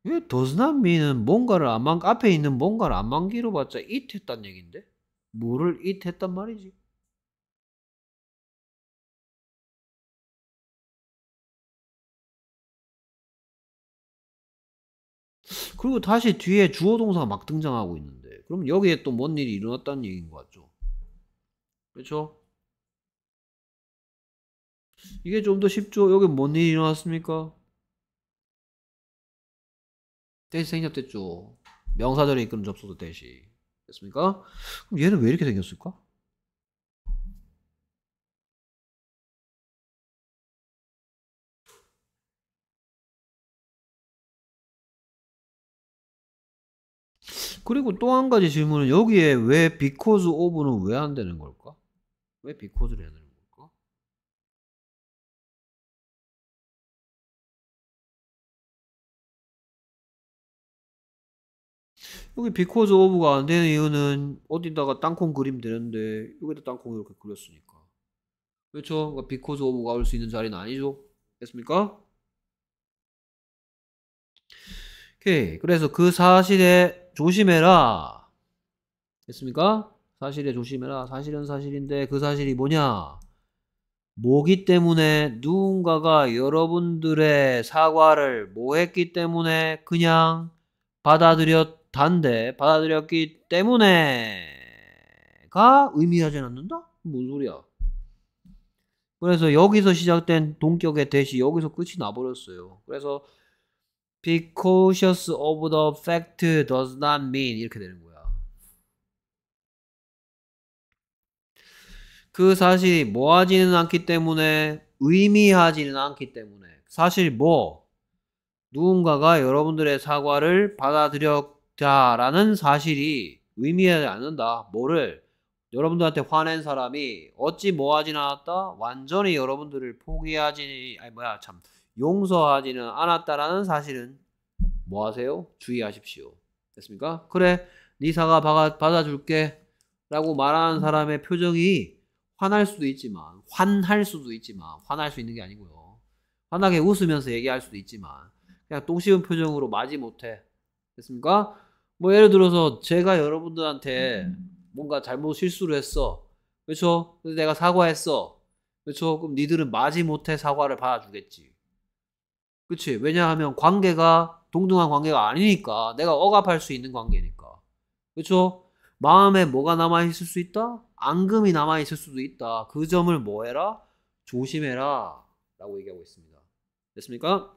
음, 도스남미는 뭔가를 안만 앞에 있는 뭔가를 안만기로 봤자 잇했단 얘긴데 뭐를 잇했단 말이지 그리고 다시 뒤에 주어 동사가 막 등장하고 있는데 그럼 여기에 또 뭔 일이 일어났다는 얘기인 것 같죠 그렇죠 이게 좀 더 쉽죠 여기 뭔 일이 일어났습니까 대시 생략됐죠 명사절에 이끄는 접속도 대시 됐습니까 그럼 얘는 왜 이렇게 생겼을까 그리고 또 한 가지 질문은 여기에 왜 because of는 왜 안 되는 걸까? 왜 because를 해야 되는 걸까? 여기 because of가 안 되는 이유는 어디다가 땅콩 그림 되는데 여기다 땅콩 이렇게 그렸으니까 그렇죠? 그러니까 because of가 올 수 있는 자리는 아니죠? 됐습니까? 오케이. 그래서 그 사실에 조심해라. 됐습니까? 사실에 조심해라. 사실은 사실인데 그 사실이 뭐냐? 뭐기 때문에 누군가가 여러분들의 사과를 뭐 했기 때문에 그냥 받아들였단데 받아들였기 때문에가 의미하지 않는다? 뭔 소리야? 그래서 여기서 시작된 동격의 대시 여기서 끝이 나버렸어요. 그래서 Be cautious of the fact does not mean 이렇게 되는 거야. 그 사실이 뭐하지는 않기 때문에 의미하지는 않기 때문에 사실 뭐 누군가가 여러분들의 사과를 받아들였다라는 사실이 의미하지 않는다. 뭐를 여러분들한테 화낸 사람이 어찌 뭐하진 않았다? 완전히 여러분들을 포기하지 아니 뭐야 참 용서하지는 않았다라는 사실은 뭐 하세요? 주의하십시오. 됐습니까? 그래, 니사가 네 받아, 줄게 라고 말하는 사람의 표정이 화날 수도 있지만, 환할 수도 있지만, 화날 수 있는 게 아니고요. 환하게 웃으면서 얘기할 수도 있지만, 그냥 똥씹은 표정으로 맞이 못해. 됐습니까? 뭐 예를 들어서 제가 여러분들한테 뭔가 잘못 실수를 했어. 그렇죠? 내가 사과했어. 그렇죠? 그럼 니들은 마지 못해 사과를 받아주겠지. 그치? 왜냐하면 관계가 동등한 관계가 아니니까. 내가 억압할 수 있는 관계니까. 그쵸? 마음에 뭐가 남아있을 수 있다? 앙금이 남아있을 수도 있다. 그 점을 뭐 해라? 조심해라. 라고 얘기하고 있습니다. 됐습니까?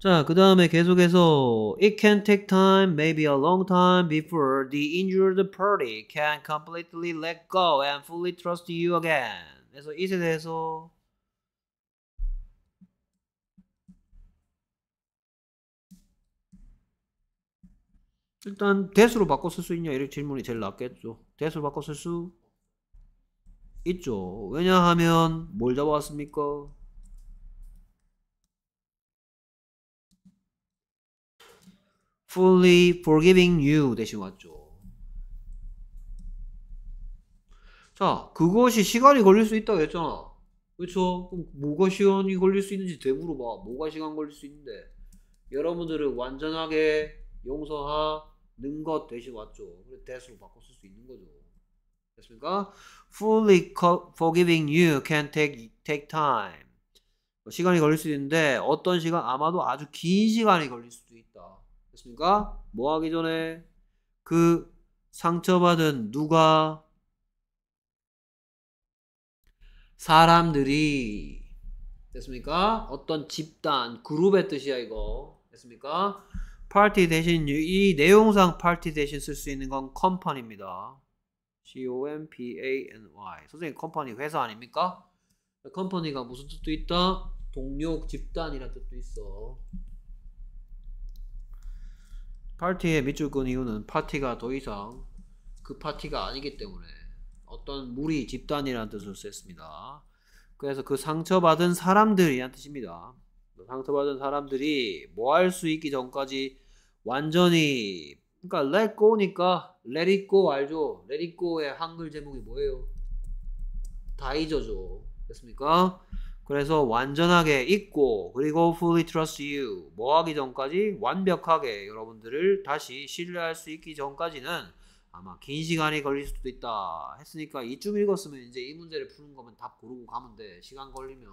자, 그 다음에 계속해서 It can take time, maybe a long time before the injured party can completely let go and fully trust you again. 그래서 이에 대해서 일단 대수로 바꿔 쓸수 있냐 이런 질문이 제일 낫겠죠. 대수로 바꿔 쓸수 있죠. 왜냐하면 뭘 잡아왔습니까? fully forgiving you 대신 왔죠. 자, 그것이 시간이 걸릴 수 있다고 했잖아. 그렇죠? 그럼 뭐가 시간이 걸릴 수 있는지 되물어봐. 뭐가 시간 걸릴 수 있는데 여러분들은 완전하게 용서하 는것 대신 왔죠. 그래 t h a t 로 바꿔 쓸수 있는 거죠. 됐습니까? Fully forgiving you can take take time. 뭐 시간이 걸릴 수 있는데 어떤 시간 아마도 아주 긴 시간이 걸릴 수도 있다. 됐습니까? 뭐 하기 전에 그 상처받은 누가 사람들이 됐습니까? 어떤 집단, 그룹의 뜻이야 이거. 됐습니까? party 대신 이 내용상 party 대신 쓸 수 있는 건 company입니다. company. 선생님 company 회사 아닙니까? company가 무슨 뜻도 있다? 동료 집단이라는 뜻도 있어. 파티에 밑줄 끈 이유는 파티가 더 이상 그 파티가 아니기 때문에 어떤 무리 집단이라는 뜻을 썼습니다. 그래서 그 상처받은 사람들이란 뜻입니다. 상처받은 사람들이 뭐 할 수 있기 전까지 완전히 그러니까 let go니까 let it go 알죠? let it go의 한글 제목이 뭐예요? 다 잊어줘 됐습니까? 그래서 완전하게 잊고 그리고 fully trust you 뭐 하기 전까지 완벽하게 여러분들을 다시 신뢰할 수 있기 전까지는 아마 긴 시간이 걸릴 수도 있다 했으니까 이쯤 읽었으면 이제 이 문제를 푸는 거면 답 고르고 가면 돼 시간 걸리면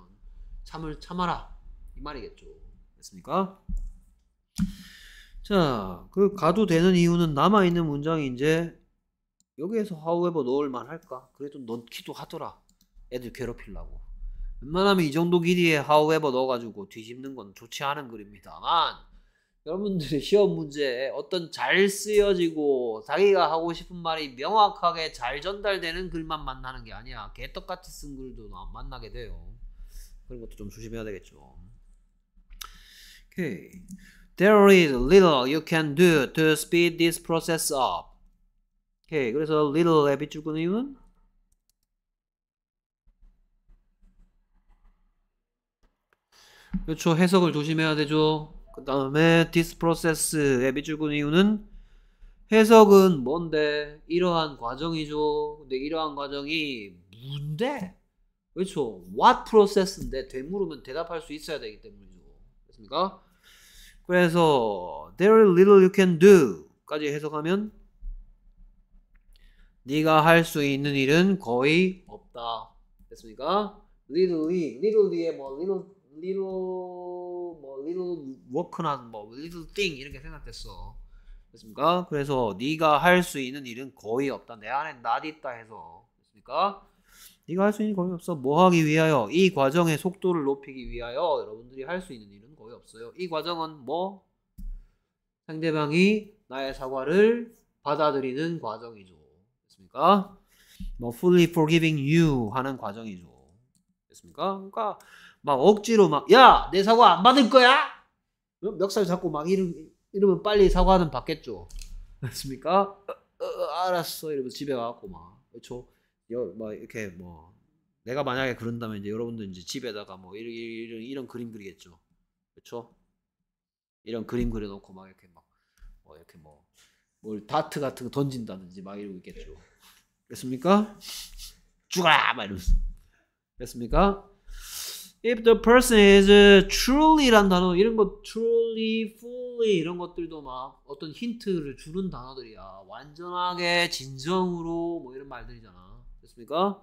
참을 참아라 이 말이겠죠. 됐습니까? 자, 그 가도 되는 이유는 남아 있는 문장이 이제 여기에서 h o w e 넣을 만할까? 그래도 넣기도 하더라. 애들 괴롭히려고. 웬만하면 이 정도 길이에 h o w e 넣어가지고 뒤집는 건 좋지 않은 글입니다만 여러분들이 시험 문제에 어떤 잘 쓰여지고 자기가 하고 싶은 말이 명확하게 잘 전달되는 글만 만나는 게 아니야. 개떡같이 쓴 글도 만나게 돼요. 그런 것도 좀 조심해야 되겠죠. Okay. There is little you can do to speed this process up. Okay. 그래서 little의 빗줄 출근 이유는 그렇죠. 해석을 조심해야 되죠. 그 다음에 this process의 빗줄 출근 이유는 해석은 뭔데? 이러한 과정이죠. 근데 이러한 과정이 뭔데? 그렇죠. what process인데 되물으면 대답할 수 있어야 되기 때문이죠. 됐습니까? 그래서 there is little you can do까지 해석하면 네가 할 수 있는 일은 거의 없다. 됐습니까? l i t t l e l l i t t l e l 의뭐 little little 뭐 little work나 뭐 little thing 이렇게 생각됐어. 됐습니까? 그래서 네가 할 수 있는 일은 거의 없다. 내 안에 낫 있다 해서 됐습니까? 네가 할 수 있는 거의 없어. 뭐 하기 위하여? 이 과정의 속도를 높이기 위하여 여러분들이 할 수 있는 일은 없어요. 이 과정은 뭐? 상대방이 나의 사과를 받아들이는 과정이죠. 됐습니까? 뭐 fully forgiving you 하는 과정이죠. 됐습니까? 그러니까 막 억지로 막 야 내 사과 안 받을 거야? 멱살 잡고 막 이러, 이러면 빨리 사과는 받겠죠. 됐습니까? 어, 어, 알았어 이러면서 집에 가고막 그렇죠. 막 이렇게 뭐 내가 만약에 그런다면 이제 여러분들 이제 집에다가 뭐 이런 이런, 이런 그림 그리겠죠. 그렇죠? 이런 그림 그려놓고 막 이렇게 막뭐 어, 이렇게 뭐 뭘 다트 같은 거 던진다든지 막 이러고 있겠죠. 됐습니까? 죽어라 막 이러면서 됐습니까? If the person is truly란 단어 이런 거 truly, fully 이런 것들도 막 어떤 힌트를 주는 단어들이야. 완전하게 진정으로 뭐 이런 말들이잖아. 됐습니까?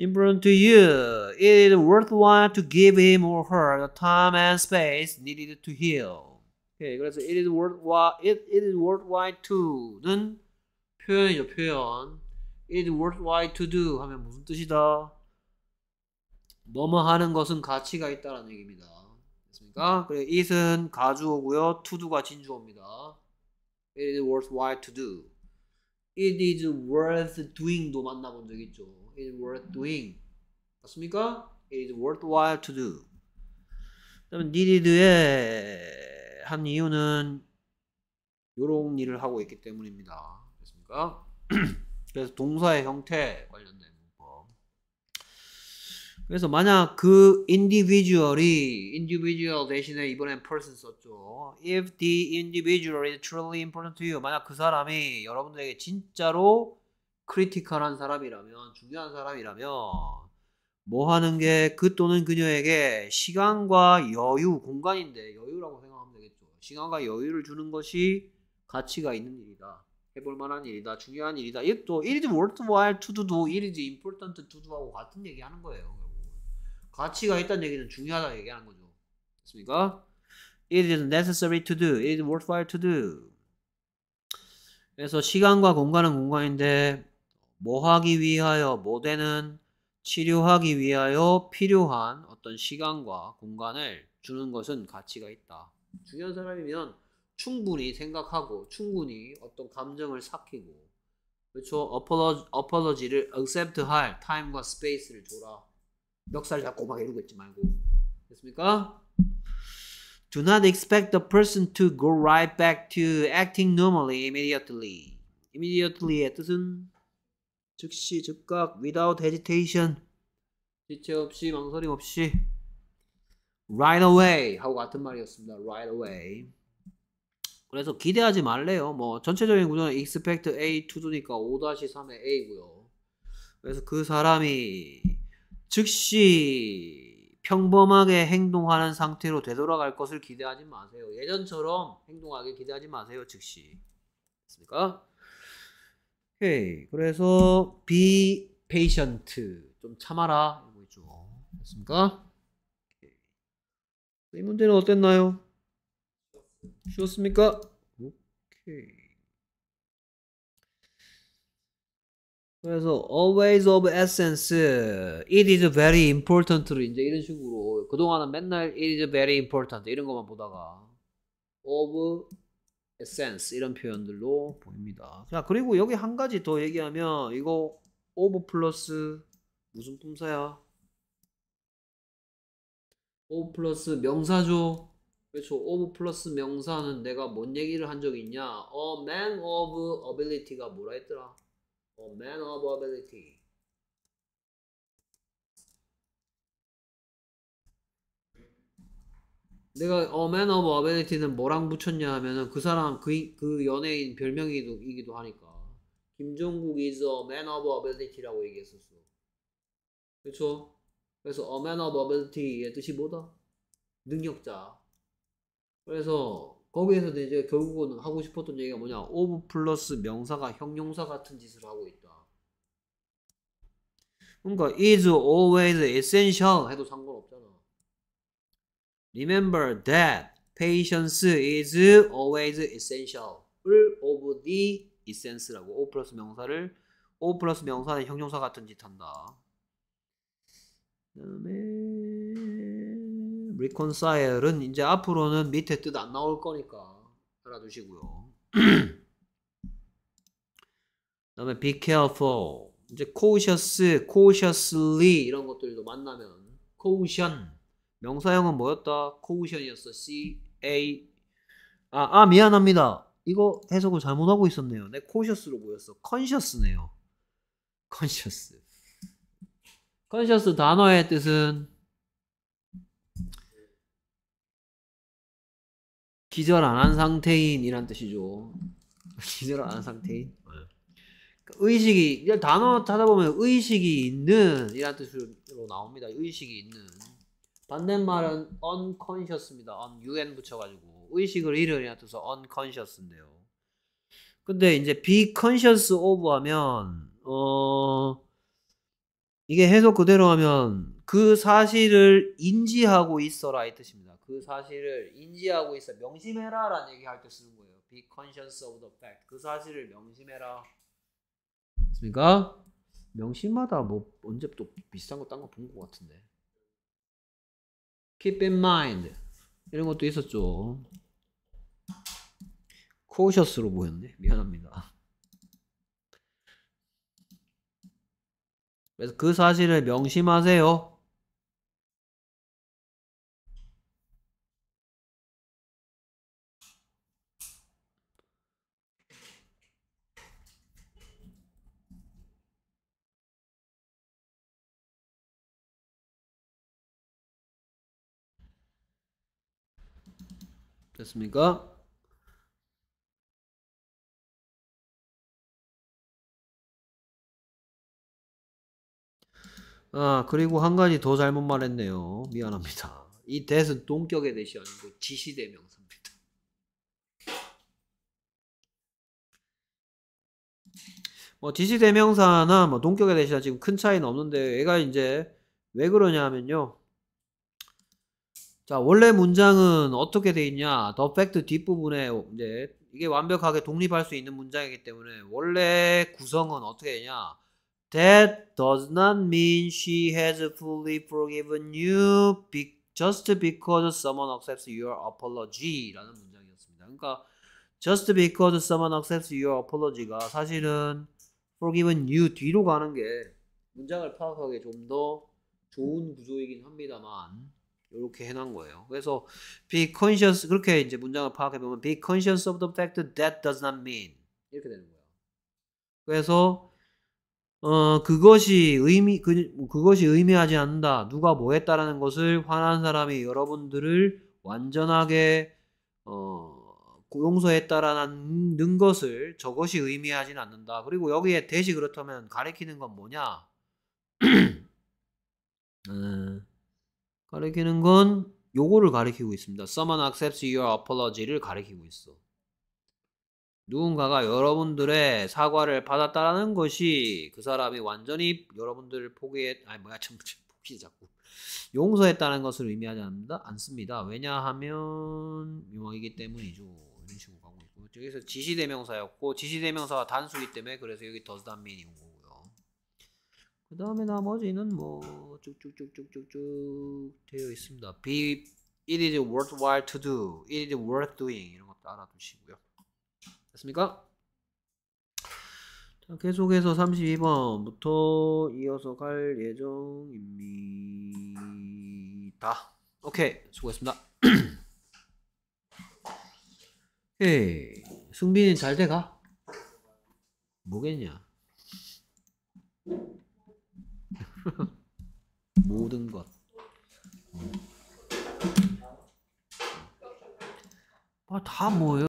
important to you. It is worthwhile to give him or her the time and space needed to heal. Okay, 그래서 it is worthwhile, it, it is worthwhile to는 표현이죠, 표현. It is worthwhile to do 하면 무슨 뜻이다? 뭐뭐 하는 것은 가치가 있다라는 얘기입니다. 됐습니까? 그래, it은 가주어고요, to do가 진주어입니다. It is worthwhile to do. It is worth doing도 만나본 적 있죠. is worth doing. 맞습니까? It is worthwhile to do. 그다음에 needed의 한 이유는 이런 일을 하고 있기 때문입니다. 됐습니까? 그래서 동사의 형태 관련된 문법. 그래서 만약 그 individual이 individual 대신에 이번엔 person 썼죠. If the individual is truly important to you, 만약 그 사람이 여러분들에게 진짜로 크리티컬한 사람이라면 중요한 사람이라면 뭐 하는 게 그 또는 그녀에게 시간과 여유 공간인데 여유라고 생각하면 되겠죠. 시간과 여유를 주는 것이 가치가 있는 일이다. 해볼 만한 일이다. 중요한 일이다. 이것도 it is worthwhile to do, it is important to do하고 같은 얘기 하는 거예요. 가치가 있다는 얘기는 중요하다 얘기하는 거죠. 됐습니까? It is necessary to do. It is worthwhile to do. 그래서 시간과 공간은 공간인데 뭐 하기 위하여 모 뭐 되는 치료하기 위하여 필요한 어떤 시간과 공간을 주는 것은 가치가 있다. 주변 사람이면 충분히 생각하고 충분히 어떤 감정을 삭히고 그렇죠? 어퍼러지, 어퍼러지를 accept할 time과 space를 줘라. 멱살 잡고 막 이러고 있지 말고. 됐습니까? Do not expect the person to go right back to acting normally immediately. immediately의 뜻은 즉시 즉각 without hesitation 지체 없이 망설임 없이 right away 하고 같은 말이었습니다. right away 그래서 기대하지 말래요. 뭐 전체적인 구조는 expect A to do니까 5-3의 A고요. 그래서 그 사람이 즉시 평범하게 행동하는 상태로 되돌아갈 것을 기대하지 마세요. 예전처럼 행동하게 기대하지 마세요. 즉시. 됐습니까? 오케이. 그래서 be patient. 좀 참아라. 이거죠. 됐습니까? 이 문제는 어땠나요? 쉬웠습니까? 오케이. 그래서 always of essence, it is very important로 이제 이런 식으로 그동안은 맨날 it is very important 이런 것만 보다가 of 에센스 이런 표현들로 보입니다. 자 그리고 여기 한 가지 더 얘기하면 이거 o v 플러스 무슨 품사야? o v 플러스 명사죠. 그렇죠. of 플러스 명사는 내가 뭔 얘기를 한 적이 있냐? A man of ability가 뭐라 했더라? A man of ability. 내가 어맨 오브 어베니티는 뭐랑 붙였냐 하면은 그 사람 그, 그 연예인 별명이기도 하니까 김종국 is a man of ability라고 얘기했었어 그렇죠 그래서 a man of ability의 뜻이 뭐다? 능력자 그래서 거기에서 이제 결국은 하고 싶었던 얘기가 뭐냐 오브 플러스 명사가 형용사 같은 짓을 하고 있다 그러니까 is always essential 해도 상관없어 Remember that patience is always essential을 of the essence라고 O 플러스 명사를 O 플러스 명사는 형용사 같은 짓 한다. 그다음에 reconcile은 이제 앞으로는 밑에 뜻 안 나올 거니까 알아두시고요. 그다음에 be careful 이제 cautious, cautiously 이런 것들도 만나면 caution 명사형은 뭐였다? 코우션이었어. C A 아, 아 미안합니다. 이거 해석을 잘못하고 있었네요. 내 코셔스로 보였어. 컨셔스네요. 컨셔스. 컨셔스 단어의 뜻은 기절 안 한 상태인이란 뜻이죠. 기절 안 한 상태인. 네. 그 의식이 단어 찾아보면 의식이 있는 이란 뜻으로 나옵니다. 의식이 있는. 반대말은 unconscious입니다. un, u 붙여가지고 의식을 잃으려 뜻서 unconscious인데요. 근데 이제 be conscious of 하면 어 이게 해석 그대로 하면 그 사실을 인지하고 있어라 이 뜻입니다. 그 사실을 인지하고 있어 명심해라 라는 얘기 할 때 쓰는 거예요. be conscious of the fact. 그 사실을 명심해라. 맞습니까? 명심하다 뭐 언제 또 비슷한 거딴 거 본 거 같은데. keep in mind 이런 것도 있었죠. cautious로 보였네. 미안합니다. 그래서 그 사실을 명심하세요. 됐습니까? 아, 그리고 한 가지 더 잘못 말했네요. 미안합니다. 이대는 동격의 대시 아니고 지시대명사입니다. 뭐 지시대명사나 뭐 동격의 대시나 지금 큰 차이는 없는데 얘가 이제 왜 그러냐 하면요. 자, 원래 문장은 어떻게 돼 있냐? The fact 뒷부분에 이제 이게 완벽하게 독립할 수 있는 문장이기 때문에 원래 구성은 어떻게 되냐? That does not mean she has fully forgiven you just because someone accepts your apology라는 문장이었습니다. 그러니까 just because someone accepts your apology가 사실은 forgiven you 뒤로 가는 게 문장을 파악하기에 좀더 좋은 구조이긴 합니다만 이렇게 해놓은 거예요. 그래서 be conscious 그렇게 이제 문장을 파악해 보면 be conscious of the fact that does not mean 이렇게 되는 거예요. 그래서 어 그것이 의미 그, 그것이 의미하지 않는다. 누가 뭐 했다라는 것을 화난 사람이 여러분들을 완전하게 어 용서했다라는 것을 저것이 의미하진 않는다. 그리고 여기에 대시 그렇다면 가리키는 건 뭐냐? 음. 가리키는 건 요거를 가리키고 있습니다. Someone accepts your apology를 가리키고 있어. 누군가가 여러분들의 사과를 받았다라는 것이 그 사람이 완전히 여러분들을 포기해 아니 뭐야 참 포기 자꾸 용서했다는 것을 의미하지 않는다 않습니다. 왜냐하면 용어이기 때문이죠. 이런 식으로 가고 있고 여기서 지시대명사였고 지시대명사가 단수기 때문에 그래서 여기 does not mean이 거그 다음에 나머지는 뭐 쭉쭉쭉쭉쭉쭉 되어 있습니다. Be it is worthwhile to do, it is worth doing 이런 것도 알아두시고요. 됐습니까? 자, 계속해서 32번부터 이어서 갈 예정입니다. 오케이 수고했습니다. 예, 승빈이 잘 돼가? 뭐겠냐? 모든 것. 아, 다 뭐예요?